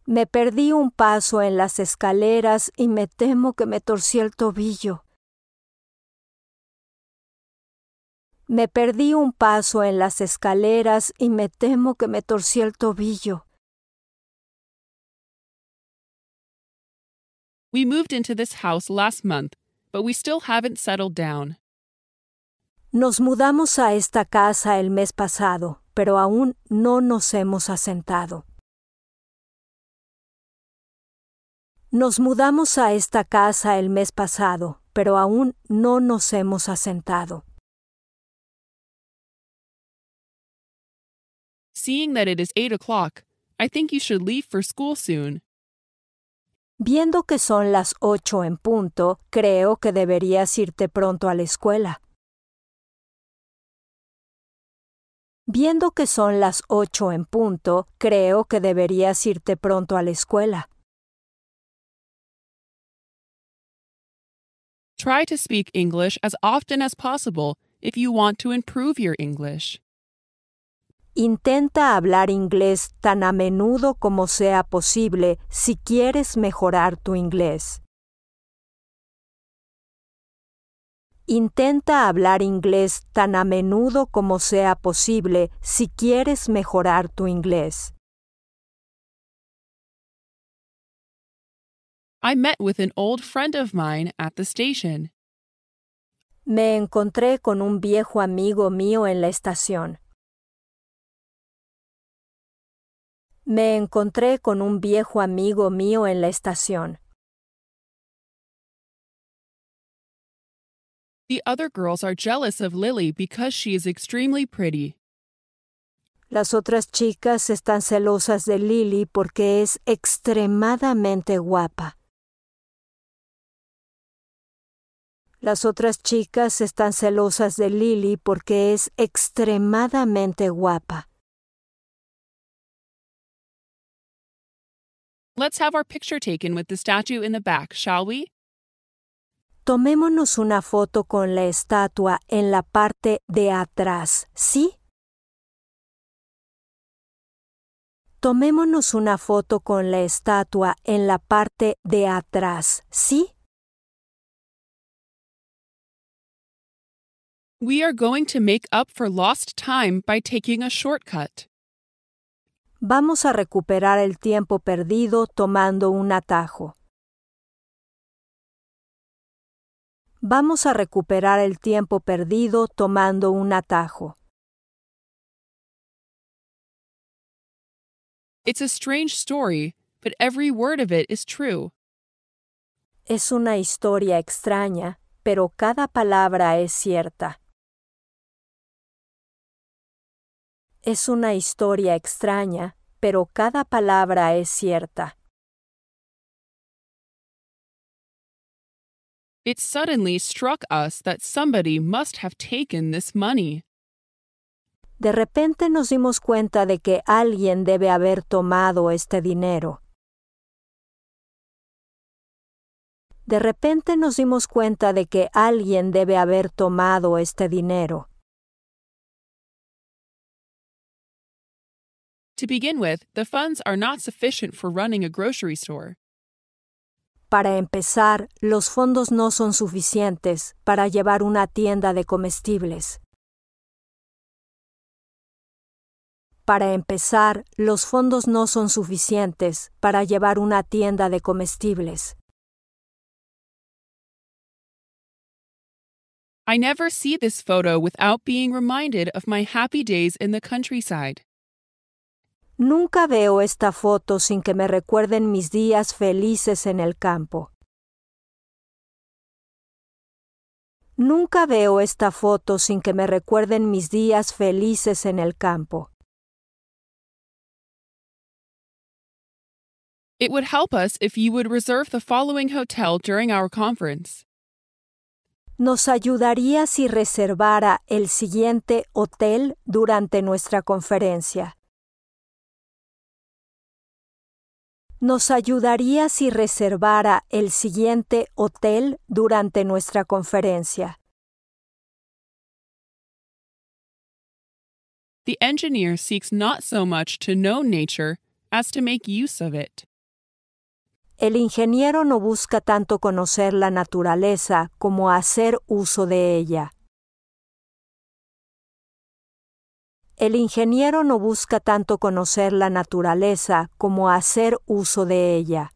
Me perdí un paso en las escaleras y me temo que me torcí el tobillo. Me perdí un paso en las escaleras y me temo que me torcí el tobillo. We moved into this house last month, but we still haven't settled down. Nos mudamos a esta casa el mes pasado, pero aún no nos hemos asentado. Nos mudamos a esta casa el mes pasado, pero aún no nos hemos asentado. Seeing that it is eight o'clock, I think you should leave for school soon. Viendo que son las ocho en punto, creo que deberías irte pronto a la escuela. Viendo que son las ocho en punto, creo que deberías irte pronto a la escuela. Try to speak English as often as possible if you want to improve your English. Intenta hablar inglés tan a menudo como sea posible si quieres mejorar tu inglés. Intenta hablar inglés tan a menudo como sea posible si quieres mejorar tu inglés. I met with an old friend of mine at the station. Me encontré con un viejo amigo mío en la estación. Me encontré con un viejo amigo mío en la estación. The other girls are jealous of Lily because she is extremely pretty. Las otras chicas están celosas de Lily porque es extremadamente guapa. Las otras chicas están celosas de Lily porque es extremadamente guapa. Let's have our picture taken with the statue in the back, shall we? Tomémonos una foto con la estatua en la parte de atrás, ¿sí? Tomémonos una foto con la estatua en la parte de atrás, ¿sí? We are going to make up for lost time by taking a shortcut. Vamos a recuperar el tiempo perdido tomando un atajo. Vamos a recuperar el tiempo perdido tomando un atajo. It's a strange story, but every word of it is true. Es una historia extraña, pero cada palabra es cierta. Es una historia extraña, pero cada palabra es cierta. It suddenly struck us that somebody must have taken this money. De repente nos dimos cuenta de que alguien debe haber tomado este dinero. De repente nos dimos cuenta de que alguien debe haber tomado este dinero. To begin with, the funds are not sufficient for running a grocery store. Para empezar, los fondos no son suficientes para llevar una tienda de comestibles. Para empezar, los fondos no son suficientes para llevar una tienda de comestibles. I never see this photo without being reminded of my happy days in the countryside. Nunca veo esta foto sin que me recuerden mis días felices en el campo. Nunca veo esta foto sin que me recuerden mis días felices en el campo. It would help us if you would reserve the following hotel during our conference. Nos ayudaría si reservara el siguiente hotel durante nuestra conferencia. ¿Nos ayudaría si reservara el siguiente hotel durante nuestra conferencia? The engineer seeks not so much to know nature as to make use of it. El ingeniero no busca tanto conocer la naturaleza como hacer uso de ella. El ingeniero no busca tanto conocer la naturaleza como hacer uso de ella.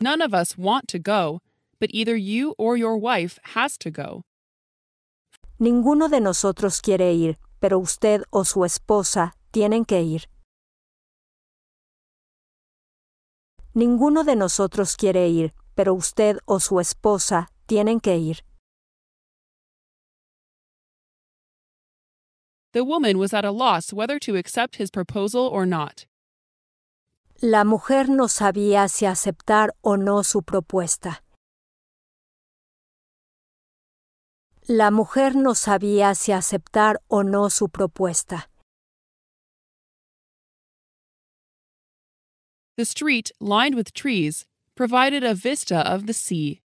None of us want to go, but either you or your wife has to go. Ninguno de nosotros quiere ir, pero usted o su esposa tienen que ir. Ninguno de nosotros quiere ir, pero usted o su esposa tienen que ir. The woman was at a loss whether to accept his proposal or not. La mujer no sabía si aceptar o no su propuesta. La mujer no sabía si aceptar o no su propuesta. The street, lined with trees, provided a vista of the sea.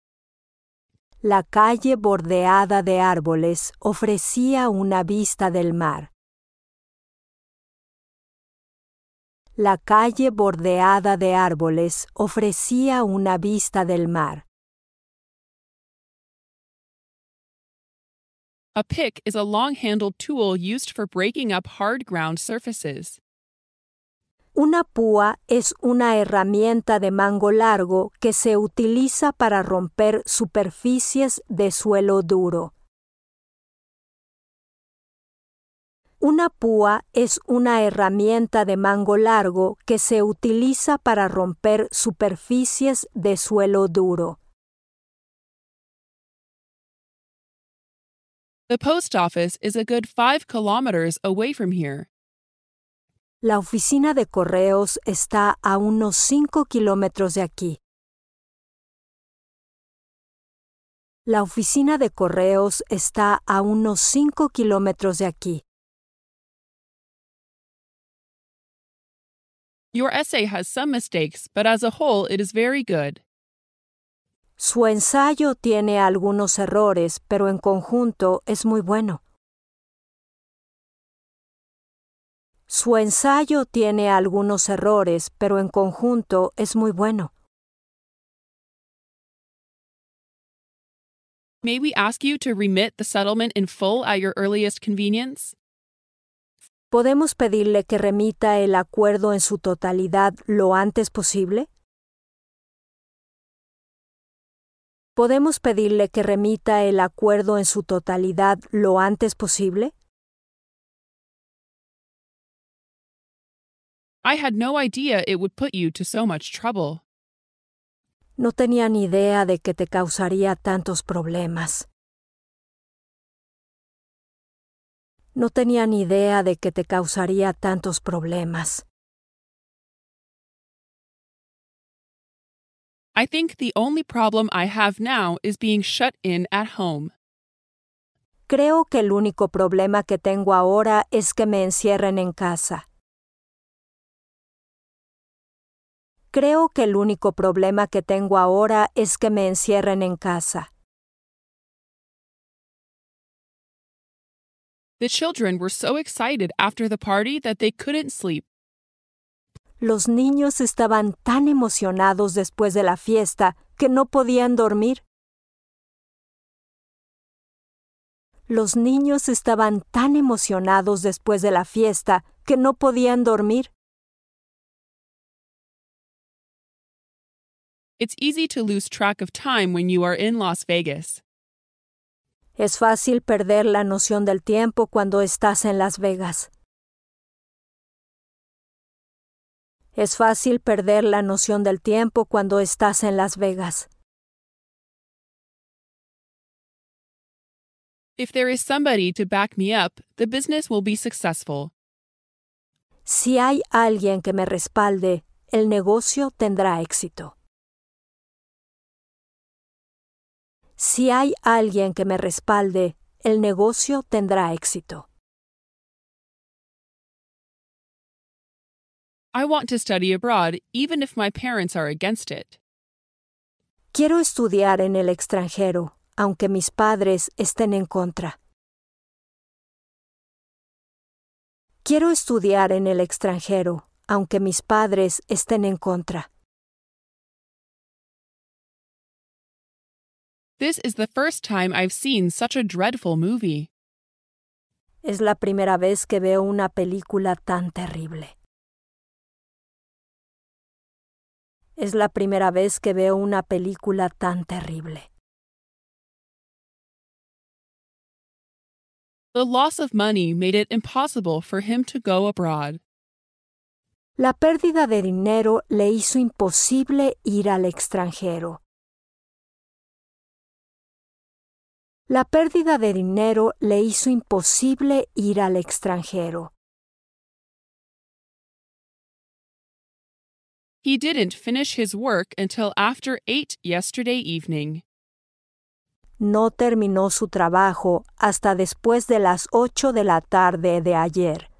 La calle bordeada de árboles ofrecía una vista del mar. La calle bordeada de árboles ofrecía una vista del mar. A pick is a long-handled tool used for breaking up hard ground surfaces. Una púa es una herramienta de mango largo que se utiliza para romper superficies de suelo duro. Una púa es una herramienta de mango largo que se utiliza para romper superficies de suelo duro. The post office is a good 5 kilometers away from here. La oficina de correos está a unos 5 kilómetros de aquí. La oficina de correos está a unos 5 kilómetros de aquí. Your essay has some mistakes, but as a whole it is very good. Su ensayo tiene algunos errores, pero en conjunto es muy bueno. Su ensayo tiene algunos errores, pero en conjunto es muy bueno. May we ask you to remit the settlement in full at your earliest convenience? ¿Podemos pedirle que remita el acuerdo en su totalidad lo antes posible? ¿Podemos pedirle que remita el acuerdo en su totalidad lo antes posible? I had no idea it would put you to so much trouble. No tenía ni idea de que te causaría tantos problemas. No tenía ni idea de que te causaría tantos problemas. I think the only problem I have now is being shut in at home. Creo que el único problema que tengo ahora es que me encierren en casa. Creo que el único problema que tengo ahora es que me encierren en casa. The children were so excited after the party that they couldn't sleep. Los niños estaban tan emocionados después de la fiesta que no podían dormir. Los niños estaban tan emocionados después de la fiesta que no podían dormir. It's easy to lose track of time when you are in Las Vegas. Es fácil perder la noción del tiempo cuando estás en Las Vegas. Es fácil perder la noción del tiempo cuando estás en Las Vegas. If there is somebody to back me up, the business will be successful. Si hay alguien que me respalde, el negocio tendrá éxito. Si hay alguien que me respalde, el negocio tendrá éxito. I want to study abroad even if my parents are against it. Quiero estudiar en el extranjero, aunque mis padres estén en contra. Quiero estudiar en el extranjero, aunque mis padres estén en contra. This is the first time I've seen such a dreadful movie. Es la primera vez que veo una película tan terrible. Es la primera vez que veo una película tan terrible. The loss of money made it impossible for him to go abroad. La pérdida de dinero le hizo imposible ir al extranjero. La pérdida de dinero le hizo imposible ir al extranjero. He didn't finish his work until after eight yesterday evening. No terminó su trabajo hasta después de las ocho de la tarde de ayer.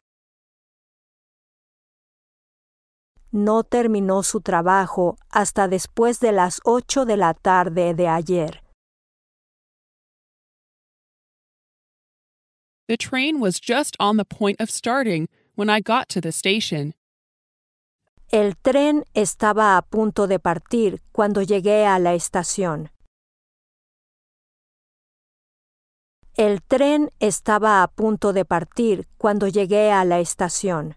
No terminó su trabajo hasta después de las ocho de la tarde de ayer. The train was just on the point of starting when I got to the station. El tren estaba a punto de partir cuando llegué a la estación. El tren estaba a punto de partir cuando llegué a la estación.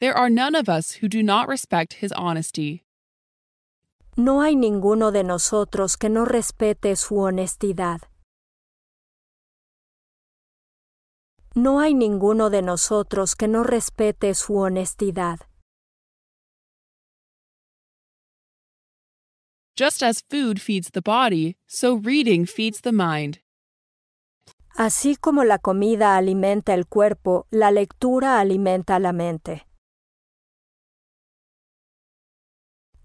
There are none of us who do not respect his honesty. No hay ninguno de nosotros que no respete su honestidad. No hay ninguno de nosotros que no respete su honestidad. Just as food feeds the body, so reading feeds the mind. Así como la comida alimenta el cuerpo, la lectura alimenta la mente.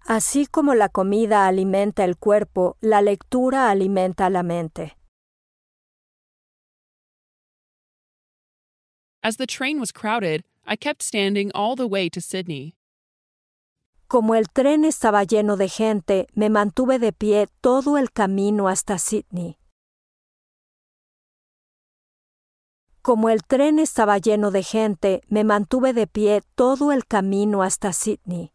Así como la comida alimenta el cuerpo, la lectura alimenta la mente. As the train was crowded, I kept standing all the way to Sydney. Como el tren estaba lleno de gente, me mantuve de pie todo el camino hasta Sydney. Como el tren estaba lleno de gente, me mantuve de pie todo el camino hasta Sydney.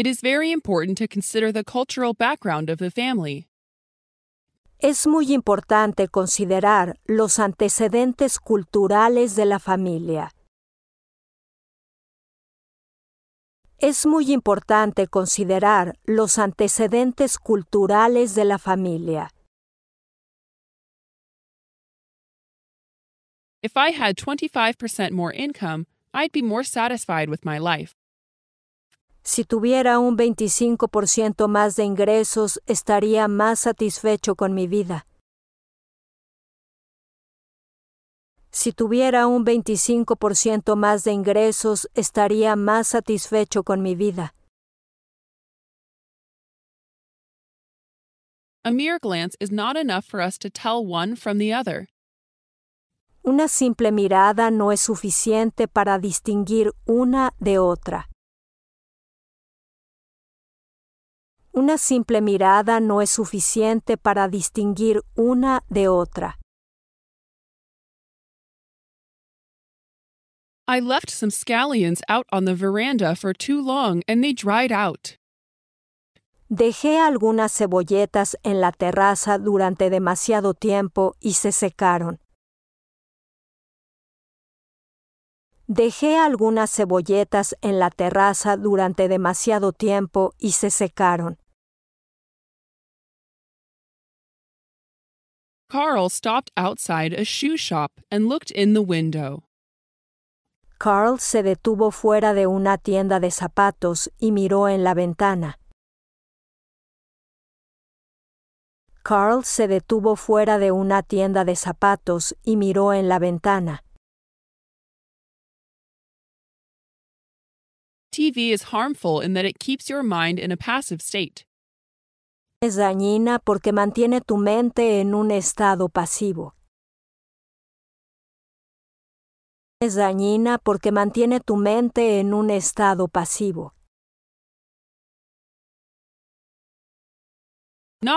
it is very important to consider the cultural background of the family. Es muy importante considerar los antecedentes culturales de la familia. Es muy importante considerar los antecedentes culturales de la familia. If I had 25% more income, I'd be more satisfied with my life. Si tuviera un 25% más de ingresos, estaría más satisfecho con mi vida. Si tuviera un 25% más de ingresos, estaría más satisfecho con mi vida. A mere glance is not enough for us to tell one from the other. Una simple mirada no es suficiente para distinguir una de otra. Una simple mirada no es suficiente para distinguir una de otra. I left some scallions out on the veranda for too long and they dried out. Dejé algunas cebolletas en la terraza durante demasiado tiempo y se secaron. Dejé algunas cebolletas en la terraza durante demasiado tiempo y se secaron. Carl stopped outside a shoe shop and looked in the window. Carl se detuvo fuera de una tienda de zapatos y miró en la ventana. Carl se detuvo fuera de una tienda de zapatos y miró en la ventana. TV is harmful in that it keeps your mind in a passive state. es dañina porque mantiene tu mente en un estado pasivo. Not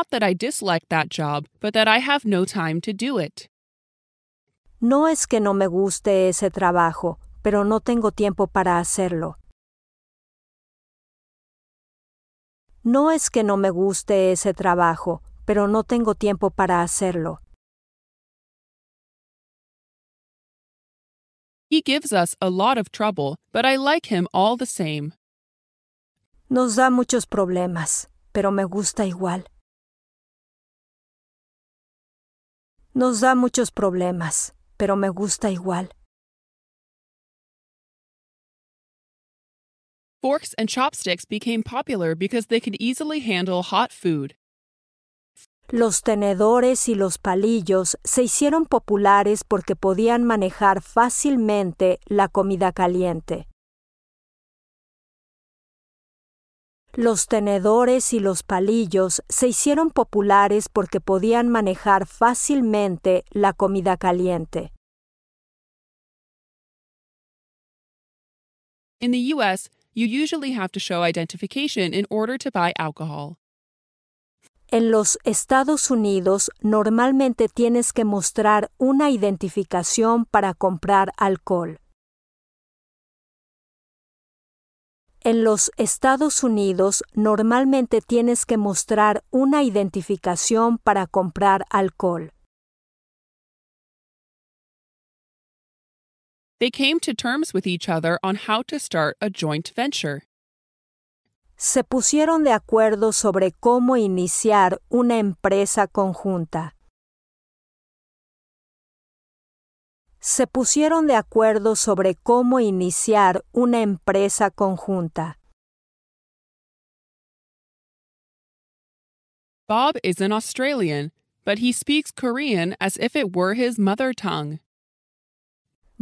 that I dislike that job, but that I have no time to do it. No es que no me guste ese trabajo, pero no tengo tiempo para hacerlo. No es que no me guste ese trabajo, pero no tengo tiempo para hacerlo. He gives us a lot of trouble, but I like him all the same. Nos da muchos problemas, pero me gusta igual. Nos da muchos problemas, pero me gusta igual. Forks and chopsticks became popular because they could easily handle hot food. Los tenedores y los palillos se hicieron populares porque podían manejar fácilmente la comida caliente. Los tenedores y los palillos se hicieron populares porque podían manejar fácilmente la comida caliente. In the US, you usually have to show identification in order to buy alcohol. En los Estados Unidos normalmente tienes que mostrar una identificación para comprar alcohol. En los Estados Unidos normalmente tienes que mostrar una identificación para comprar alcohol. they came to terms with each other on how to start a joint venture. Se pusieron de acuerdo sobre cómo iniciar una empresa conjunta. Se pusieron de acuerdo sobre cómo iniciar una empresa conjunta. Bob is an Australian, but he speaks Korean as if it were his mother tongue.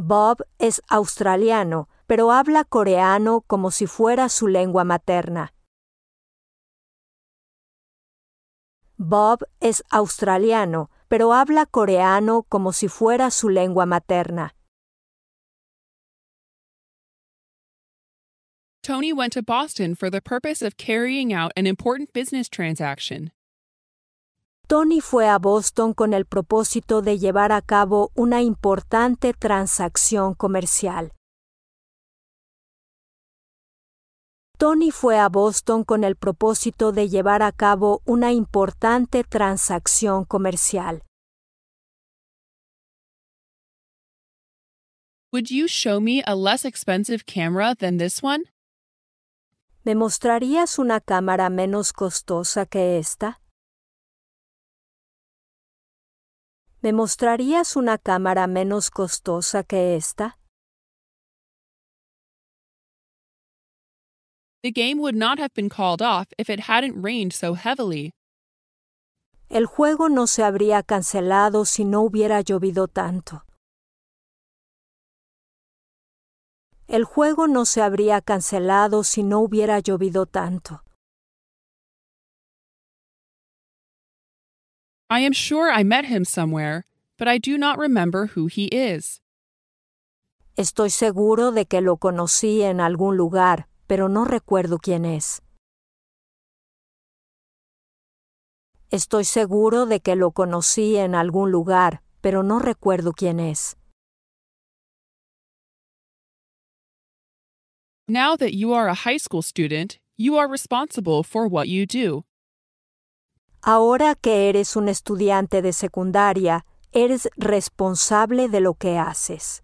Bob es australiano, pero habla coreano como si fuera su lengua materna. Bob es australiano, pero habla coreano como si fuera su lengua materna. Tony went to Boston for the purpose of carrying out an important business transaction. Tony fue a Boston con el propósito de llevar a cabo una importante transacción comercial. Tony fue a Boston con el propósito de llevar a cabo una importante transacción comercial. Would you show me a less expensive camera than this one? ¿Me mostrarías una cámara menos costosa que esta? ¿Me mostrarías una cámara menos costosa que esta? The game would not have been called off if it hadn't rained so heavily. El juego no se habría cancelado si no hubiera llovido tanto. El juego no se habría cancelado si no hubiera llovido tanto. I am sure I met him somewhere, but I do not remember who he is. Estoy seguro de que lo conocí en algún lugar, pero no recuerdo quién es. Estoy seguro de que lo conocí en algún lugar, pero no recuerdo quién es. Now that you are a high school student, you are responsible for what you do. Ahora que eres un estudiante de secundaria, eres responsable de lo que haces.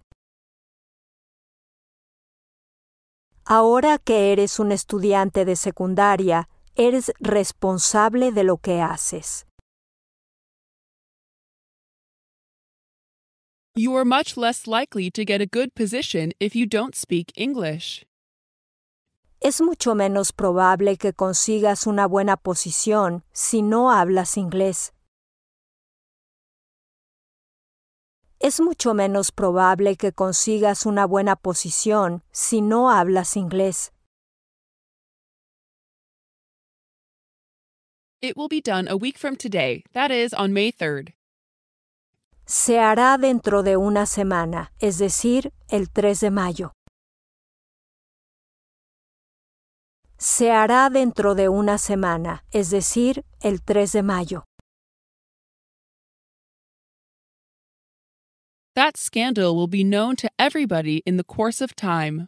Ahora que eres un estudiante de secundaria, eres responsable de lo que haces. You are much less likely to get a good position if you don't speak English es mucho menos probable que consigas una buena posición si no hablas inglés. Es mucho menos probable que consigas una buena posición si no hablas inglés. It will be done a week from today, that is, on May 3rd. Se hará dentro de una semana, es decir, el 3 de mayo. se hará dentro de una semana, es decir, el 3 de mayo. That scandal will be known to everybody in the course of time.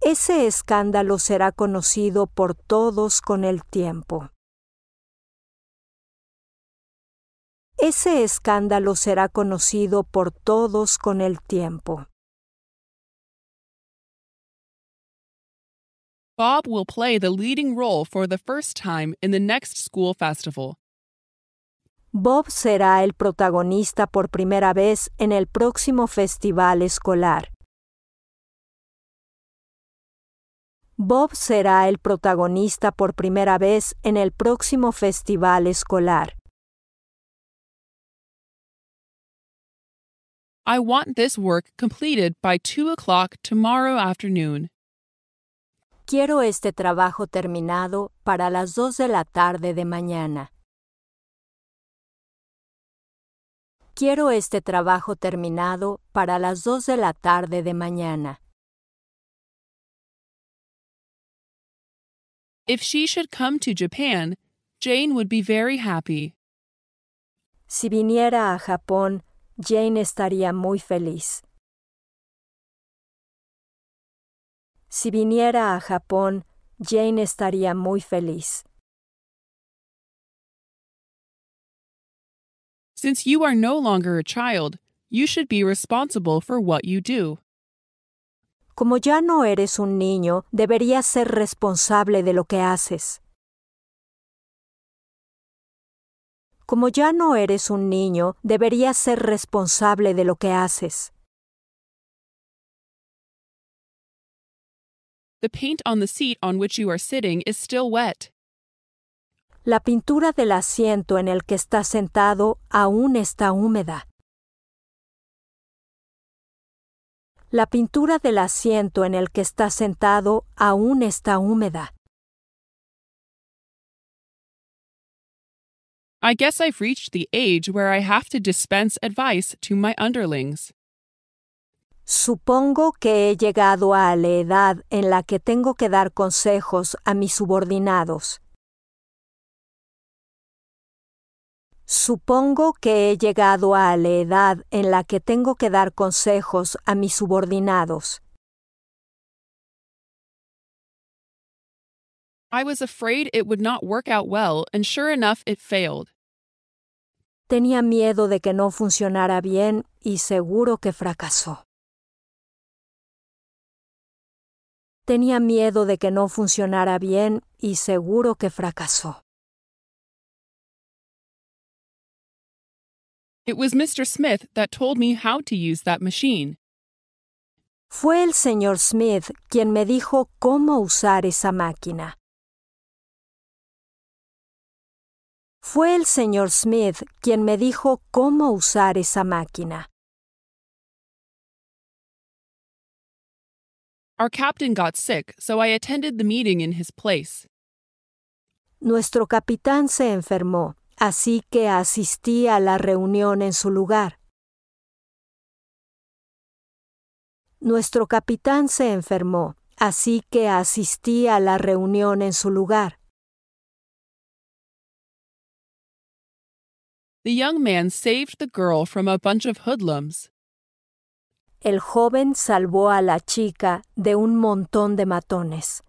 Ese escándalo será conocido por todos con el tiempo. Ese escándalo será conocido por todos con el tiempo. Bob will play the leading role for the first time in the next school festival. Bob será el protagonista por primera vez en el próximo festival escolar. Bob será el protagonista por primera vez en el próximo festival escolar. I want this work completed by 2 o'clock tomorrow afternoon. Quiero este trabajo terminado para las dos de la tarde de mañana. Quiero este trabajo terminado para las dos de la tarde de mañana. If she should come to Japan, Jane would be very happy. Si viniera a Japón, Jane estaría muy feliz. Si viniera a Japón, Jane estaría muy feliz. Since you are no longer child, you should be responsible for what you do. Como ya no eres un niño, deberías ser responsable de lo que haces. Como ya no eres un niño, deberías ser responsable de lo que haces. The paint on the seat on which you are sitting is still wet. La pintura del asiento en el que está sentado aún está húmeda. La pintura del asiento en el que está sentado aún está húmeda. I guess I've reached the age where I have to dispense advice to my underlings. Supongo que he llegado a la edad en la que tengo que dar consejos a mis subordinados. Supongo que he llegado a la edad en la que tengo que dar consejos a mis subordinados. I was afraid it would not work out well, and sure enough, it failed. Tenía miedo de que no funcionara bien y seguro que fracasó. Tenía miedo de que no funcionara bien y seguro que fracasó. It was Mr. Smith that told me how to use that machine. Fue el señor Smith quien me dijo cómo usar esa máquina. Fue el señor Smith quien me dijo cómo usar esa máquina. Our captain got sick, so I attended the meeting in his place. Nuestro capitán se enfermó, así que asistí a la reunión en su lugar. Nuestro capitán se enfermó, así que asistí a la reunión en su lugar. The young man saved the girl from a bunch of hoodlums. el joven salvó a la chica de un montón de matones.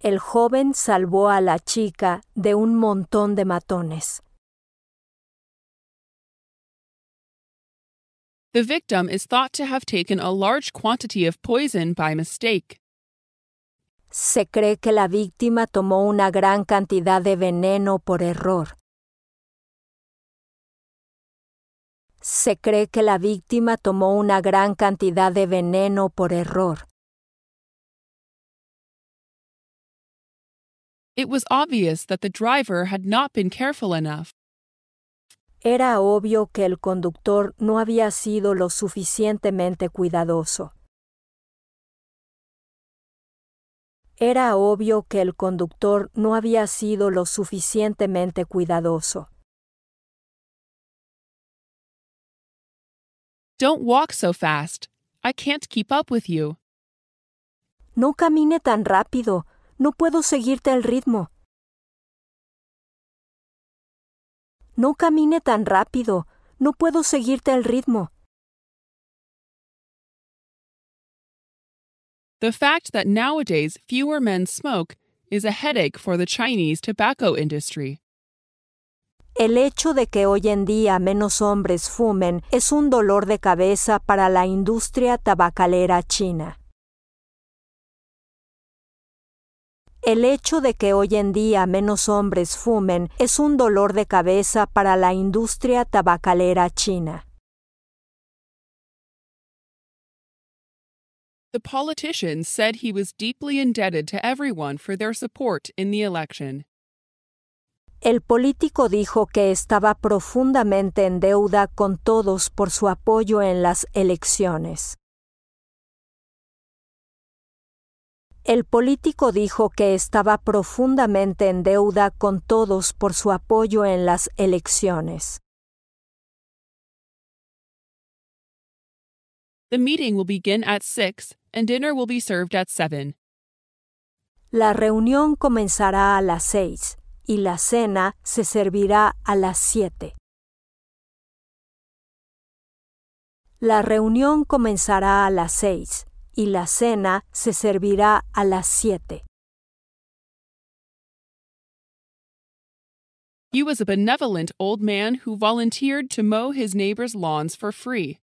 El joven salvó a la chica de un montón de matones. The victim is thought to have taken a large quantity of poison by mistake. Se cree que la víctima tomó una gran cantidad de veneno por error. Se cree que la víctima tomó una gran cantidad de veneno por error. Era obvio que el conductor no había sido lo suficientemente cuidadoso. Era obvio que el conductor no había sido lo suficientemente cuidadoso. Don't walk so fast. I can't keep up with you. No camine tan rápido. No puedo seguirte el ritmo. No camine tan rápido. No puedo seguirte el ritmo. The fact that nowadays fewer men smoke is a headache for the Chinese tobacco industry. El hecho de que hoy en día menos hombres fumen es un dolor de cabeza para la industria tabacalera china. El hecho de que hoy en día menos hombres fumen es un dolor de cabeza para la industria tabacalera china. The politician said he was deeply indebted to everyone for their support in the election. El político dijo que estaba profundamente en deuda con todos por su apoyo en las elecciones. El político dijo que estaba profundamente en deuda con todos por su apoyo en las elecciones. The meeting will begin at 6 and dinner will be served at 7. La reunión comenzará a las seis y la cena se servirá a las siete. La reunión comenzará a las seis y la cena se servirá a las siete. He was a benevolent old man who volunteered to mow his neighbor's lawns for free.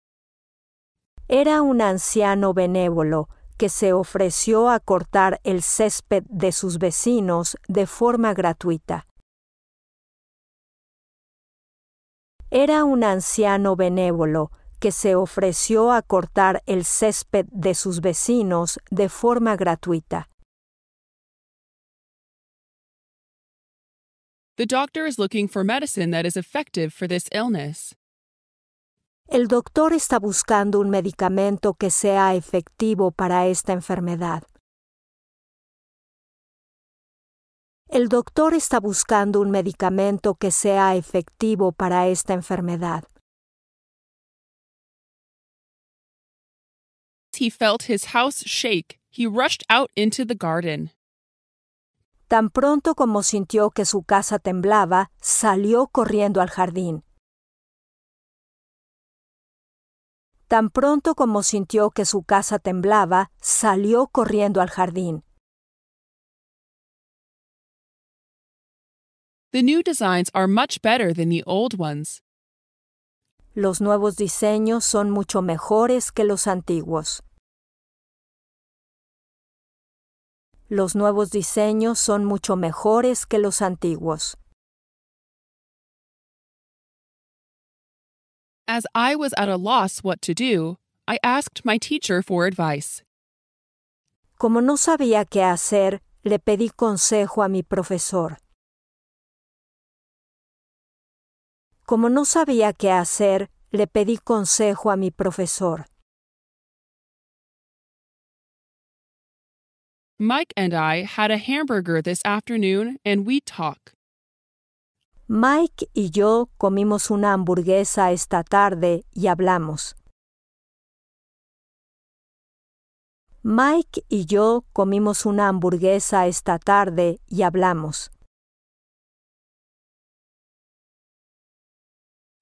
Era un anciano benévolo que se ofreció a cortar el césped de sus vecinos de forma gratuita. Era un anciano benévolo que se ofreció a cortar el césped de sus vecinos de forma gratuita. The doctor is looking for medicine that is effective for this illness. El doctor está buscando un medicamento que sea efectivo para esta enfermedad. El doctor está buscando un medicamento que sea efectivo para esta enfermedad. He felt his house shake. He rushed out into the garden. Tan pronto como sintió que su casa temblaba, salió corriendo al jardín. Tan pronto como sintió que su casa temblaba, salió corriendo al jardín. Los nuevos diseños son mucho mejores que los antiguos. Los nuevos diseños son mucho mejores que los antiguos. As I was at a loss what to do, I asked my teacher for advice. Como no sabía qué hacer, le pedí consejo a mi profesor. Como no sabía qué hacer, le pedí consejo a mi profesor. Mike and I had a hamburger this afternoon and we talk. Mike y yo comimos una hamburguesa esta tarde y hablamos. Mike y yo comimos una hamburguesa esta tarde y hablamos.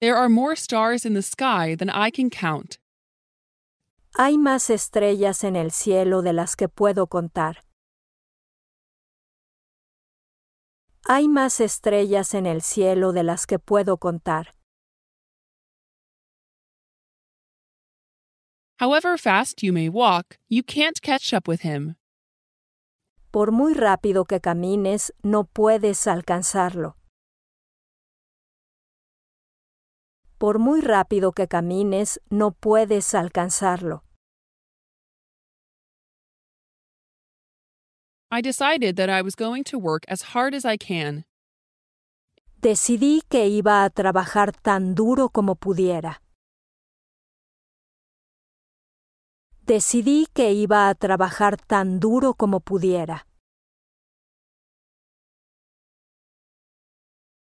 There are more stars in the sky than I can count. Hay más estrellas en el cielo de las que puedo contar. Hay más estrellas en el cielo de las que puedo contar. However fast you may walk, you can't catch up with him. Por muy rápido que camines, no puedes alcanzarlo. Por muy rápido que camines, no puedes alcanzarlo. I decided that I was going to work as hard as I can. Decidí que iba a trabajar tan duro como pudiera. Decidí que iba a trabajar tan duro como pudiera.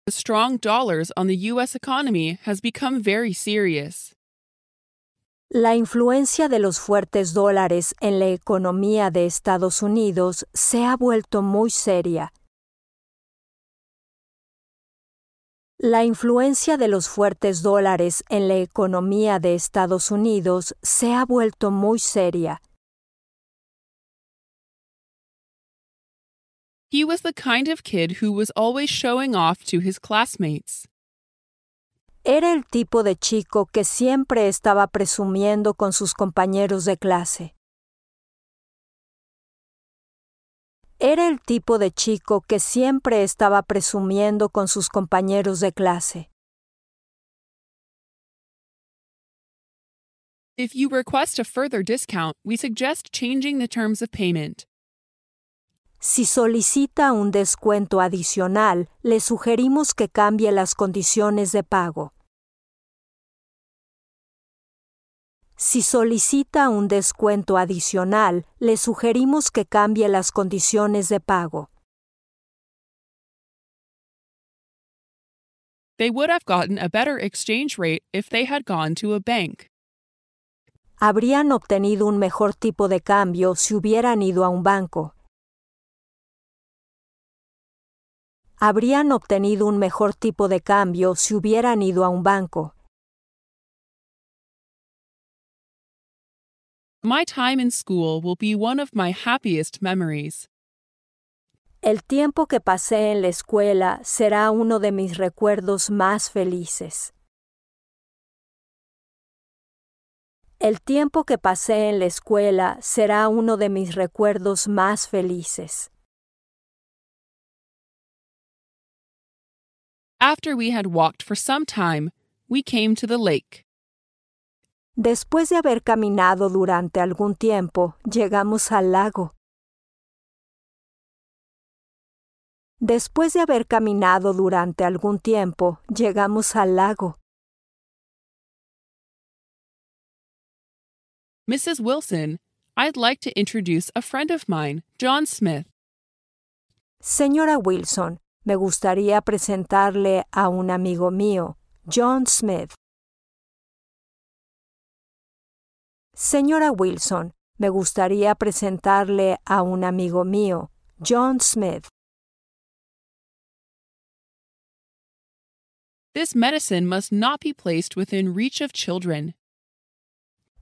The strong dollars on the US economy has become very serious. La influencia de los fuertes dólares en la economía de Estados Unidos se ha vuelto muy seria. La influencia de los fuertes dólares en la economía de Estados Unidos se ha vuelto muy seria. He was the kind of kid who was always showing off to his classmates. Era el tipo de chico que siempre estaba presumiendo con sus compañeros de clase. Era el tipo de chico que siempre estaba presumiendo con sus compañeros de clase. If you request a further discount, we suggest changing the terms of payment. Si solicita un descuento adicional, le sugerimos que cambie las condiciones de pago. Si solicita un descuento adicional, le sugerimos que cambie las condiciones de pago. They would have gotten a better exchange rate if they had gone to a bank. Habrían obtenido un mejor tipo de cambio si hubieran ido a un banco. habrían obtenido un mejor tipo de cambio si hubieran ido a un banco. My El tiempo que pasé en la escuela será uno de mis recuerdos más felices. El tiempo que pasé en la escuela será uno de mis recuerdos más felices. After we had walked for some time, we came to the lake. Después de haber caminado durante algún tiempo, llegamos al lago. Después de haber caminado durante algún tiempo, llegamos al lago. Mrs. Wilson, I'd like to introduce a friend of mine, John Smith. Señora Wilson, me gustaría presentarle a un amigo mío, John Smith. Señora Wilson, me gustaría presentarle a un amigo mío, John Smith. This medicine must not be placed within reach of children.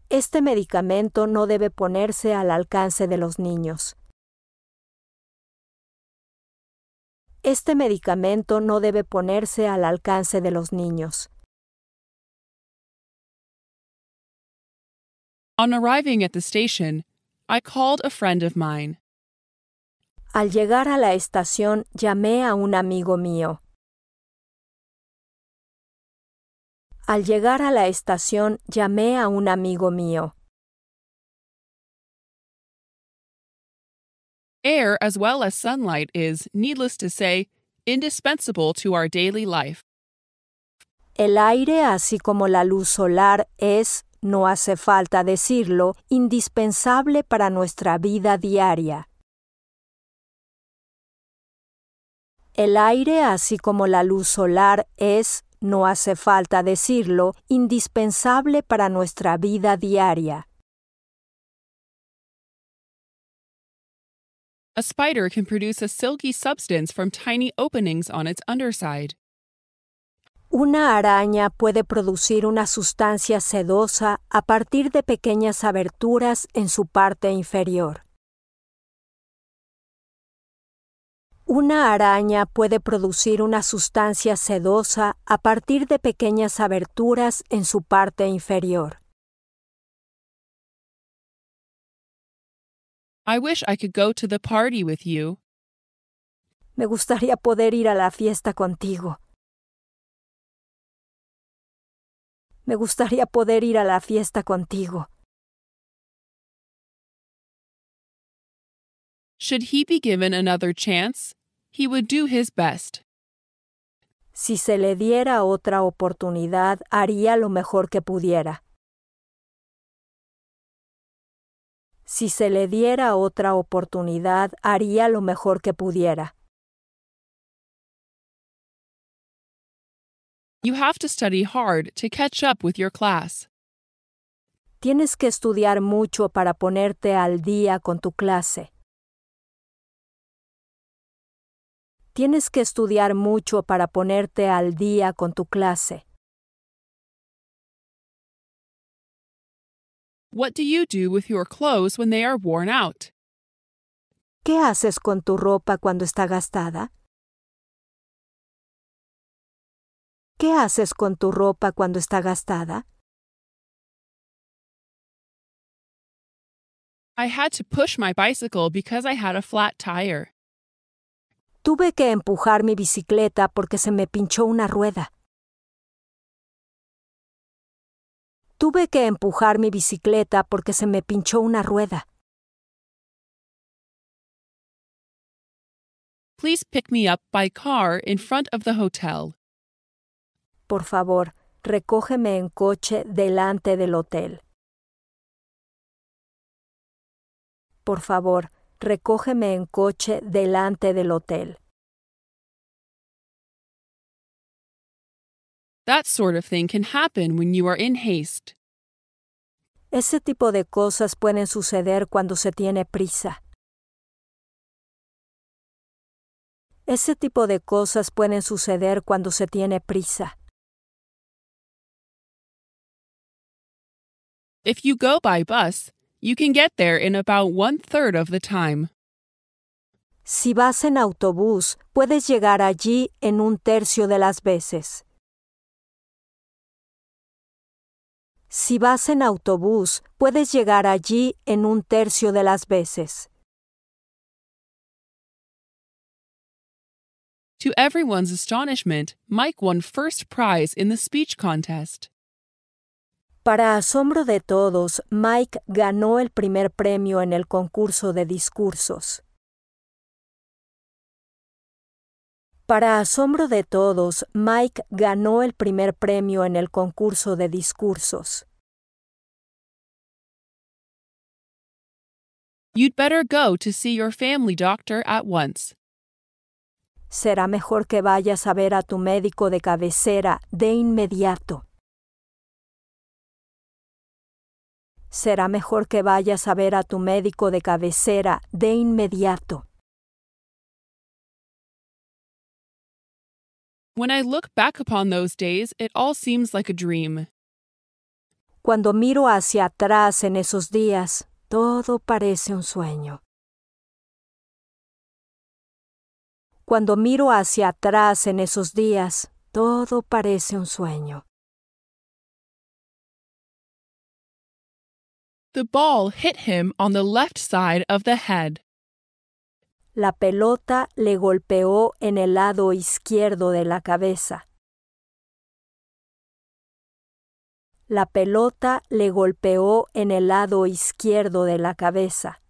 Este medicamento no debe ponerse al alcance de los niños. Este medicamento no debe ponerse al alcance de los niños. On arriving at the station, I called a friend of mine. Al llegar a la estación, llamé a un amigo mío. Al llegar a la estación, llamé a un amigo mío. Air, as well as sunlight, is, needless to say, indispensable to our daily life. El aire, así como la luz solar, es, no hace falta decirlo, indispensable para nuestra vida diaria. El aire, así como la luz solar, es, no hace falta decirlo, indispensable para nuestra vida diaria. A spider can produce a silky substance from tiny openings on its underside. Una araña puede producir una sustancia sedosa a partir de pequeñas aberturas en su parte inferior. Una araña puede producir una sustancia sedosa a partir de pequeñas aberturas en su parte inferior. I wish I could go to the party with you. Me gustaría poder ir a la fiesta contigo. Me gustaría poder ir a la fiesta contigo. Should he be given another chance, he would do his best. Si se le diera otra oportunidad, haría lo mejor que pudiera. si se le diera otra oportunidad, haría lo mejor que pudiera. You have to study hard to catch up with your class. Tienes que estudiar mucho para ponerte al día con tu clase. Tienes que estudiar mucho para ponerte al día con tu clase. What do you do with your clothes when they are worn out? ¿Qué haces con tu ropa cuando está gastada? ¿Qué haces con tu ropa cuando está gastada? I had to push my bicycle because I had a flat tire. Tuve que empujar mi bicicleta porque se me pinchó una rueda. Tuve que empujar mi bicicleta porque se me pinchó una rueda. Please pick me up by car in front of the hotel. Por favor, recógeme en coche delante del hotel. Por favor, recógeme en coche delante del hotel. That sort of thing can happen when you are in haste. Ese tipo de cosas pueden suceder cuando se tiene prisa. Ese tipo de cosas pueden suceder cuando se tiene prisa. If you go by bus, you can get there in about one third of the time. Si vas en autobús, puedes llegar allí en un tercio de las veces. Si vas en autobús, puedes llegar allí en un tercio de las veces. To everyone's astonishment, Mike won first prize in the speech contest. Para asombro de todos, Mike ganó el primer premio en el concurso de discursos. Para asombro de todos, Mike ganó el primer premio en el concurso de discursos. You'd better go to see your family doctor at once. Será mejor que vayas a ver a tu médico de cabecera de inmediato. Será mejor que vayas a ver a tu médico de cabecera de inmediato. When I look back upon those days, it all seems like a dream. Cuando miro hacia atrás en esos días, todo parece un sueño. Cuando miro hacia atrás en esos días, todo parece un sueño. The ball hit him on the left side of the head. La pelota le golpeó en el lado izquierdo de la cabeza. La pelota le golpeó en el lado izquierdo de la cabeza.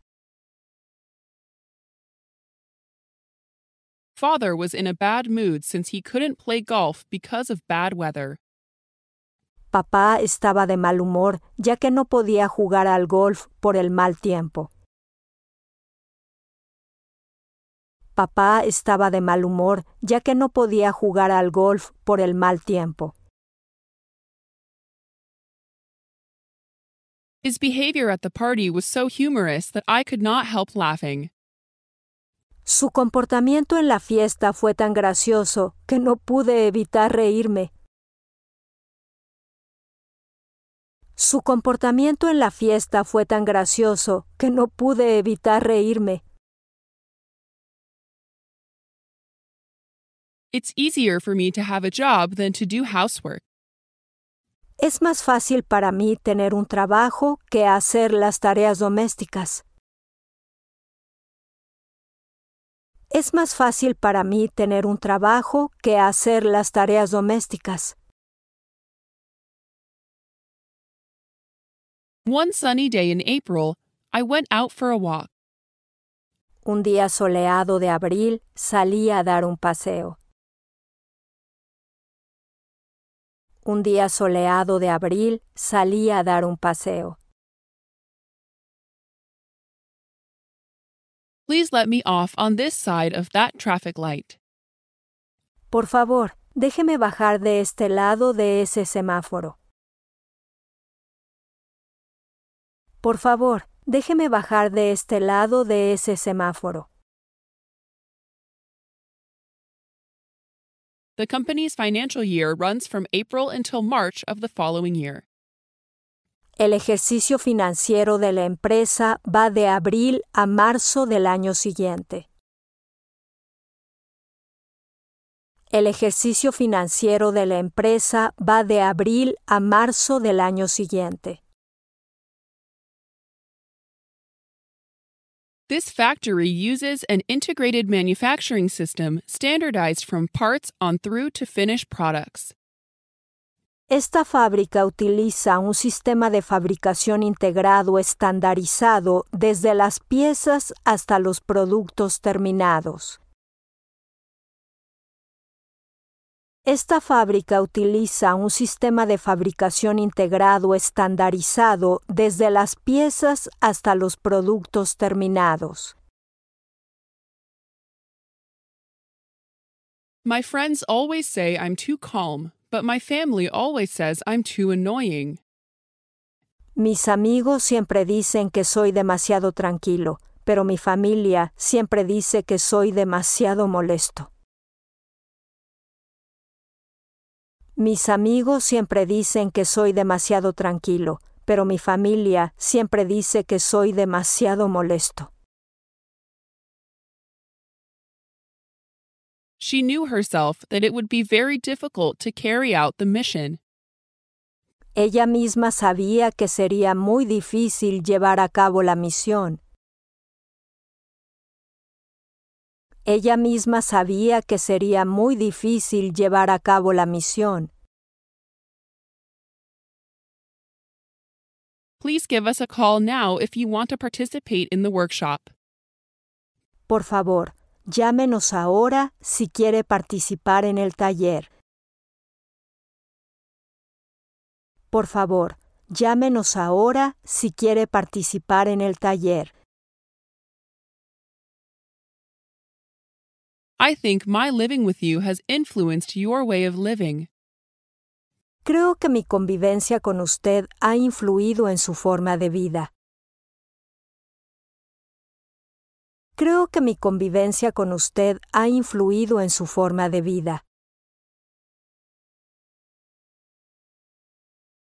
Father was in a bad mood since he couldn't play golf because of bad weather. Papá estaba de mal humor ya que no podía jugar al golf por el mal tiempo. Papá estaba de mal humor ya que no podía jugar al golf por el mal tiempo. His behavior at the party was so humorous that I could not help laughing. Su comportamiento en la fiesta fue tan gracioso que no pude evitar reírme. Su comportamiento en la fiesta fue tan gracioso que no pude evitar reírme. It's easier for me to have a job than to do housework. Es más fácil para mí tener un trabajo que hacer las tareas domésticas. Es más fácil para mí tener un trabajo que hacer las tareas domésticas. One sunny day in April, I went out for a walk. Un día soleado de abril salí a dar un paseo. Un día soleado de abril salí a dar un paseo. Por favor, déjeme bajar de este lado de ese semáforo. Por favor, déjeme bajar de este lado de ese semáforo. The company's financial year runs from April until March of the following year. El ejercicio financiero de la empresa va de abril a marzo del año siguiente. El ejercicio financiero de la empresa va de abril a marzo del año siguiente. This factory uses an integrated manufacturing system standardized from parts on through to finished products. Esta fábrica utiliza un sistema de fabricación integrado estandarizado desde las piezas hasta los productos terminados. Esta fábrica utiliza un sistema de fabricación integrado estandarizado desde las piezas hasta los productos terminados. My friends always say I'm too calm, but my family always says I'm too annoying. Mis amigos siempre dicen que soy demasiado tranquilo, pero mi familia siempre dice que soy demasiado molesto. Mis amigos siempre dicen que soy demasiado tranquilo, pero mi familia siempre dice que soy demasiado molesto. She knew herself that it would be very difficult to carry out the mission. Ella misma sabía que sería muy difícil llevar a cabo la misión. Ella misma sabía que sería muy difícil llevar a cabo la misión. Please give us a call now if you want to participate in the workshop. Por favor, llámenos ahora si quiere participar en el taller. Por favor, llámenos ahora si quiere participar en el taller. I think my living with you has influenced your way of living. Creo que mi convivencia con usted ha influido en su forma de vida. Creo que mi convivencia con usted ha influido en su forma de vida.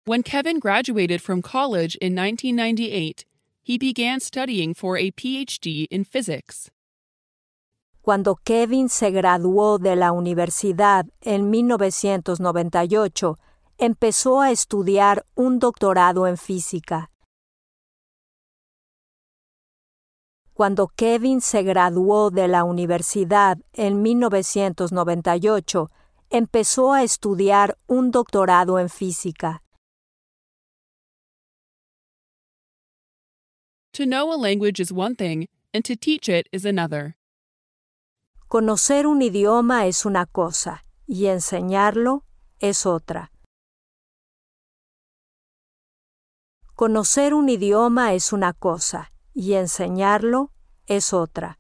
When Kevin graduated from college in 1998, he began studying for a PhD in physics. Cuando Kevin se graduó de la universidad en 1998, empezó a estudiar un doctorado en física. Cuando Kevin se graduó de la universidad en 1998, empezó a estudiar un doctorado en física. To know a language is one thing, and to teach it is another. Conocer un idioma es una cosa y enseñarlo es otra. Conocer un idioma es una cosa y enseñarlo es otra.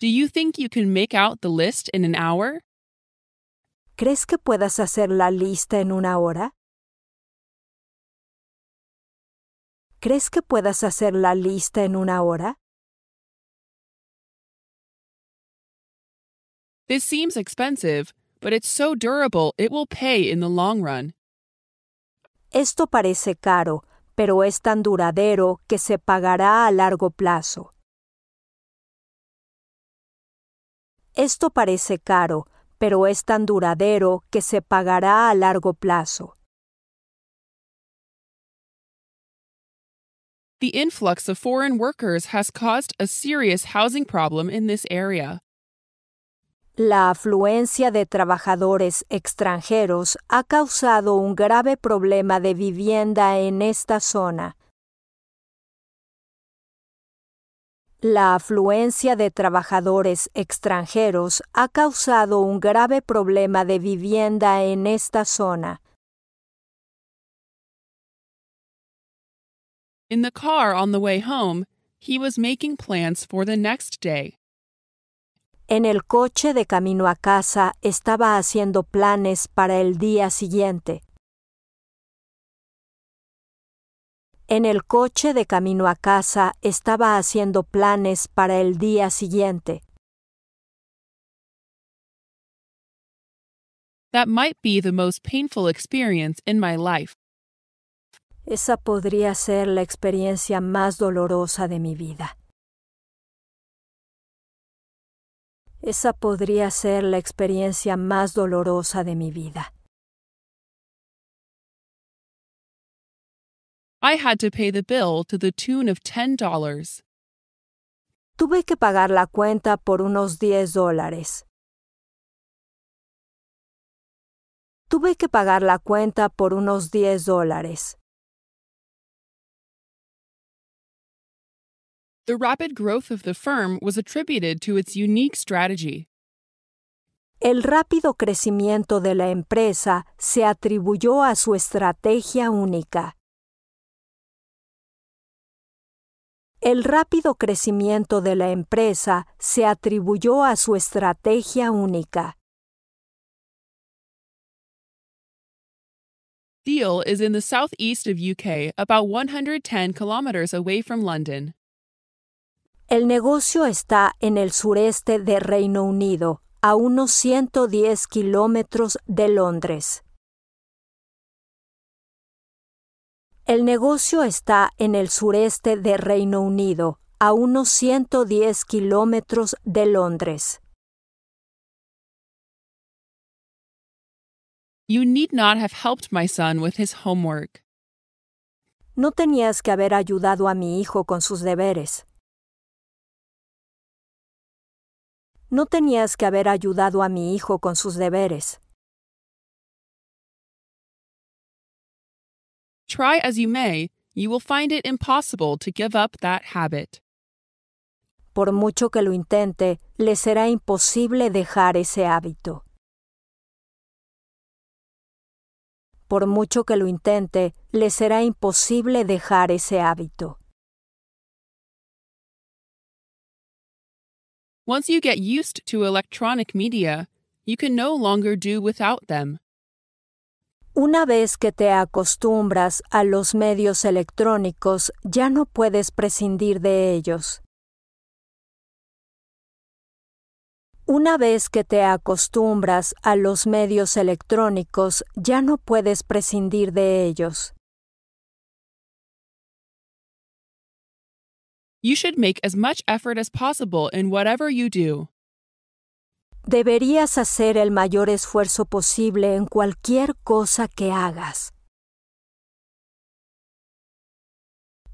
Do you think you can make out the list in an hour? ¿Crees que puedas hacer la lista en una hora? ¿Crees que puedas hacer la lista en una hora? This seems expensive, but it's so durable it will pay in the long run. Esto parece caro, pero es tan duradero que se pagará a largo plazo. Esto parece caro, pero es tan duradero que se pagará a largo plazo. The influx of foreign workers has caused a serious housing problem in this area. La afluencia de trabajadores extranjeros ha causado un grave problema de vivienda en esta zona. La afluencia de trabajadores extranjeros ha causado un grave problema de vivienda en esta zona. In the car on the way home, he was making plans for the next day. En el coche de camino a casa estaba haciendo planes para el día siguiente. En el coche de camino a casa estaba haciendo planes para el día siguiente. That might be the most painful experience in my life. Esa podría ser la experiencia más dolorosa de mi vida. Esa podría ser la experiencia más dolorosa de mi vida. I had to pay the bill to the tune of dollars. Tuve que pagar la cuenta por unos 10 dólares. Tuve que pagar la cuenta por unos 10 dólares. The rapid growth of the firm was attributed to its unique strategy. El rápido crecimiento de la empresa se atribuyó a su estrategia única. El rápido crecimiento de la empresa se atribuyó a su estrategia única. Deal is in the southeast of UK, about 110 kilometers away from London. El negocio está en el sureste de Reino Unido, a unos 110 kilómetros de Londres. El negocio está en el sureste de Reino Unido, a unos 110 kilómetros de Londres. You need not have helped my son with his homework. No tenías que haber ayudado a mi hijo con sus deberes. No tenías que haber ayudado a mi hijo con sus deberes. Try as you may, you will find it impossible to give up that habit. Por mucho que lo intente, le será imposible dejar ese hábito. Por mucho que lo intente, le será imposible dejar ese hábito. Once you get used to electronic media, you can no longer do without them. Una vez que te acostumbras a los medios electrónicos, ya no puedes prescindir de ellos. Una vez que te acostumbras a los medios electrónicos, ya no puedes prescindir de ellos. You should make as much effort as possible in whatever you do. Deberías hacer el mayor esfuerzo posible en cualquier cosa que hagas.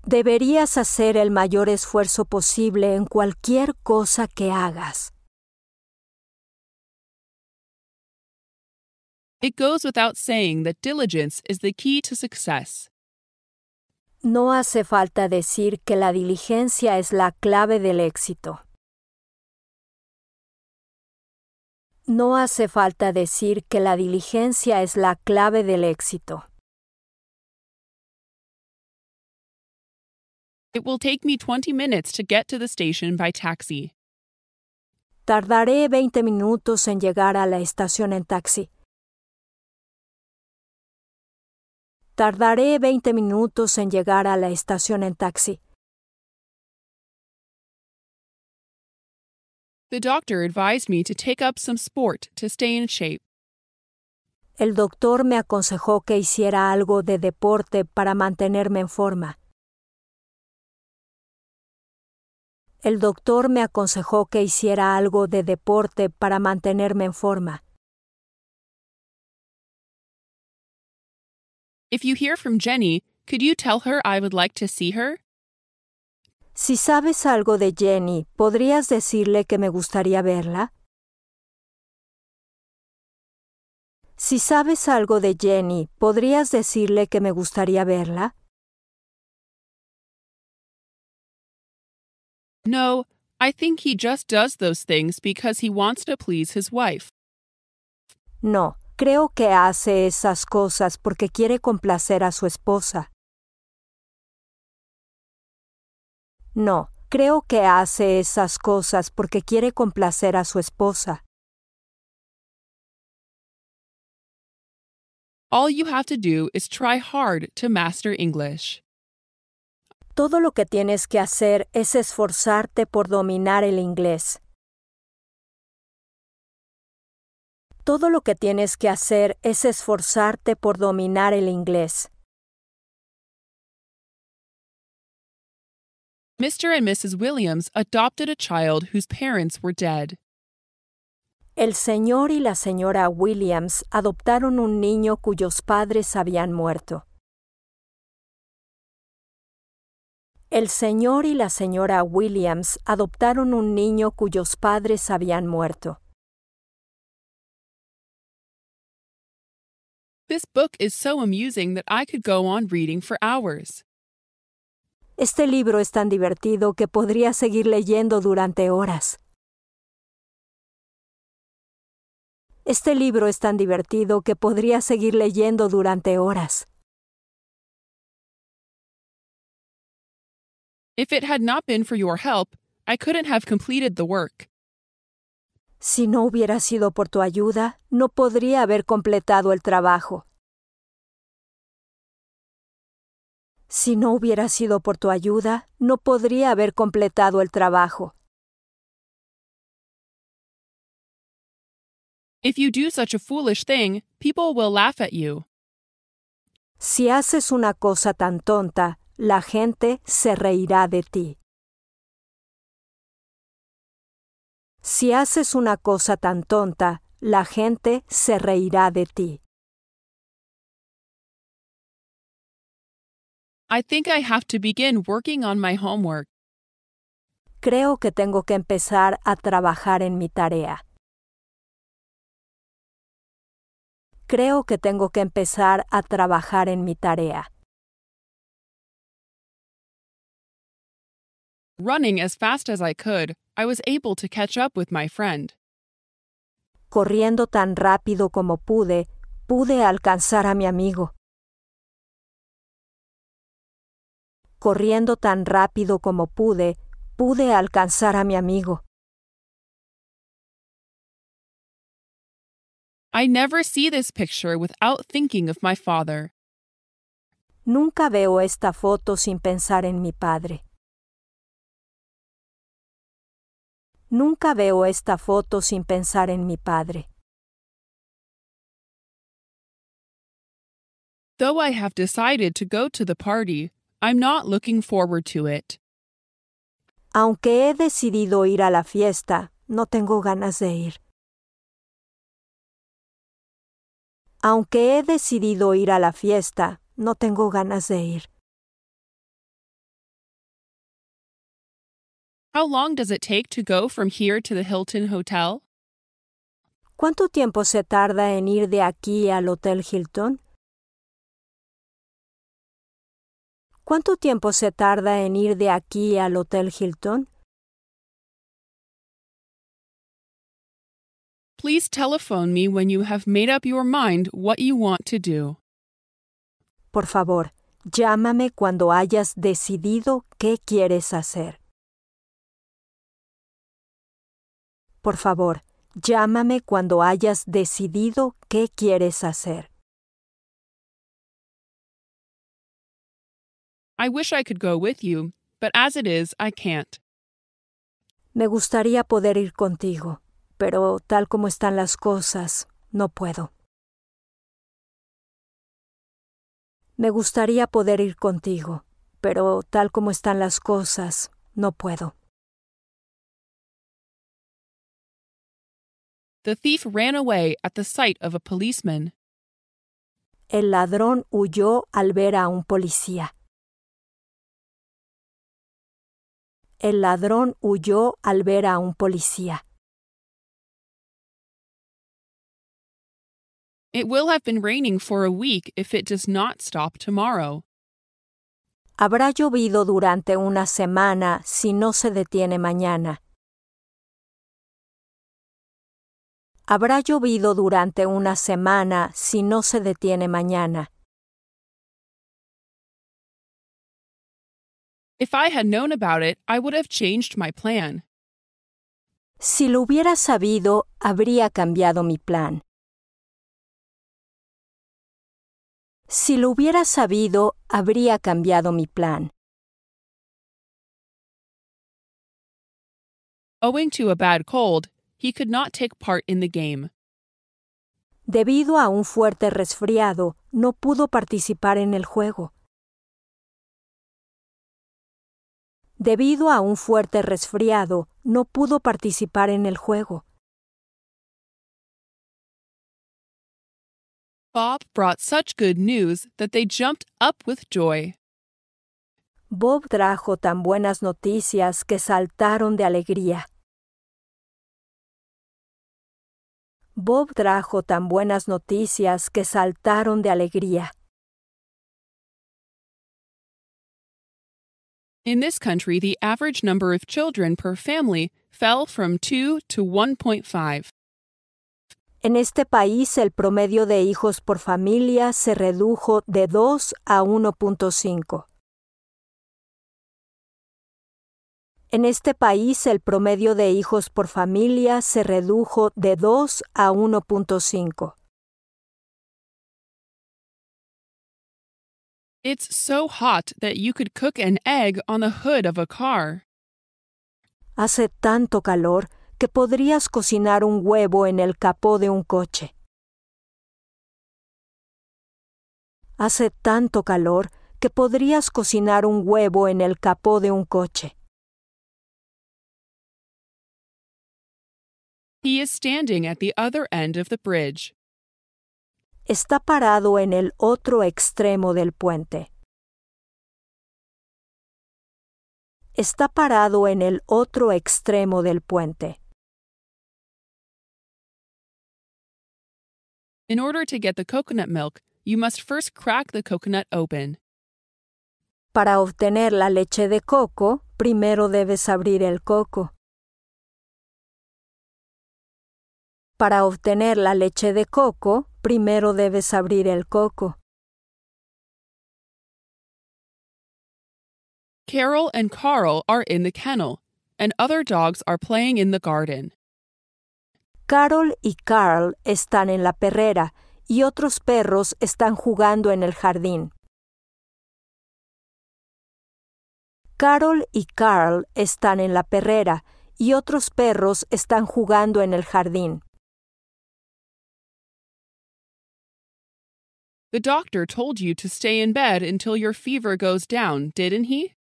Deberías hacer el mayor esfuerzo posible en cualquier cosa que hagas. It goes without saying that diligence is the key to success. No hace falta decir que la diligencia es la clave del éxito. No hace falta decir que la diligencia es la clave del éxito. It will take me 20 minutes to get to the station by taxi. Tardaré 20 minutos en llegar a la estación en taxi. Tardaré 20 minutos en llegar a la estación en taxi. The doctor advised me to take up some sport to stay in shape. El doctor me aconsejó que hiciera algo de deporte para mantenerme en forma. El doctor me aconsejó que hiciera algo de deporte para mantenerme en forma. If you hear from Jenny, could you tell her I would like to see her? Si sabes algo de Jenny, ¿podrías decirle que me gustaría verla? Si sabes algo de Jenny, ¿podrías decirle que me gustaría verla? No, I think he just does those things because he wants to please his wife. No, Creo que hace esas cosas porque quiere complacer a su esposa. No, creo que hace esas cosas porque quiere complacer a su esposa. All you have to do is try hard to master English. Todo lo que tienes que hacer es esforzarte por dominar el inglés. Todo lo que tienes que hacer es esforzarte por dominar el inglés. Mr. and Mrs. Williams adopted a child whose parents were dead. El señor y la señora Williams adoptaron un niño cuyos padres habían muerto. El señor y la señora Williams adoptaron un niño cuyos padres habían muerto. This book is so amusing that I could go on reading for hours. Este libro es tan divertido que podría seguir leyendo durante horas. Este libro es tan divertido que podría seguir leyendo durante horas. If it had not been for your help, I couldn't have completed the work. Si no hubiera sido por tu ayuda, no podría haber completado el trabajo. Si no hubiera sido por tu ayuda, no podría haber completado el trabajo. If you do such a foolish thing, people will laugh at you. Si haces una cosa tan tonta, la gente se reirá de ti. Si haces una cosa tan tonta, la gente se reirá de ti. I think I have to begin working on my homework. Creo que tengo que empezar a trabajar en mi tarea. Creo que tengo que empezar a trabajar en mi tarea. Running as fast as I could, I was able to catch up with my friend. Corriendo tan rápido como pude, pude alcanzar a mi amigo. Corriendo tan rápido como pude, pude alcanzar a mi amigo. I never see this picture without thinking of my father. Nunca veo esta foto sin pensar en mi padre. Nunca veo esta foto sin pensar en mi padre. Though I have decided to go to the party, I'm not looking forward to it. Aunque he decidido ir a la fiesta, no tengo ganas de ir. Aunque he decidido ir a la fiesta, no tengo ganas de ir. How long does it take to go from here to the Hilton Hotel? ¿Cuánto tiempo se tarda en ir de aquí al Hotel Hilton? ¿Cuánto tiempo se tarda en ir de aquí al Hotel Hilton? Please telephone me when you have made up your mind what you want to do. Por favor, llámame cuando hayas decidido qué quieres hacer. Por favor, llámame cuando hayas decidido qué quieres hacer. I wish I could go with you, but as it is, I can't. Me gustaría poder ir contigo, pero tal como están las cosas, no puedo. Me gustaría poder ir contigo, pero tal como están las cosas, no puedo. The thief ran away at the sight of a policeman. El ladrón huyó al ver a un policía. El ladrón huyó al ver a un policía. It will have been raining for a week if it does not stop tomorrow. Habrá llovido durante una semana si no se detiene mañana. Habrá llovido durante una semana si no se detiene mañana. If I had known about it, I would have changed my plan. Si lo hubiera sabido, habría cambiado mi plan. Si lo hubiera sabido, habría cambiado mi plan. Owing to a bad cold, he could not take part in the game. Debido a un fuerte resfriado, no pudo participar en el juego. Debido a un fuerte resfriado, no pudo participar en el juego. Bob brought such good news that they jumped up with joy. Bob trajo tan buenas noticias que saltaron de alegría. Bob trajo tan buenas noticias que saltaron de alegría. In this country, average number children per family 2 1.5. En este país, el promedio de hijos por familia se redujo de 2 a 1.5. En este país el promedio de hijos por familia se redujo de 2 a 1.5. It's so hot that you could cook an egg on the hood of a car. Hace tanto calor que podrías cocinar un huevo en el capó de un coche. Hace tanto calor que podrías cocinar un huevo en el capó de un coche. He is standing at the other end of the bridge. Está parado en el otro extremo del puente. Está parado en el otro extremo del puente. In order to get the coconut milk, you must first crack the coconut open. Para obtener la leche de coco, primero debes abrir el coco. Para obtener la leche de coco, primero debes abrir el coco. Carol and Carl are in the kennel, and other dogs are playing in the garden. Carol y Carl están en la perrera y otros perros están jugando en el jardín. Carol y Carl están en la perrera y otros perros están jugando en el jardín. The doctor told you to stay in bed until your fever goes down, didn't he?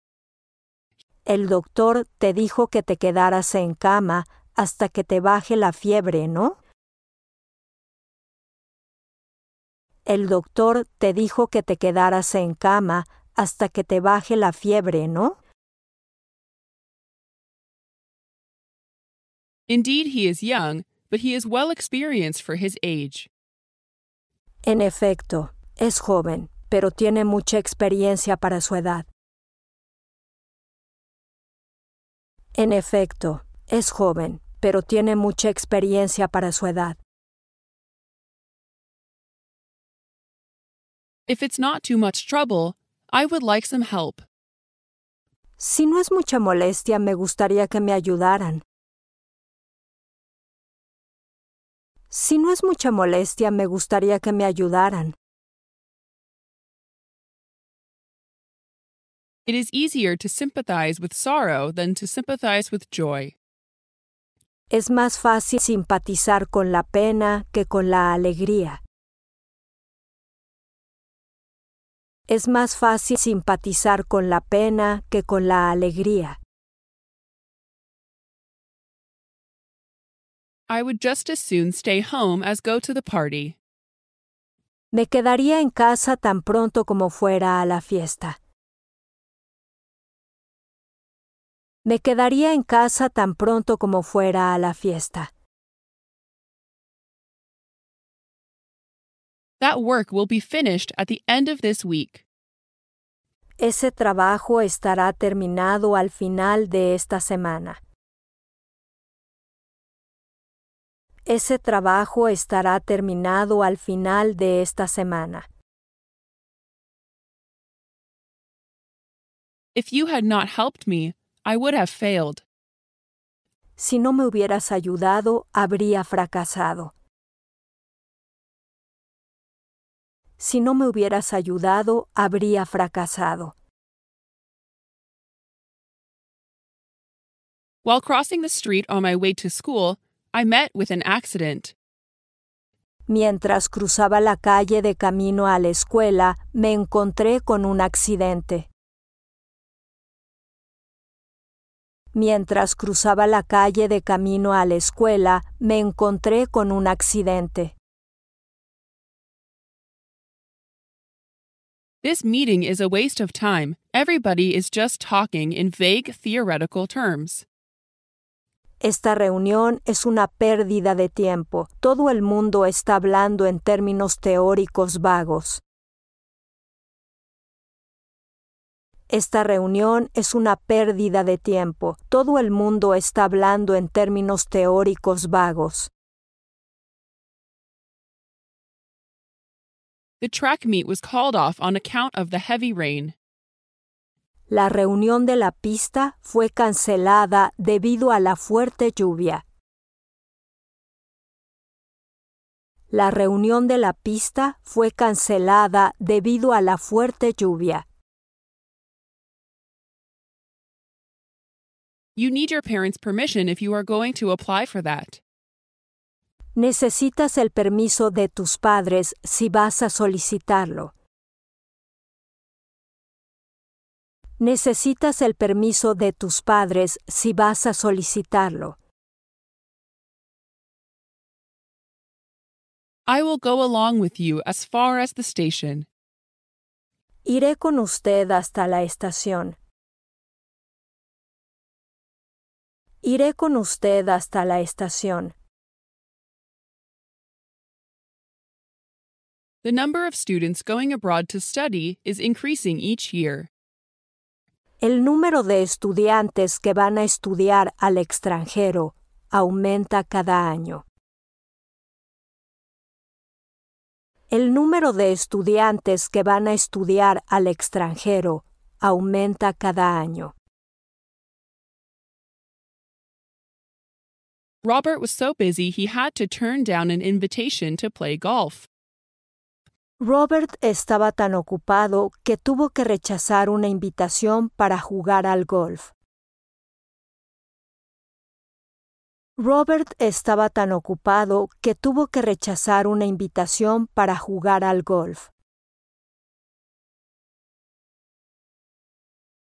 El doctor te dijo que te quedaras en cama hasta que te baje la fiebre, ¿no? El doctor te dijo que te quedaras en cama hasta que te baje la fiebre, ¿no? Indeed, he is young, but he is well experienced for his age. En efecto, Es joven, pero tiene mucha experiencia para su edad. En efecto, es joven, pero tiene mucha experiencia para su edad. If it's not too much trouble, I would like some help. Si no es mucha molestia, me gustaría que me ayudaran. Si no es mucha molestia, me gustaría que me ayudaran. It is easier to sympathize with sorrow than to sympathize with joy. Es más fácil simpatizar con la pena que con la alegría. Es más fácil simpatizar con la pena que con la alegría. I would just as soon stay home as go to the party. Me quedaría en casa tan pronto como fuera a la fiesta. Me quedaría en casa tan pronto como fuera a la fiesta. That work will be finished at the end of this week. Ese trabajo estará terminado al final de esta semana. Ese trabajo estará terminado al final de esta semana. If you had not helped me, I would have failed. Si no me hubieras ayudado, habría fracasado. Si no me hubieras ayudado, habría fracasado. While crossing the street on my way to school, I met with an accident. Mientras cruzaba la calle de camino a la escuela, me encontré con un accidente. Mientras cruzaba la calle de camino a la escuela, me encontré con un accidente. Esta reunión es una pérdida de tiempo. Todo el mundo está hablando en términos teóricos vagos. Esta reunión es una pérdida de tiempo. Todo el mundo está hablando en términos teóricos vagos. The track meet was called off on account of the heavy rain. La reunión de la pista fue cancelada debido a la fuerte lluvia. La reunión de la pista fue cancelada debido a la fuerte lluvia. You need your parents' permission if you are going to apply for that. Necesitas el permiso de tus padres si vas a solicitarlo. Necesitas el permiso de tus padres si vas a solicitarlo. I will go along with you as far as the station. Iré con usted hasta la estación. Iré con usted hasta la estación. The number of students going abroad to study is increasing each year. El número de estudiantes que van a estudiar al extranjero aumenta cada año. El número de estudiantes que van a estudiar al extranjero aumenta cada año. Robert was so busy he had to turn down an invitation to play golf. Robert estaba tan ocupado que tuvo que rechazar una invitación para jugar al golf. Robert estaba tan ocupado que tuvo que rechazar una invitación para jugar al golf.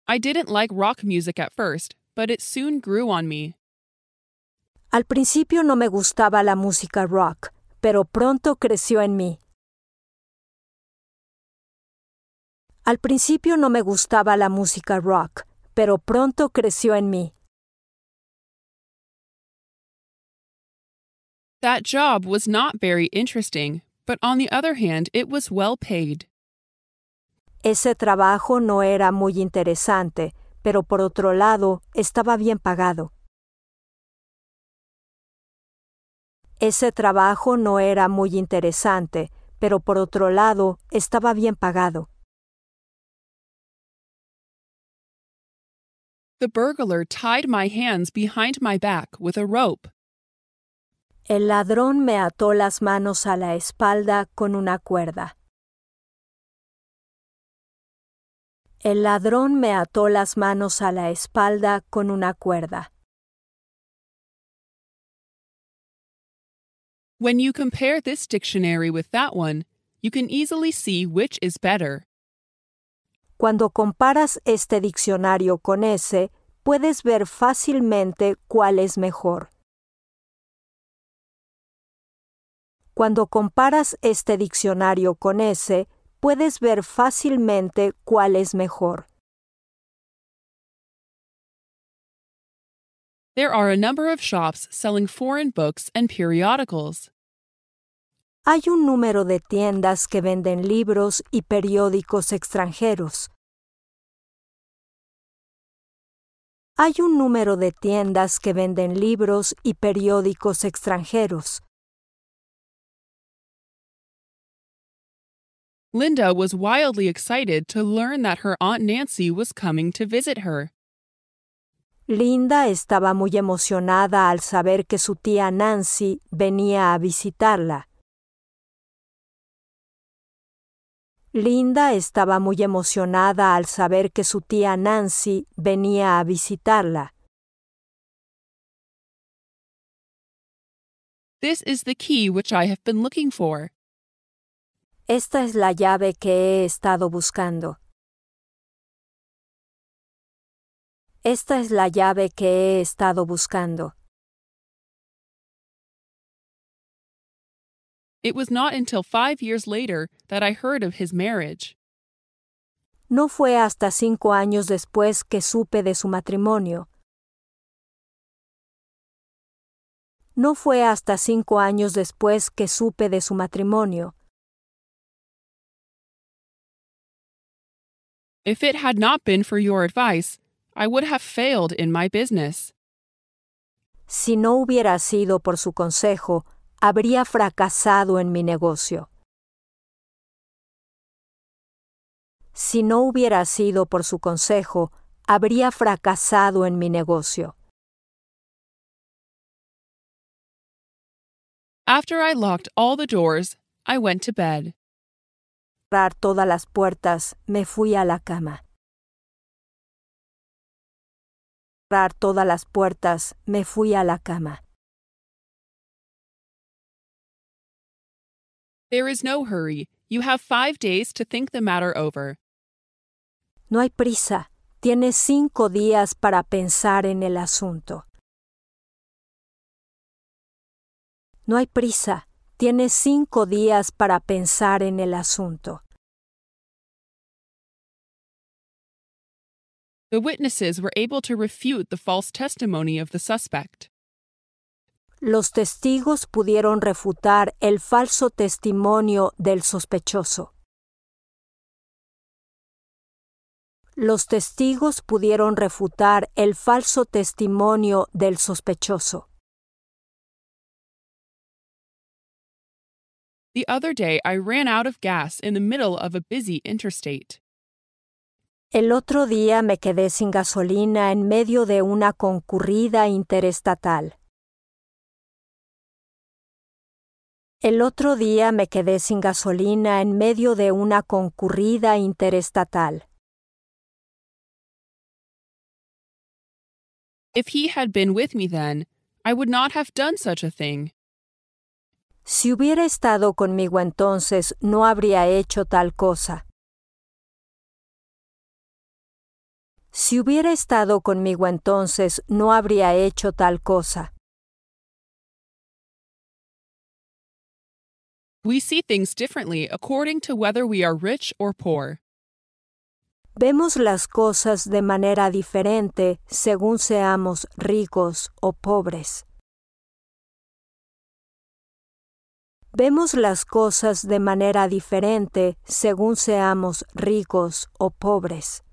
I didn't like rock music at first, but it soon grew on me. Al principio no me gustaba la música rock, pero pronto creció en mí. Al principio no me gustaba la música rock, pero pronto creció en mí. That job was not very interesting, but on the other hand, it was well paid. Ese trabajo no era muy interesante, pero por otro lado, estaba bien pagado. Ese trabajo no era muy interesante, pero por otro lado estaba bien pagado. The burglar tied my hands behind my back with a rope. El ladrón me ató las manos a la espalda con una cuerda. El ladrón me ató las manos a la espalda con una cuerda. When you compare this dictionary with that one, you can easily see which is better. Cuando comparas este diccionario con ese, puedes ver fácilmente cuál es mejor. Cuando comparas este diccionario con ese, puedes ver fácilmente cuál es mejor. There are a number of shops selling foreign books and periodicals. Hay un número de tiendas que venden libros y periódicos extranjeros. Hay un número de tiendas que venden libros y periódicos extranjeros. Linda was wildly excited to learn that her Aunt Nancy was coming to visit her. Linda estaba muy emocionada al saber que su tía Nancy venía a visitarla. Linda estaba muy emocionada al saber que su tía Nancy venía a visitarla. This is the key which I have been looking for. Esta es la llave que he estado buscando. Esta es la llave que he estado buscando. It was not until five years later that I heard of his marriage. No fue hasta cinco años después que supe de su matrimonio. No fue hasta cinco años después que supe de su matrimonio. If it had not been for your advice, I would have failed in my business. Si no hubiera sido por su consejo, habría fracasado en mi negocio. Si no hubiera sido por su consejo, habría fracasado en mi negocio. After I locked all the doors, I went to bed. Todas las puertas, me fui a la cama. todas las puertas, me fui a la cama. There is no hurry. You have five days to think the matter over. No hay prisa. Tienes cinco días para pensar en el asunto. No hay prisa. Tienes cinco días para pensar en el asunto. The witnesses were able to refute the false testimony of the suspect. Los testigos pudieron refutar el falso testimonio del sospechoso. Los testigos pudieron refutar el falso testimonio del sospechoso. The other day I ran out of gas in the middle of a busy interstate. El otro día me quedé sin gasolina en medio de una concurrida interestatal. El otro día me quedé sin gasolina en medio de una concurrida interestatal. If he had been with me then, I would not have done such a thing. Si hubiera estado conmigo entonces, no habría hecho tal cosa. Si hubiera estado conmigo entonces, no habría hecho tal cosa. We see things differently according to whether we are rich or poor. Vemos las cosas de manera diferente según seamos ricos o pobres. Vemos las cosas de manera diferente según seamos ricos o pobres.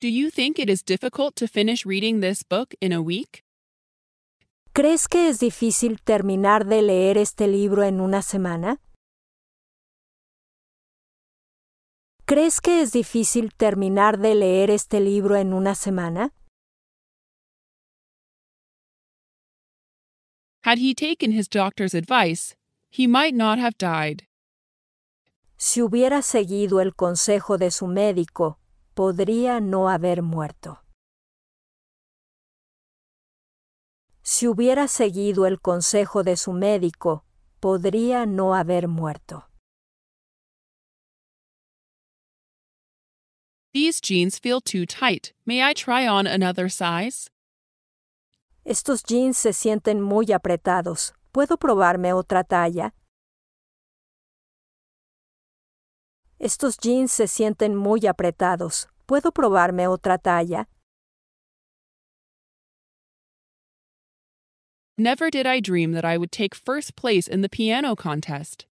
Do you think it is difficult to finish reading this book in a week? ¿Crees que es difícil terminar de leer este libro en una semana? ¿Crees que es difícil terminar de leer este libro en una semana? Had he taken his doctor's advice, he might not have died. Si hubiera seguido el consejo de su médico, podría no haber muerto. Si hubiera seguido el consejo de su médico, podría no haber muerto. Estos jeans se sienten muy apretados. ¿Puedo probarme otra talla? Estos jeans se sienten muy apretados. ¿Puedo probarme otra talla? Never did I dream that I would take first place in the piano contest.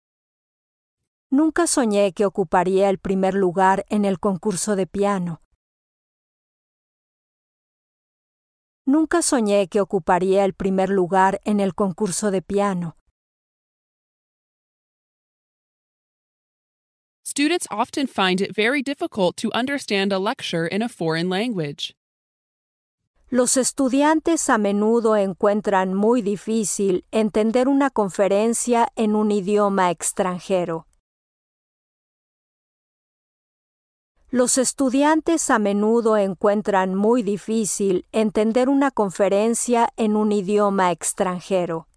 Nunca soñé que ocuparía el primer lugar en el concurso de piano. Nunca soñé que ocuparía el primer lugar en el concurso de piano. students often find it very difficult to understand a lecture in a foreign language. Los estudiantes a menudo encuentran muy difícil entender una conferencia en un idioma extranjero. Los estudiantes a menudo encuentran muy difícil entender una conferencia en un idioma extranjero.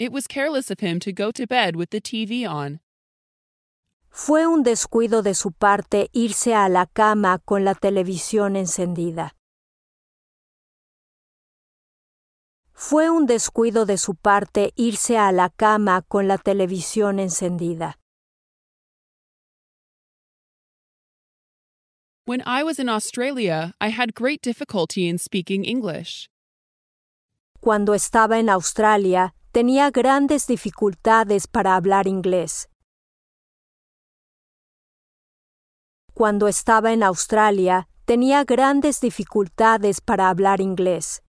It was careless of him to go to bed with the TV on. Fue un descuido de su parte irse a la cama con la televisión encendida. Fue un descuido de su parte irse a la cama con la televisión encendida. When I was in Australia, I had great difficulty in speaking English. Cuando estaba en Australia, tenía grandes dificultades para hablar inglés. Cuando estaba en Australia, tenía grandes dificultades para hablar inglés.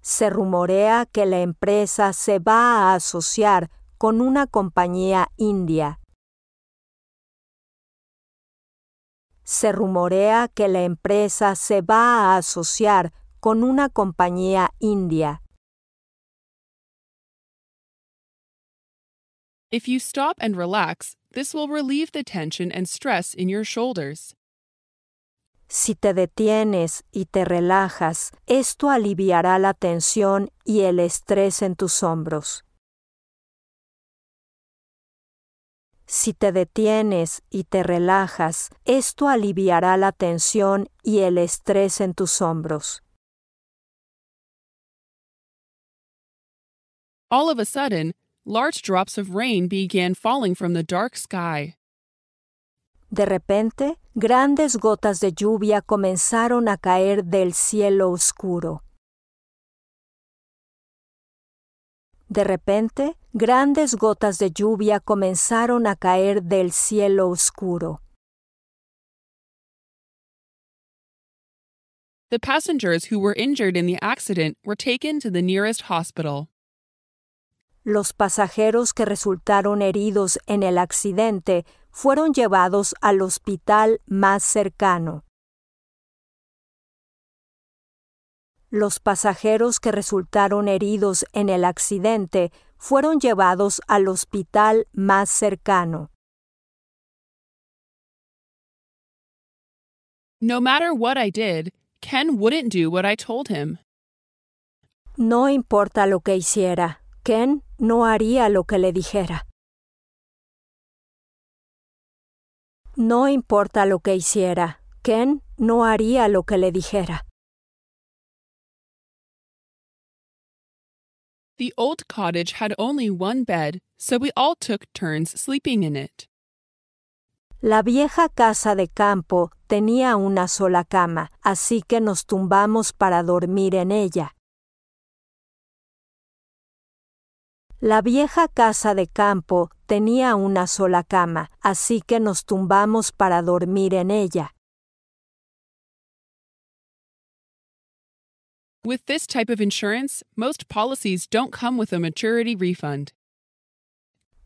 Se rumorea que la empresa se va a asociar con una compañía india. Se rumorea que la empresa se va a asociar con una compañía india. Si te detienes y te relajas, esto aliviará la tensión y el estrés en tus hombros. Si te detienes y te relajas, esto aliviará la tensión y el estrés en tus hombros. All of a sudden, large drops of rain began falling from the dark sky. De repente, grandes gotas de lluvia comenzaron a caer del cielo oscuro. De repente, grandes gotas de lluvia comenzaron a caer del cielo oscuro. Los pasajeros que resultaron heridos en el accidente fueron llevados al hospital más cercano. Los pasajeros que resultaron heridos en el accidente fueron llevados al hospital más cercano. No matter what I did, Ken wouldn't do what I told him. No importa lo que hiciera, Ken no haría lo que le dijera. No importa lo que hiciera, Ken no haría lo que le dijera. The old cottage had only one bed, so we all took turns sleeping in it. La vieja casa de campo tenía una sola cama, así que nos tumbamos para dormir en ella. La vieja casa de campo tenía una sola cama, así que nos tumbamos para dormir en ella. With this type of insurance, most policies don't come with a maturity refund.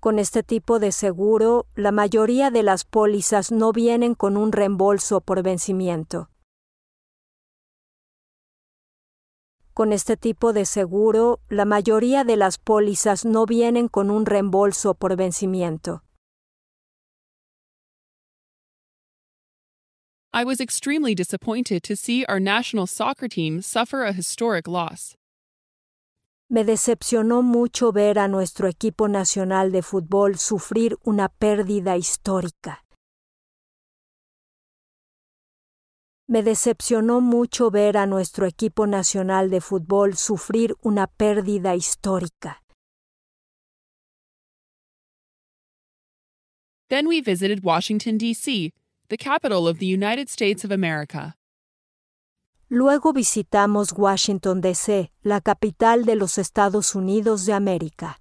Con este tipo de seguro, la mayoría de las pólizas no vienen con un reembolso por vencimiento. Con este tipo de seguro, la mayoría de las pólizas no vienen con un reembolso por vencimiento. I was extremely disappointed to see our national soccer team suffer a historic loss. Me decepcionó mucho ver a nuestro equipo nacional de fútbol sufrir una pérdida histórica. Me decepcionó mucho ver a nuestro equipo nacional de fútbol sufrir una pérdida histórica. Then we visited Washington, D.C., capital of the United States of America. Luego visitamos Washington, D.C., la capital de los Estados Unidos de América.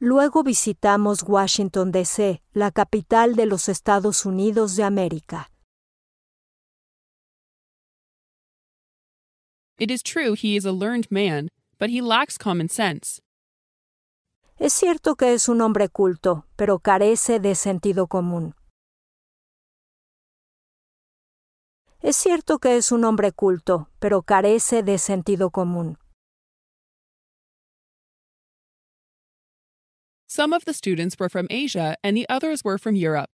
Luego visitamos Washington, D.C., la capital de los Estados Unidos de América. It is true he is a learned man, but he lacks common sense. Es cierto que es un hombre culto, pero carece de sentido común. Es cierto que es un hombre culto, pero carece de sentido común. Some of the students were from Asia and the others were from Europe.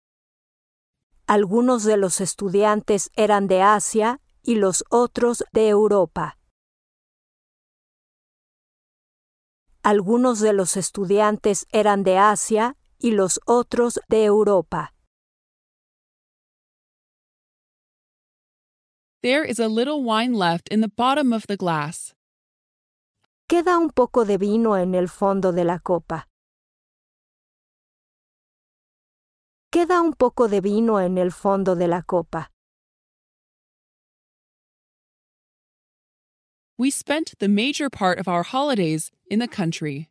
Algunos de los estudiantes eran de Asia y los otros de Europa. Algunos de los estudiantes eran de Asia y los otros de Europa. There is a little wine left in the bottom of the glass. Queda un poco de vino en el fondo de la copa. Queda un poco de vino en el fondo de la copa. we spent the major part of our holidays in the country.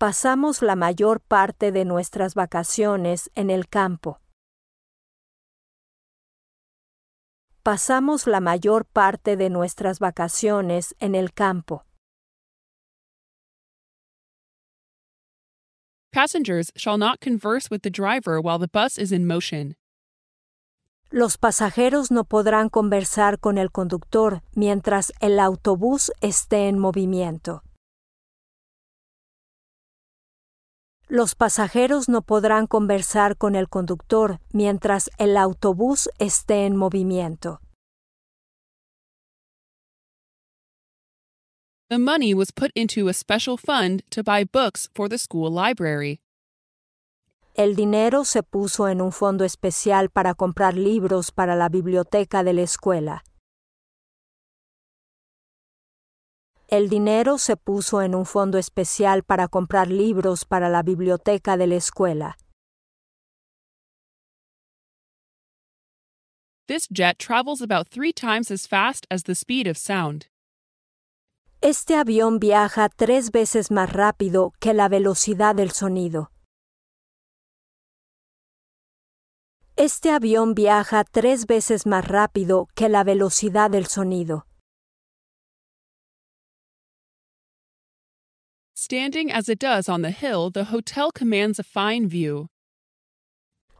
Pasamos la mayor parte de nuestras vacaciones en el campo. Pasamos la mayor parte de nuestras vacaciones en el campo. Passengers shall not converse with the driver while the bus is in motion. Los pasajeros no podrán conversar con el conductor mientras el autobús esté en movimiento. Los pasajeros no podrán conversar con el conductor mientras el autobús esté en movimiento. The money was put into a special fund to buy books for the school library. El dinero se puso en un fondo especial para comprar libros para la biblioteca de la escuela. El dinero se puso en un fondo especial para comprar libros para la biblioteca de la escuela. This jet travels about three times as fast as the speed of sound. Este avión viaja tres veces más rápido que la velocidad del sonido. Este avión viaja tres veces más rápido que la velocidad del sonido. Standing as it does on the hill, the hotel commands a fine view.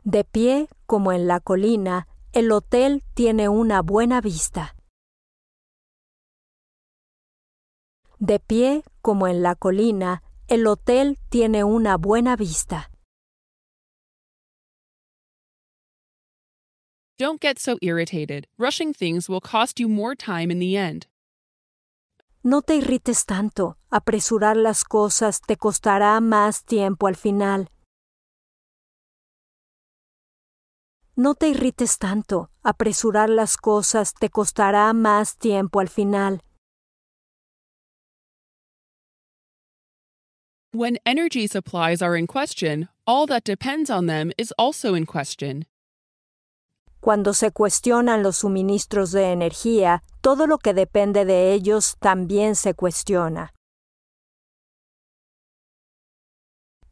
De pie, como en la colina, el hotel tiene una buena vista. De pie, como en la colina, el hotel tiene una buena vista. Don't get so irritated. Rushing things will cost you more time in the end. No te irrites tanto. Apresurar las cosas te costará más tiempo al final. No te irrites tanto. Apresurar las cosas te costará más tiempo al final. When energy supplies are in question, all that depends on them is also in question. Cuando se cuestionan los suministros de energía, todo lo que depende de ellos también se cuestiona.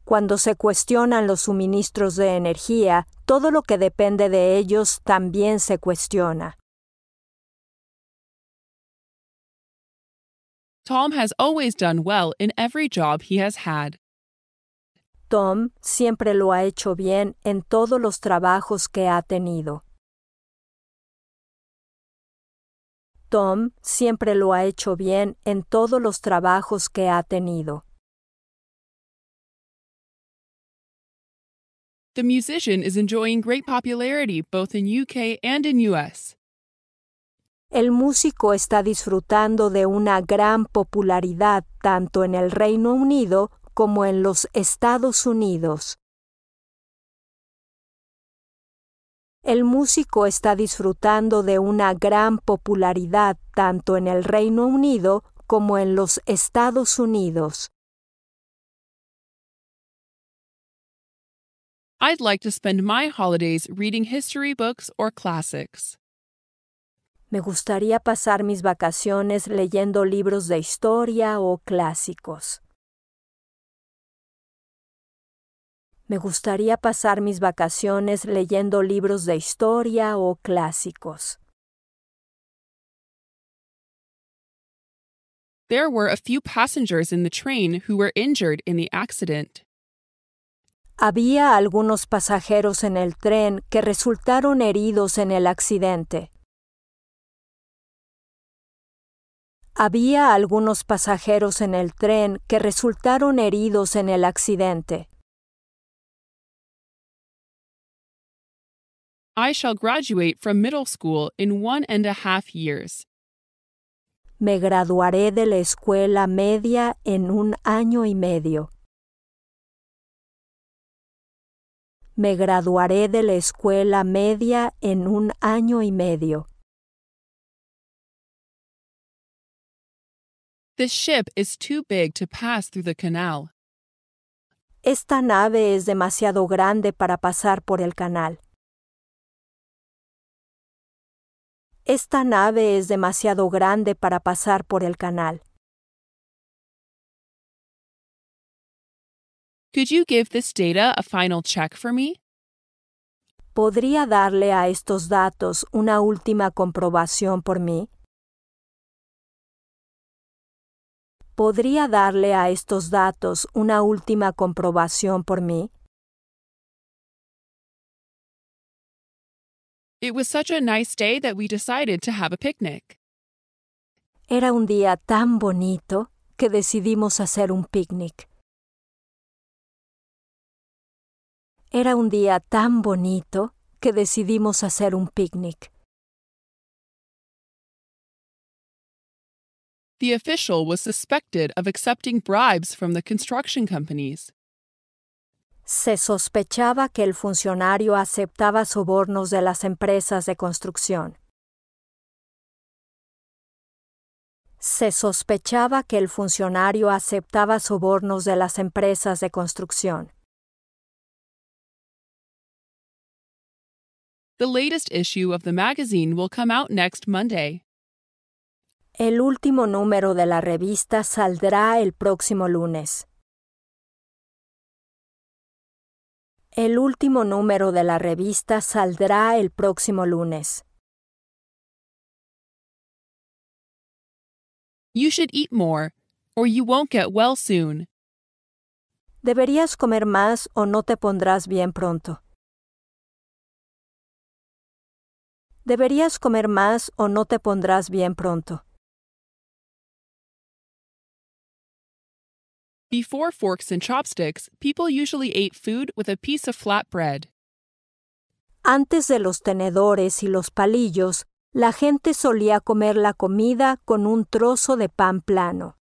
Cuando se cuestionan los suministros de energía, todo lo que depende de ellos también se cuestiona. Tom has always done well in every job he has had. Tom siempre lo ha hecho bien en todos los trabajos que ha tenido. Tom siempre lo ha hecho bien en todos los trabajos que ha tenido. The musician is enjoying great popularity both in UK and in US. El músico está disfrutando de una gran popularidad tanto en el Reino Unido como en los Estados Unidos. el músico está disfrutando de una gran popularidad tanto en el Reino Unido como en los Estados Unidos. I'd like to spend my holidays reading history books or classics. Me gustaría pasar mis vacaciones leyendo libros de historia o clásicos. Me gustaría pasar mis vacaciones leyendo libros de historia o clásicos. There were a few passengers in the train who were injured in the accident. Había algunos pasajeros en el tren que resultaron heridos en el accidente. Había algunos pasajeros en el tren que resultaron heridos en el accidente. I shall graduate from middle school in one and a half years. Me graduaré de la escuela media en un año y medio. Me graduaré de la escuela media en un año y medio. The ship is too big to pass through the canal. Esta nave es demasiado grande para pasar por el canal. Esta nave es demasiado grande para pasar por el canal. Could you give this data a final check for ¿Podría darle a estos datos una última comprobación por mí? ¿Podría darle a estos datos una última comprobación por mí? It was such a nice day that we decided to have a picnic. Era un día tan bonito que decidimos hacer un picnic. Era un día tan bonito que decidimos hacer un picnic. The official was suspected of accepting bribes from the construction companies. se sospechaba que el funcionario aceptaba sobornos de las empresas de construcción. Se sospechaba que el funcionario aceptaba sobornos de las empresas de construcción. The latest issue of the magazine will come out next Monday. El último número de la revista saldrá el próximo lunes. El último número de la revista saldrá el próximo lunes. You should eat more, or you won't get well soon. Deberías comer más o no te pondrás bien pronto. Deberías comer más o no te pondrás bien pronto. Before forks and chopsticks, people usually ate food with a piece of flat bread. Antes de los tenedores y los palillos, la gente solía comer la comida con un trozo de pan plano.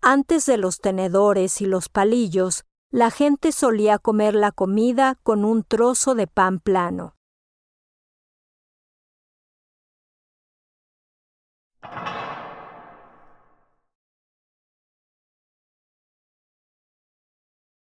Antes de los tenedores y los palillos, la gente solía comer la comida con un trozo de pan plano.